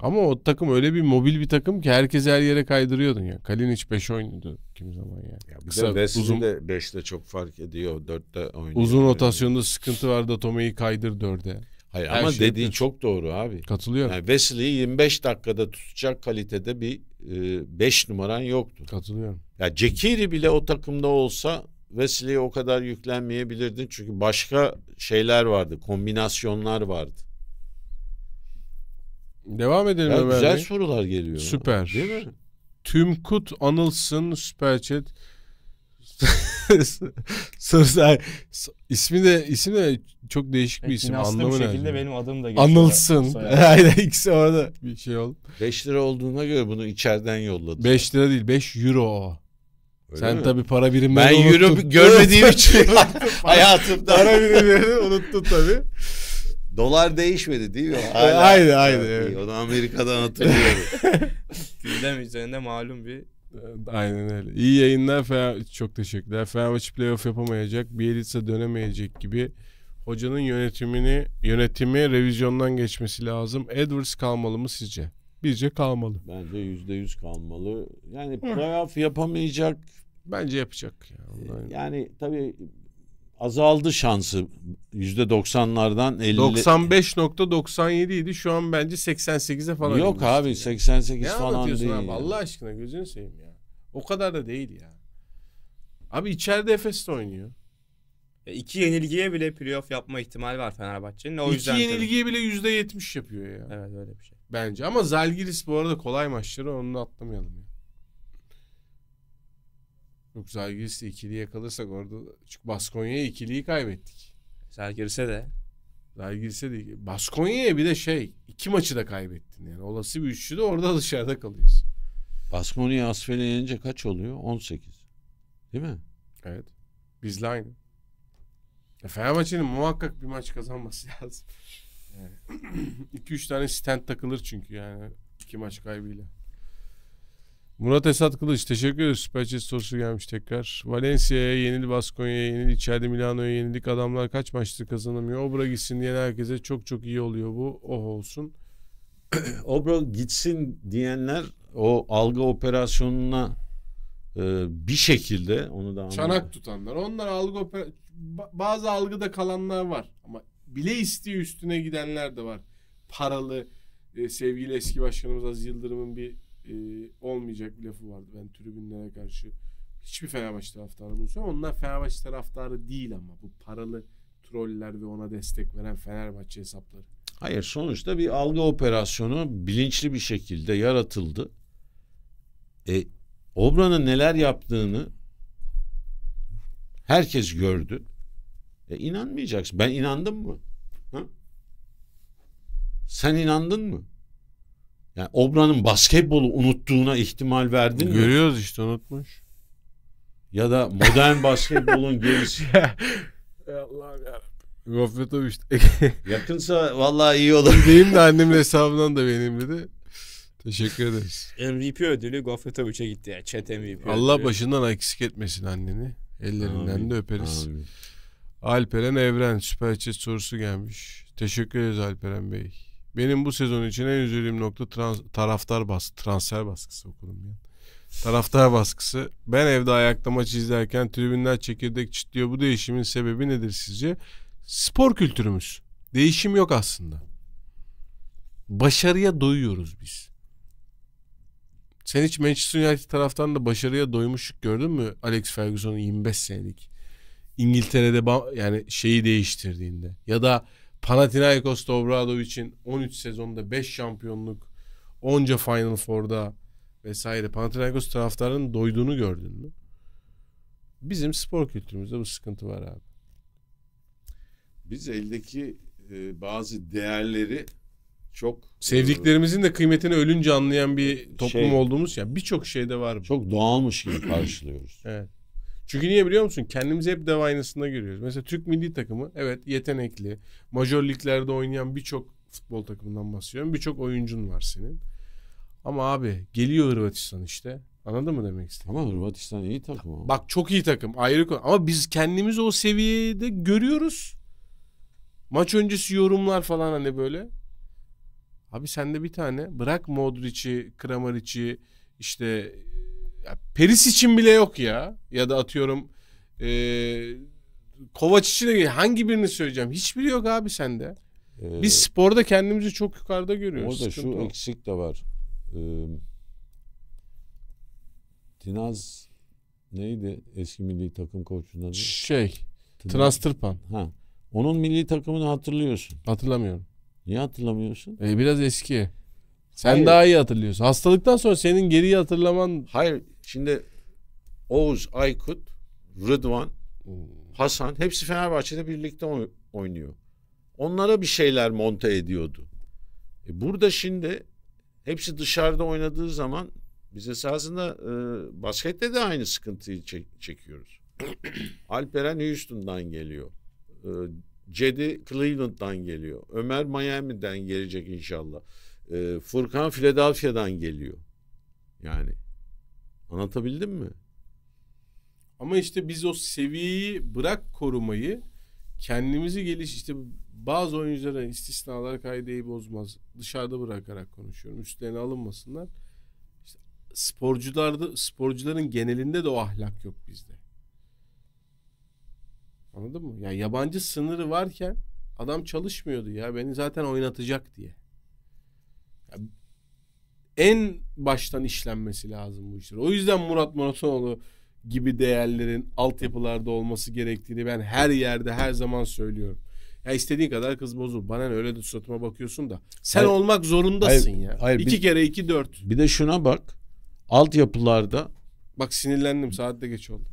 Ama o takım öyle bir mobil bir takım ki herkesi her yere kaydırıyordun ya. Kalinic 5 oynuyordu kim zaman yani. Ya bir Kısa, de uzun, de 5'te çok fark ediyor. 4'te oynuyor. Uzun rotasyonda sıkıntı vardı. Tome'yi kaydır 4'e. Hayır her ama şey dediği çok doğru abi. Katılıyorum. Yani Wesley'i 25 dakikada tutacak kalitede bir 5 e, numaran yoktu. Katılıyorum. Ya Cekiri bile o takımda olsa Wesley'e o kadar yüklenmeyebilirdin. Çünkü başka şeyler vardı. Kombinasyonlar vardı. Devam edelim ya Ömer Güzel Bey. sorular geliyor. Süper. Değil mi? Tümkut Anılsın Süper Chat. Sarı ismi de ismi de çok değişik bir isim. Anlamı bir şekilde benim adım da geçiyor. Anılsın. Aynen ikisi orada bir şey oldu. 5 lira olduğuna göre bunu içeriden yolladı. 5 lira değil 5 euro Öyle Sen mi? tabii para birimleri ben unuttun. Ben euro görmediğim için hayatımda. Para birimini unuttun tabii. Dolar değişmedi değil mi? Hala, aynı Onu Amerika'dan hatırlıyorum. Gündem üzerinde malum bir ee, aynen öyle. İyi yayınlar. Fener... Çok teşekkürler. Fenerbahçe playoff yapamayacak. Bielitsa dönemeyecek gibi. Hocanın yönetimini yönetimi revizyondan geçmesi lazım. Edwards kalmalı mı sizce? Bizce kalmalı. Bence yüzde yüz kalmalı. Yani playoff yapamayacak. Bence yapacak. Ee, yani, yani tabii azaldı şansı yüzde 90'lardan 50 95.97 idi şu an bence 88'e falan. Yok abi 88 yani. falan değil. Allah aşkına gözünü seveyim ya. O kadar da değil ya. Abi içeride Efes'te oynuyor. Ya e, iki yenilgiye bile playoff yapma ihtimali var Fenerbahçe'nin. O iki yüzden yenilgiye tabii. bile yüzde yetmiş yapıyor ya. Evet öyle bir şey. Bence ama Zalgiris bu arada kolay maçları onu da atlamayalım ya. Yok Zalgiris'le ikiliye yakalırsak orada çünkü Baskonya'ya ikiliyi kaybettik. Zalgiris'e de. Zalgiris'e de. Baskonya'ya bir de şey iki maçı da kaybettin yani. Olası bir üçlü de orada dışarıda kalıyorsun. Baskonya Asfel'e yenince kaç oluyor? 18. Değil mi? Evet. Bizle aynı. E, Fenerbahçe'nin muhakkak bir maç kazanması lazım. 2-3 tane stand takılır çünkü yani. iki maç kaybıyla. Murat Esat Kılıç teşekkür ederiz. Süper Chat sorusu gelmiş tekrar. Valencia'ya yenildi, Baskonya'ya yenildi, içeride Milano'ya yenildik. Adamlar kaç maçtır kazanamıyor. Obra gitsin diye herkese çok çok iyi oluyor bu. Oh olsun. Obrol gitsin diyenler o algı operasyonuna e, bir şekilde onu da anladım. Çanak tutanlar. Onlar algı opera- bazı algıda kalanlar var ama bile isteye üstüne gidenler de var. Paralı e, sevgili eski başkanımız Aziz Yıldırım'ın bir e, olmayacak bir lafı vardı. Ben tribünlere karşı hiçbir Fenerbahçe taraftarı bunu söylüyorum. Onlar Fenerbahçe taraftarı değil ama bu paralı troller ve ona destek veren Fenerbahçe hesapları. Hayır sonuçta bir algı operasyonu bilinçli bir şekilde yaratıldı. E, Obran'ın neler yaptığını herkes gördü. E, inanmayacaksın. Ben inandım mı? Ha? Sen inandın mı? Yani Obra'nın basketbolu unuttuğuna ihtimal verdin Görüyoruz mi? Görüyoruz işte unutmuş. Ya da modern basketbolun gerisi. Allah Gofretom işte. Yakınsa vallahi iyi olur. Benim de annemin hesabından da benim dedi. Teşekkür ederiz. MVP ödülü Gofretovic'e gitti ya. Chat MVP Allah ödülü. başından eksik etmesin anneni. Ellerinden Amin. de öperiz. Amin. Alperen Evren süper chat sorusu gelmiş. Teşekkür ederiz Alperen Bey. Benim bu sezon için en üzüldüğüm nokta trans, taraftar baskı, transfer baskısı okudum ya. Taraftar baskısı. Ben evde ayakta maç izlerken tribünler çekirdek çitliyor. Bu değişimin sebebi nedir sizce? spor kültürümüz. Değişim yok aslında. Başarıya doyuyoruz biz. Sen hiç Manchester United taraftan da başarıya doymuşluk gördün mü? Alex Ferguson'un 25 senelik İngiltere'de yani şeyi değiştirdiğinde ya da Panathinaikos Obradovic'in 13 sezonda 5 şampiyonluk onca Final Four'da vesaire Panathinaikos taraftarının doyduğunu gördün mü? Bizim spor kültürümüzde bu sıkıntı var abi. Biz eldeki e, bazı değerleri çok e, sevdiklerimizin de kıymetini ölünce anlayan bir şey- toplum şey, olduğumuz ya yani birçok şeyde var. Çok doğalmış gibi karşılıyoruz. evet. Çünkü niye biliyor musun? Kendimizi hep dev aynasında görüyoruz. Mesela Türk milli takımı evet yetenekli. Major liglerde oynayan birçok futbol takımından bahsediyorum. Birçok oyuncun var senin. Ama abi geliyor Hırvatistan işte. Anladın mı demek istedim? Ama Hırvatistan iyi takım. Bak çok iyi takım ayrı konu. Ama biz kendimizi o seviyede görüyoruz. Maç öncesi yorumlar falan hani böyle. Abi sende bir tane bırak Modric'i, Kramaric'i işte ya Peris için bile yok ya. Ya da atıyorum e, Kovaç için de hangi birini söyleyeceğim? Hiçbiri yok abi sende. Ee, Biz sporda kendimizi çok yukarıda görüyoruz. Orada şu o. eksik de var. Ee, Tinaz neydi eski milli takım koçunun adı? Şey Tinaz Tırpan. Ha. Onun milli takımını hatırlıyorsun. Hatırlamıyorum. Niye hatırlamıyorsun? E, biraz eski. Sen Hayır. daha iyi hatırlıyorsun. Hastalıktan sonra senin geriye hatırlaman... Hayır. Şimdi Oğuz, Aykut, Rıdvan, hmm. Hasan hepsi Fenerbahçe'de birlikte oynuyor. Onlara bir şeyler monte ediyordu. E burada şimdi hepsi dışarıda oynadığı zaman biz esasında e, baskette de aynı sıkıntıyı çek- çekiyoruz. Alperen Houston'dan geliyor. Cedi e, Cleveland'dan geliyor. Ömer Miami'den gelecek inşallah. E, Furkan Philadelphia'dan geliyor. Yani anlatabildim mi? Ama işte biz o seviyeyi bırak korumayı kendimizi geliş işte bazı oyunculara istisnalar kaideyi bozmaz. Dışarıda bırakarak konuşuyorum. Üstlerine alınmasınlar. İşte sporcularda sporcuların genelinde de o ahlak yok bizde. Anladın mı? Yani yabancı sınırı varken adam çalışmıyordu ya. Beni zaten oynatacak diye. Ya, en baştan işlenmesi lazım bu işler. O yüzden Murat Muratoğlu gibi değerlerin altyapılarda olması gerektiğini ben her yerde her zaman söylüyorum. Ya istediğin kadar kız bozul. Bana ne öyle de suratıma bakıyorsun da. Sen hayır, olmak zorundasın hayır, ya. Hayır, iki bir, kere iki dört. Bir de şuna bak. Altyapılarda. Bak sinirlendim. Saat de geç oldu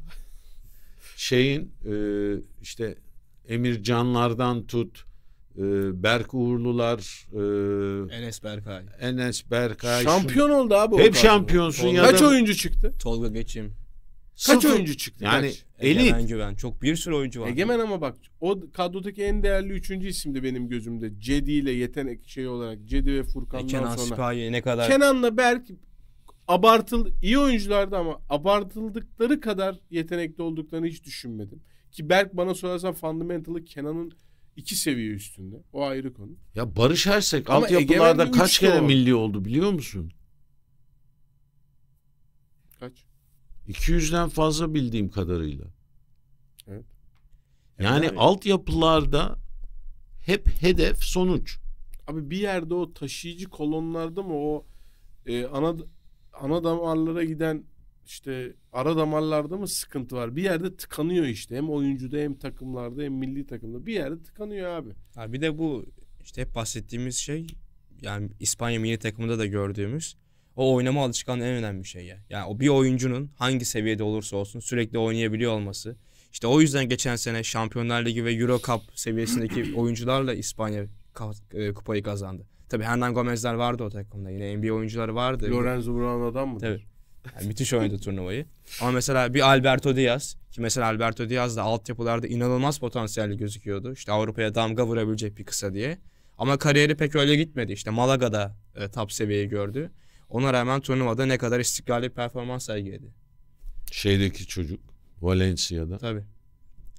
şeyin e, işte Emircanlardan tut e, Berk Uğurlular e, Enes Berkay Enes Berkay şampiyon şu, oldu abi hep şampiyonsun ya kaç oyuncu çıktı Tolga Geçim kaç sıfır, oyuncu çıktı yani kaç? elit Egemen Güven çok bir sürü oyuncu var Egemen ama bak o kadrodaki en değerli üçüncü isimdi benim gözümde Cedi ile yetenek şeyi olarak Cedi ve Furkan'dan Kenan sonra Sipahi ne kadar Kenan'la Berk abartıl iyi oyunculardı ama abartıldıkları kadar yetenekli olduklarını hiç düşünmedim. Ki Berk bana sorarsan fundamental'ı Kenan'ın iki seviye üstünde. O ayrı konu. Ya Barış Hersek altyapılarda kaç kere o. milli oldu biliyor musun? Kaç? 200'den fazla bildiğim kadarıyla. Evet. Yani evet. altyapılarda hep hedef sonuç. Abi bir yerde o taşıyıcı kolonlarda mı o e, ana ana damarlara giden işte ara damarlarda mı sıkıntı var? Bir yerde tıkanıyor işte. Hem oyuncuda hem takımlarda hem milli takımda. Bir yerde tıkanıyor abi. Ha bir de bu işte hep bahsettiğimiz şey yani İspanya milli takımında da gördüğümüz o oynama alışkanlığı en önemli şey ya. Yani o bir oyuncunun hangi seviyede olursa olsun sürekli oynayabiliyor olması. İşte o yüzden geçen sene Şampiyonlar Ligi ve Euro Cup seviyesindeki oyuncularla İspanya e, kupayı kazandı. Tabii Hernan Gomez'ler vardı o takımda. Yine NBA oyuncuları vardı. Lorenzo Brown adam mı? Tabii. Yani müthiş oynadı turnuvayı. Ama mesela bir Alberto Diaz ki mesela Alberto Diaz da altyapılarda inanılmaz potansiyelli gözüküyordu. İşte Avrupa'ya damga vurabilecek bir kısa diye. Ama kariyeri pek öyle gitmedi. İşte Malaga'da e, top seviyeyi gördü. Ona rağmen turnuvada ne kadar istikrarlı bir performans sergiledi. Şeydeki çocuk Valencia'da. Tabii.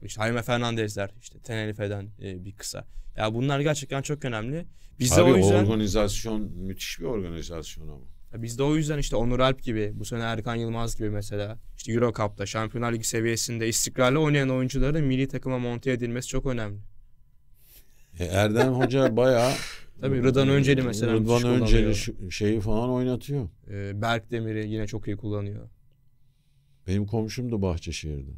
İşte Jaime Fernandezler işte Tenerife'den e, bir kısa. Ya bunlar gerçekten çok önemli. Biz o yüzden organizasyon müthiş bir organizasyon ama. Bizde o yüzden işte Onur Alp gibi, bu sene Erkan Yılmaz gibi mesela işte Euro Cup'ta, Şampiyonlar Ligi seviyesinde istikrarlı oynayan oyuncuların milli takıma monte edilmesi çok önemli. E, Erdem Hoca bayağı Tabii Rıdvan Önceli mesela. Rıdvan Önceli şeyi falan oynatıyor. Ee, Berk Demir'i yine çok iyi kullanıyor. Benim komşum da Bahçeşehir'de.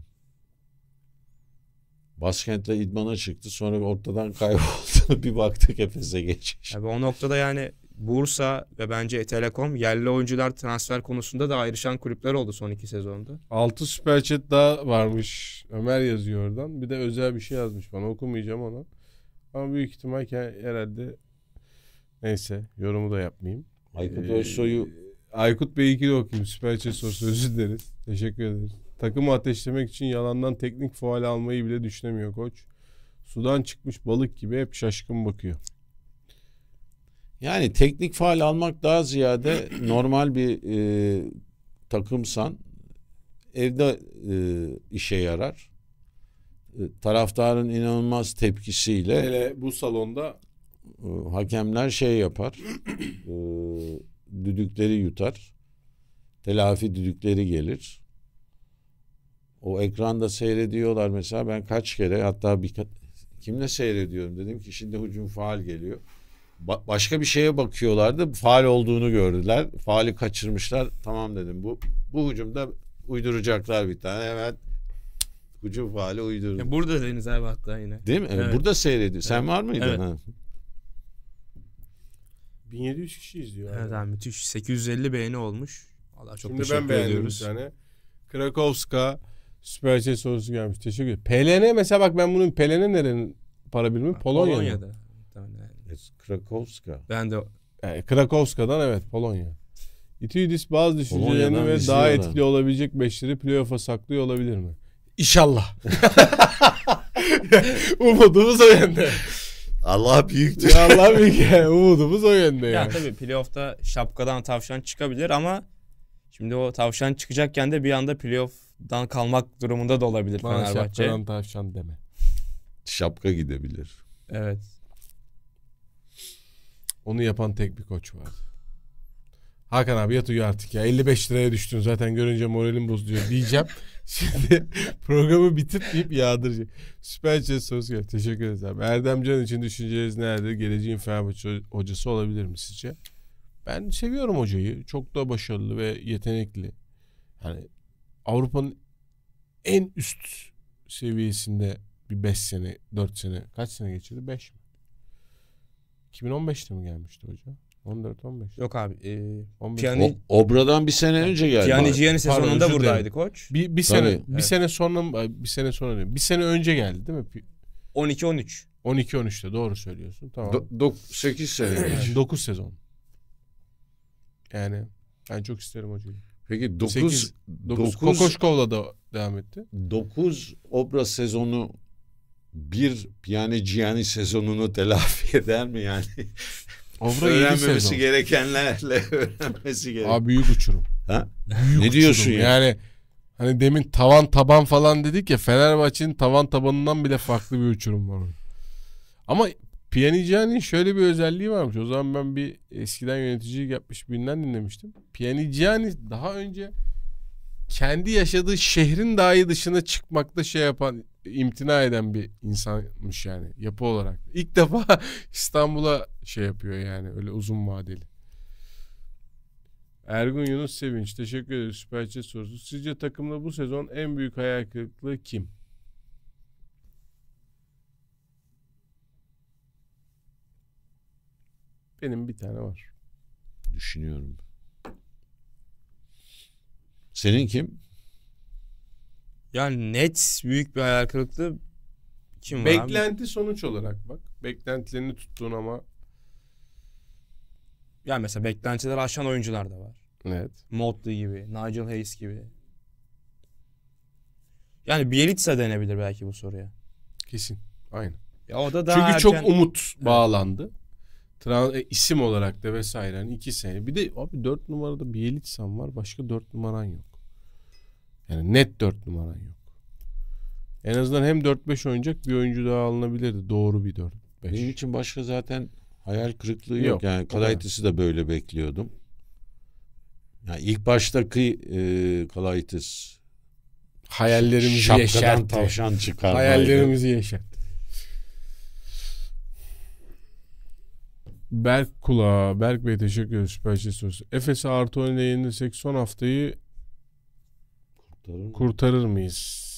Başkent'le idmana çıktı sonra ortadan kayboldu. bir baktık Efes'e geçmiş. Abi o noktada yani Bursa ve bence Telekom yerli oyuncular transfer konusunda da ayrışan kulüpler oldu son iki sezonda. Altı süper chat daha varmış. Ömer yazıyor oradan. Bir de özel bir şey yazmış bana. Okumayacağım onu. Ama büyük ihtimal ki herhalde neyse yorumu da yapmayayım. Aykut ee, Özsoy'u Aykut Bey 2 de okuyayım. Süper chat sorusu özür dileriz. Teşekkür ederiz. Takımı ateşlemek için yalandan teknik faal almayı bile düşünemiyor koç. Sudan çıkmış balık gibi hep şaşkın bakıyor. Yani teknik faal almak daha ziyade normal bir e, takımsan evde e, işe yarar. E, taraftarın inanılmaz tepkisiyle. Hele bu salonda e, hakemler şey yapar. e, düdükleri yutar. Telafi düdükleri gelir. O ekranda seyrediyorlar mesela ben kaç kere hatta bir kimle seyrediyorum dedim ki şimdi hücum faal geliyor. Ba- başka bir şeye bakıyorlardı. Faal olduğunu gördüler. Faali kaçırmışlar. Tamam dedim bu bu hücumda uyduracaklar bir tane. Hemen hücum faali uydurdum. Ya burada deniz abi hatta yine. Değil mi? E, evet. Burada seyrediyor. Evet. Sen var mıydın? Evet. Ha? 1700 kişi izliyor. Evet abi yani müthiş. 850 beğeni olmuş. Allah çok Şimdi teşekkür ben beğendim ediyoruz. bir tane. Krakowska Süper şey sorusu gelmiş. Teşekkür ederim. PLN mesela bak ben bunun PLN nerenin para birimi? Polonya. Polonya'da. Krakowska. Ben de yani e, Krakowska'dan evet Polonya. İtüdis bazı düşüncelerini ve daha etkili olabilecek beşleri playoff'a saklıyor olabilir mi? İnşallah. umudumuz o yönde. Allah büyüktür. Allah büyük yani. Umudumuz o yönde ya. Ya tabii playoff'ta şapkadan tavşan çıkabilir ama şimdi o tavşan çıkacakken de bir anda playoff dan kalmak durumunda da olabilir Bana Fenerbahçe. Bana tavşan deme. Şapka gidebilir. Evet. Onu yapan tek bir koç var. Hakan abi yat uyu artık ya. 55 liraya düştün zaten görünce moralim bozuluyor diyeceğim. Şimdi programı bitip deyip yağdıracak. Süper Çet Söz gel. Teşekkür ederiz abi. Erdem için düşünceleriniz nerede? Geleceğin Fenerbahçe hocası olabilir mi sizce? Ben seviyorum hocayı. Çok da başarılı ve yetenekli. Yani Avrupa'nın en üst seviyesinde bir 5 sene, 4 sene, kaç sene geçirdi? 5 mi? 2015'te mi gelmişti hoca? 14 15. Yok abi. E, 15. Piyani, o, Obra'dan bir sene önce geldi. Yani Ciyani sezonunda Pardon, buradaydı koç. Bir, bir sene Tabii. bir evet. sene sonra bir sene sonra değil. Bir sene önce geldi değil mi? 12 13. 12 13'te doğru söylüyorsun. Tamam. Do, do, 8 sene. 9 sezon. Yani ben çok isterim hocayı. Peki 9 9 Kokoşkov'la da devam etti. 9 opera sezonu bir Piyane Ciyani sezonunu telafi eder mi yani? Obra öğrenmemesi gerekenlerle öğrenmesi gereken. Abi büyük uçurum. Ha? Büyük ne diyorsun ya? Yani hani demin tavan taban falan dedik ya Fenerbahçe'nin tavan tabanından bile farklı bir uçurum var. Ama Piyanici'nin şöyle bir özelliği varmış. O zaman ben bir eskiden yöneticilik yapmış birinden dinlemiştim. Piyanici'nin daha önce kendi yaşadığı şehrin dahi dışına çıkmakta şey yapan imtina eden bir insanmış yani yapı olarak. İlk defa İstanbul'a şey yapıyor yani öyle uzun vadeli. Ergun Yunus Sevinç teşekkür ederim Süper sorusu. Sizce takımda bu sezon en büyük hayal kırıklığı kim? Benim bir tane var. Düşünüyorum. Senin kim? Yani net büyük bir hayal kırıklığı kim Beklenti var? Beklenti sonuç olarak bak. Beklentilerini tuttuğun ama yani mesela beklentileri aşan oyuncular da var. Evet. Motley gibi, Nigel Hayes gibi. Yani Bielitsa denebilir belki bu soruya. Kesin. Aynen. Ya o da daha Çünkü erken... çok umut bağlandı. Evet. Trans, e, isim olarak da vesaire yani iki sene. Bir de abi dört numarada Bielitsan var başka dört numaran yok. Yani net dört numaran yok. En azından hem 4-5 oynayacak bir oyuncu daha alınabilirdi. Doğru bir 4-5. Benim için başka zaten hayal kırıklığı yok. yok. Yani Kalaytis'i de böyle bekliyordum. Yani ilk baştaki e, Kalaytis hayallerimizi şapkadan yeşertti. tavşan çıkardı. Hayallerimizi yeşertti. Berk Kulağa. Berk Bey teşekkür ederiz. Süper şey sorusu. Efes'e artı oyunda yenilirsek son haftayı kurtarır, mı? kurtarır mıyız?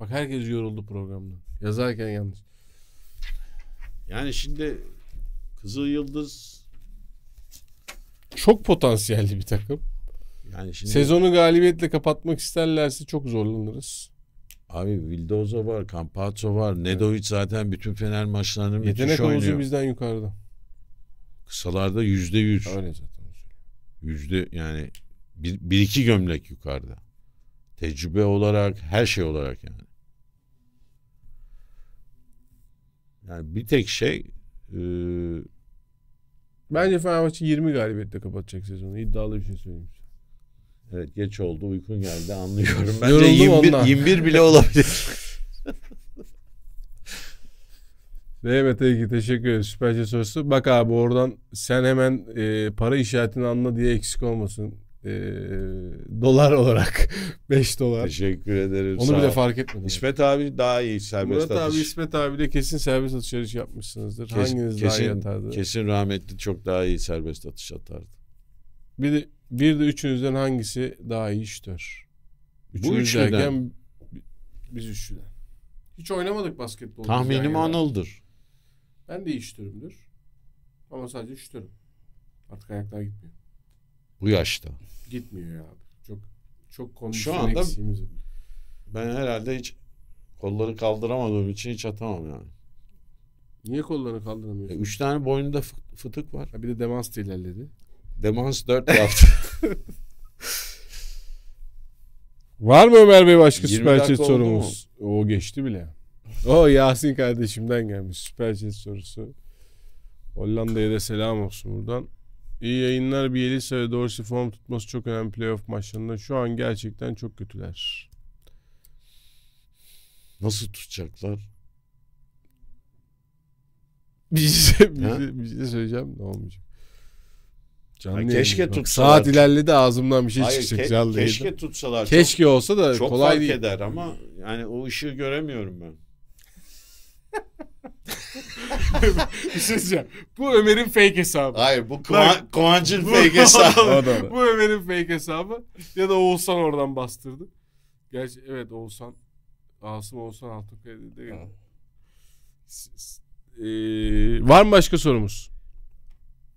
Bak herkes yoruldu programda. Yazarken yanlış. Yani şimdi Kızıl Yıldız çok potansiyelli bir takım. Yani şimdi sezonu galibiyetle kapatmak isterlerse çok zorlanırız. Abi Vildoza var, Campazzo var, Nedovic zaten bütün Fener maçlarını müthiş oynuyor. Yetenek havuzu bizden yukarıda. Kısalarda yüzde yüz. Öyle zaten. Yüzde yani bir, bir iki gömlek yukarıda. Tecrübe olarak her şey olarak yani. Yani bir tek şey e, Bence Fenerbahçe 20 galibiyetle kapatacak sezonu. İddialı bir şey söyleyeyim Evet geç oldu uykun geldi anlıyorum. Bence 21, 21 bile olabilir. Mehmet Ege teşekkür ederim. Süperce şey sorusu. Bak abi oradan sen hemen e, para işaretini anla diye eksik olmasın. E, dolar olarak 5 dolar. Teşekkür ederim. Onu sağ bile fark etmedim. İsmet abi daha iyi serbest Murat atış. abi İsmet abi de kesin serbest atış yapmışsınızdır. Kes, Hanginiz kesin, daha iyi atardı? Kesin rahmetli çok daha iyi serbest atış atardı. Bir de, bir de üçünüzden hangisi daha iyi şütör? Üçünüz Bu üçlüden. Derken, biz üçlüden. Hiç oynamadık basketbol. Tahminim yani. anıldır. Ben de iş Ama sadece şu türüm. Artık ayaklar gitmiyor. Bu yaşta. Gitmiyor ya. Çok çok kondisyon Şu anda eksiğimiz Ben herhalde hiç kolları kaldıramadığım için hiç atamam yani. Niye kollarını kaldıramıyorsun? E, üç tane boynunda fıtık var. Ha, bir de demans da ilerledi. Demans dört yaptı. var mı Ömer Bey başka süper chat sorumuz? O geçti bile. O Yasin kardeşimden gelmiş. Süper chat sorusu. Hollanda'ya da selam olsun buradan. İyi yayınlar. Bielitsa ve Dorsey form tutması çok önemli playoff maçlarında. Şu an gerçekten çok kötüler. Nasıl tutacaklar? Bir şey, bir şey, bir şey söyleyeceğim ne olmayacak. Canlı keşke yayında. tutsalar. Saat ilerledi ağzımdan bir şey Hayır, çıkacak ke- Keşke tutsalar. Keşke çok, olsa da çok kolay fark değil. eder ama yani o ışığı göremiyorum ben bir şey söyleyeceğim. Bu Ömer'in fake hesabı. Hayır bu Kıvan Kıvancın fake hesabı. bu Ömer'in fake hesabı. Ya da Oğuzhan oradan bastırdı. Gerçi evet Oğuzhan. Asım Oğuzhan Altınkaya değil mi? Ee, var mı başka sorumuz?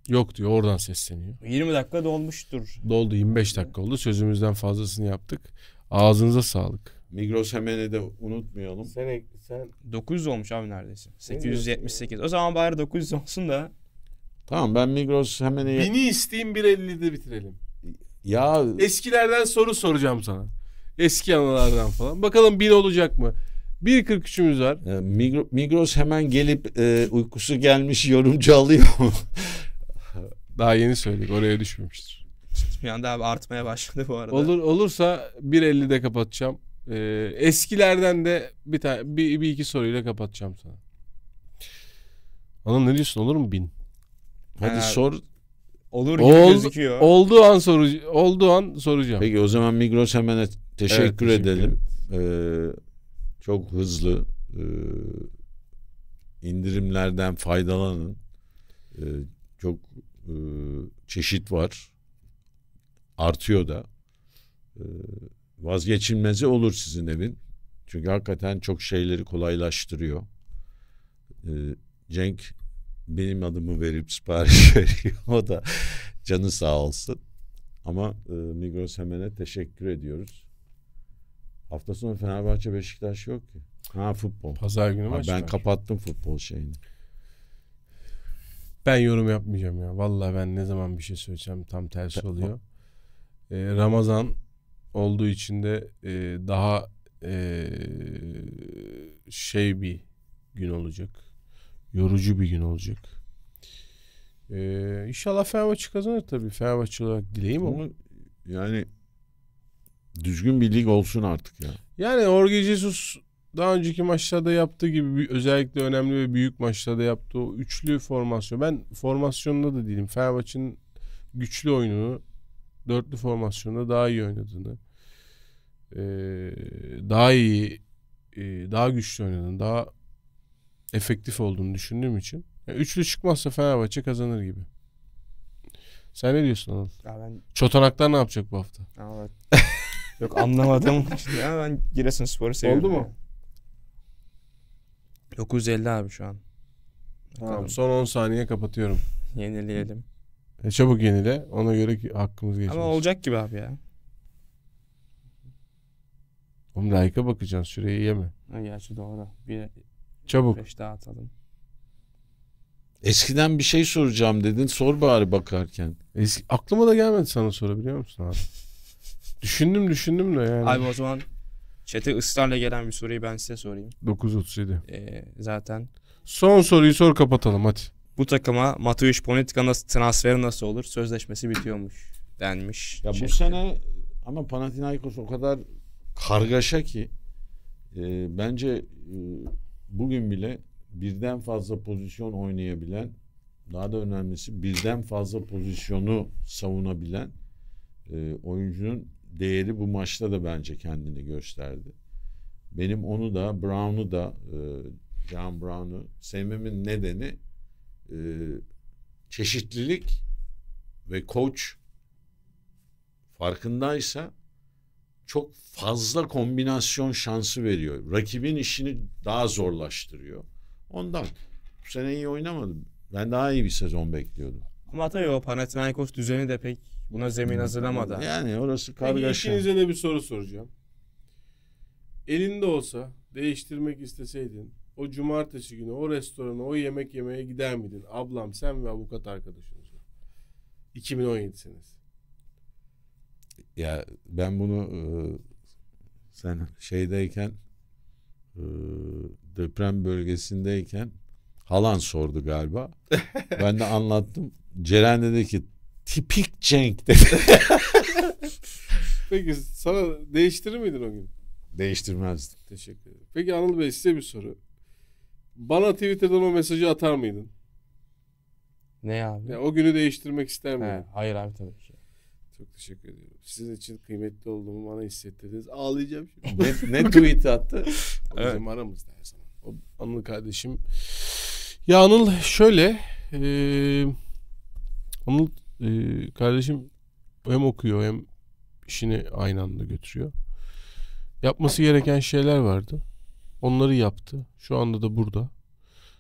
Yok diyor oradan sesleniyor. 20 dakika dolmuştur. Doldu 25 dakika oldu. Sözümüzden fazlasını yaptık. Ağzınıza sağlık. Migros Hemen'i de unutmayalım. Sen, sen... 900 olmuş abi neredeyse. 878. O zaman bari 900 olsun da. Tamam ben Migros Hemen'i... Bini isteyeyim 1.50'de bitirelim. Ya... Eskilerden soru soracağım sana. Eski anılardan falan. Bakalım bin olacak mı? 1.43'ümüz var. Migros, Migros hemen gelip e, uykusu gelmiş yorumcu alıyor mu? Daha yeni söyledik oraya düşmemiştir. Bir anda abi artmaya başladı bu arada. Olur olursa 1.50'de kapatacağım. Ee, eskilerden de bir, tane, bir, bir iki soruyla kapatacağım sana. Ana ne diyorsun olur mu bin? Hadi Ha. sor. Olur gibi Ol- gözüküyor. Olduğu an soru olduğu an soracağım. Peki o zaman Migros hemen teşekkür, Evet, edelim. Ee, çok hızlı e, indirimlerden faydalanın. Ee, çok e, çeşit var. Artıyor da. Ee, vazgeçilmezi olur sizin evin. Çünkü hakikaten çok şeyleri kolaylaştırıyor. Ee, Cenk benim adımı verip sipariş veriyor. o da canı sağ olsun. Ama e, Migros Hemen'e teşekkür ediyoruz. Hafta sonu Fenerbahçe Beşiktaş yok ki. Ha futbol. Pazar günü maç Ben kapattım futbol şeyini. Ben yorum yapmayacağım ya. Vallahi ben ne zaman bir şey söyleyeceğim tam tersi oluyor. Ee, Ramazan olduğu için de e, daha e, şey bir gün olacak. Yorucu bir gün olacak. Ee, inşallah Fenerbahçe kazanır tabii. Fenerbahçe olarak dileğim ama. Yani düzgün bir lig olsun artık ya. Yani Jorge Jesus daha önceki maçlarda yaptığı gibi özellikle önemli ve büyük maçlarda yaptığı o üçlü formasyon. Ben formasyonda da değilim. Fenerbahçe'nin güçlü oyununu dörtlü formasyonda daha iyi oynadığını, e, daha iyi, e, daha güçlü oynadığını, daha efektif olduğunu düşündüğüm için. Yani üçlü çıkmazsa Fenerbahçe kazanır gibi. Sen ne diyorsun Anıl? ben... Çotanaklar ne yapacak bu hafta? Evet. Yok anlamadım. işte ya ben Giresun Spor'u seviyorum. Oldu mu? Ya. 950 abi şu an. Tamam, son 10 saniye kapatıyorum. Yenileyelim. E çabuk yenile. Ona göre ki hakkımız geçmez. Ama olacak gibi abi ya. Oğlum like'a bakacaksın. Şurayı yeme. Ha, gerçi doğru. Bir Çabuk. beş daha atalım. Eskiden bir şey soracağım dedin. Sor bari bakarken. Eski, aklıma da gelmedi sana sorabiliyor musun abi? düşündüm düşündüm de yani. Abi o zaman çete ısrarla gelen bir soruyu ben size sorayım. 9.37. Ee, zaten Son soruyu sor kapatalım hadi bu takıma Mateusz Ponitka nasıl transferi nasıl olur? Sözleşmesi bitiyormuş denmiş. Ya bu sene ama Panathinaikos o kadar kargaşa ki e, bence e, bugün bile birden fazla pozisyon oynayabilen daha da önemlisi birden fazla pozisyonu savunabilen e, oyuncunun değeri bu maçta da bence kendini gösterdi. Benim onu da Brown'u da e, John Brown'u sevmemin nedeni e, çeşitlilik ve koç farkındaysa çok fazla kombinasyon şansı veriyor. Rakibin işini daha zorlaştırıyor. Ondan bu sene iyi oynamadım. Ben daha iyi bir sezon bekliyordum. Ama tabii o Panathinaikos düzeni de pek buna zemin hmm. hazırlamadı. Yani orası kargaşa. Peki de bir soru soracağım. Elinde olsa değiştirmek isteseydin o cumartesi günü o restorana o yemek yemeye gider miydin? Ablam sen ve avukat arkadaşınız. 2017 senesi. Ya ben bunu e, sen şeydeyken e, deprem bölgesindeyken halan sordu galiba. ben de anlattım. Ceren dedi ki tipik Cenk dedi. Peki sana değiştirir miydin o gün? Değiştirmezdim. Teşekkür ederim. Peki Anıl Bey size bir soru. Bana Twitter'dan o mesajı atar mıydın? Ne abi? Ya, o günü değiştirmek ister miydin? He, hayır abi tabii ki. Çok teşekkür ediyorum. Sizin için kıymetli olduğumu bana hissettirdiniz. Ağlayacağım şimdi. ne, ne tweet attı? evet. bizim aramızda her zaman. O Anıl kardeşim. Ya Anıl şöyle. E, Anıl e, kardeşim hem okuyor hem işini aynı anda götürüyor. Yapması gereken şeyler vardı. Onları yaptı. Şu anda da burada.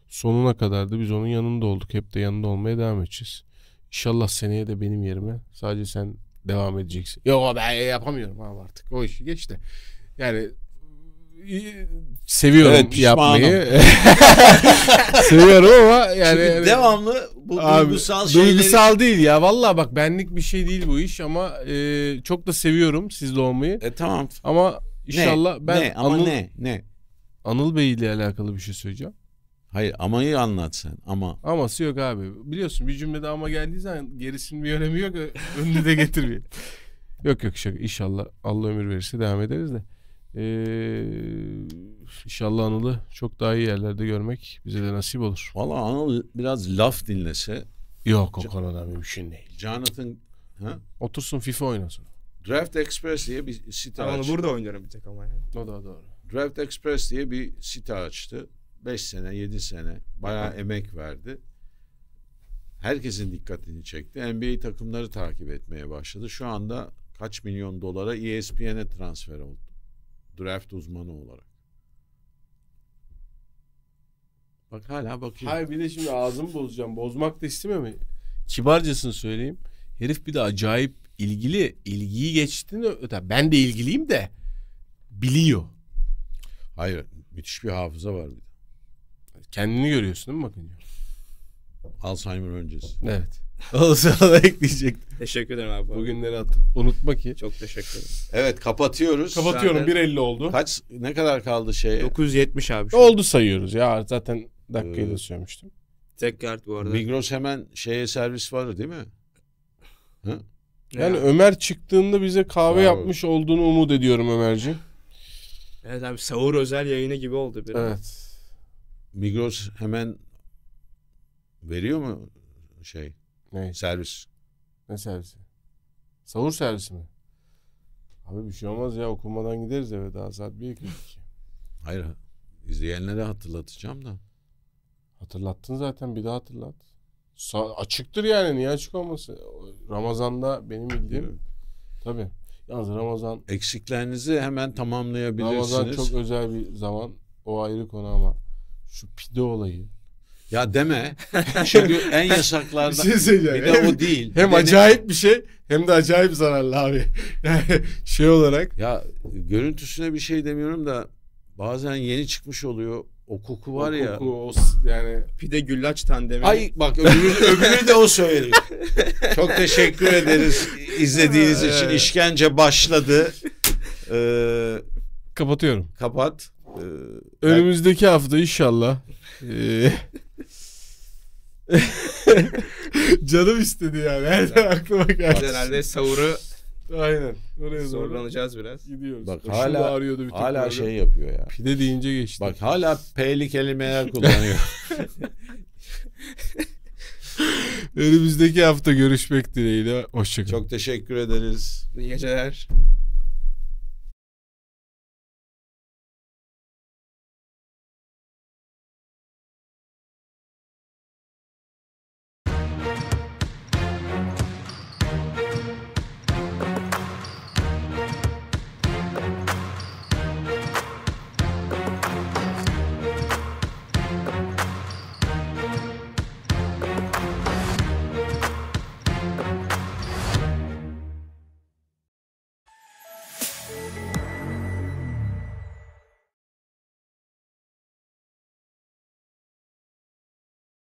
Sonuna kadar da biz onun yanında olduk. Hep de yanında olmaya devam edeceğiz. İnşallah seneye de benim yerime sadece sen devam edeceksin. Yok ben yapamıyorum abi artık. O işi geçti. Yani seviyorum evet, yapmayı. seviyorum ama yani Çünkü devamlı bu abi, duygusal şey. duygusal değil ya. Valla bak benlik bir şey değil bu iş ama e, çok da seviyorum sizle olmayı. E tamam. Ama inşallah ne? ben ne? Ama Anıl, ne? Ne? Anıl Bey ile alakalı bir şey söyleyeceğim. Hayır amayı anlat sen ama. Aması yok abi. Biliyorsun bir cümlede ama geldiği zaman gerisinin bir önemi yok. Önünü de getirmeyelim. yok yok şaka İnşallah Allah ömür verirse devam ederiz de. Ee, inşallah Anıl'ı çok daha iyi yerlerde görmek bize de nasip olur. Valla Anıl biraz laf dinlese. Yok o Can- konuda mümkün değil. Jonathan ha? otursun FIFA oynasın. Draft Express diye bir site Anıl burada oynarım bir tek ama yani. O da doğru. Draft Express diye bir site açtı. Beş sene, yedi sene bayağı emek verdi. Herkesin dikkatini çekti. NBA takımları takip etmeye başladı. Şu anda kaç milyon dolara ESPN'e transfer oldu. Draft uzmanı olarak. Bak hala bakıyor. Hayır bir de şimdi ağzımı bozacağım. Bozmak da istemiyorum. Kibarcasını söyleyeyim. Herif bir de acayip ilgili. ilgiyi geçtiğini öte. Ben de ilgiliyim de biliyor. Hayır müthiş bir hafıza var bir de. Kendini görüyorsun değil mi bakınca? Alzheimer öncesi. Evet. Onu sana ekleyecektim. Teşekkür ederim abi. Bugünleri at unutma ki. Çok teşekkür ederim. Evet kapatıyoruz. Kapatıyorum Zaten... 1.50 oldu. Kaç ne kadar kaldı şey? 970 abi. Şu oldu sayıyoruz ya zaten dakikayı da ee, söylemiştim. Tekrar bu arada. Migros hemen şeye servis var değil mi? Hı? Yani ya. Ömer çıktığında bize kahve Bravo. yapmış olduğunu umut ediyorum Ömerciğim. Evet abi sahur özel yayını gibi oldu biraz. Evet. Migros hemen veriyor mu şey? Ne? Servis. Ne servisi? Sahur servisi mi? Abi bir şey olmaz ya okumadan gideriz eve daha saat 1 2. Hayır izleyenlere hatırlatacağım da. Hatırlattın zaten bir daha hatırlat. Sa- açıktır yani niye açık olması? Ramazan'da benim bildiğim. Tabii. Yalnız Ramazan... Eksiklerinizi hemen tamamlayabilirsiniz. Ramazan çok özel bir zaman. O ayrı konu ama şu pide olayı. Ya deme. Çünkü en yasaklardan bir, şey bir de hem, o değil. Hem bir acayip ne? bir şey hem de acayip zararlı abi. şey olarak. Ya görüntüsüne bir şey demiyorum da bazen yeni çıkmış oluyor. O koku var o ya. Koku, o, yani pide güllaç tandemi. Ay bak öbürü, öbürü de o söyledi. Çok teşekkür ederiz izlediğiniz için. İşkence başladı. Ee, Kapatıyorum. Kapat. Ee, Önümüzdeki ben... hafta inşallah. Ee... Canım istedi yani. Her aklıma geldi. Herhalde savuru Aynen. Oraya Zorlanacağız doğru. biraz. Gidiyoruz. Bak hala ağrıyordu bir Hala şey yapıyor ya. Pide deyince geçti. Bak hala P'li kelimeler kullanıyor. Önümüzdeki hafta görüşmek dileğiyle. Hoşçakalın. Çok teşekkür ederiz. İyi geceler.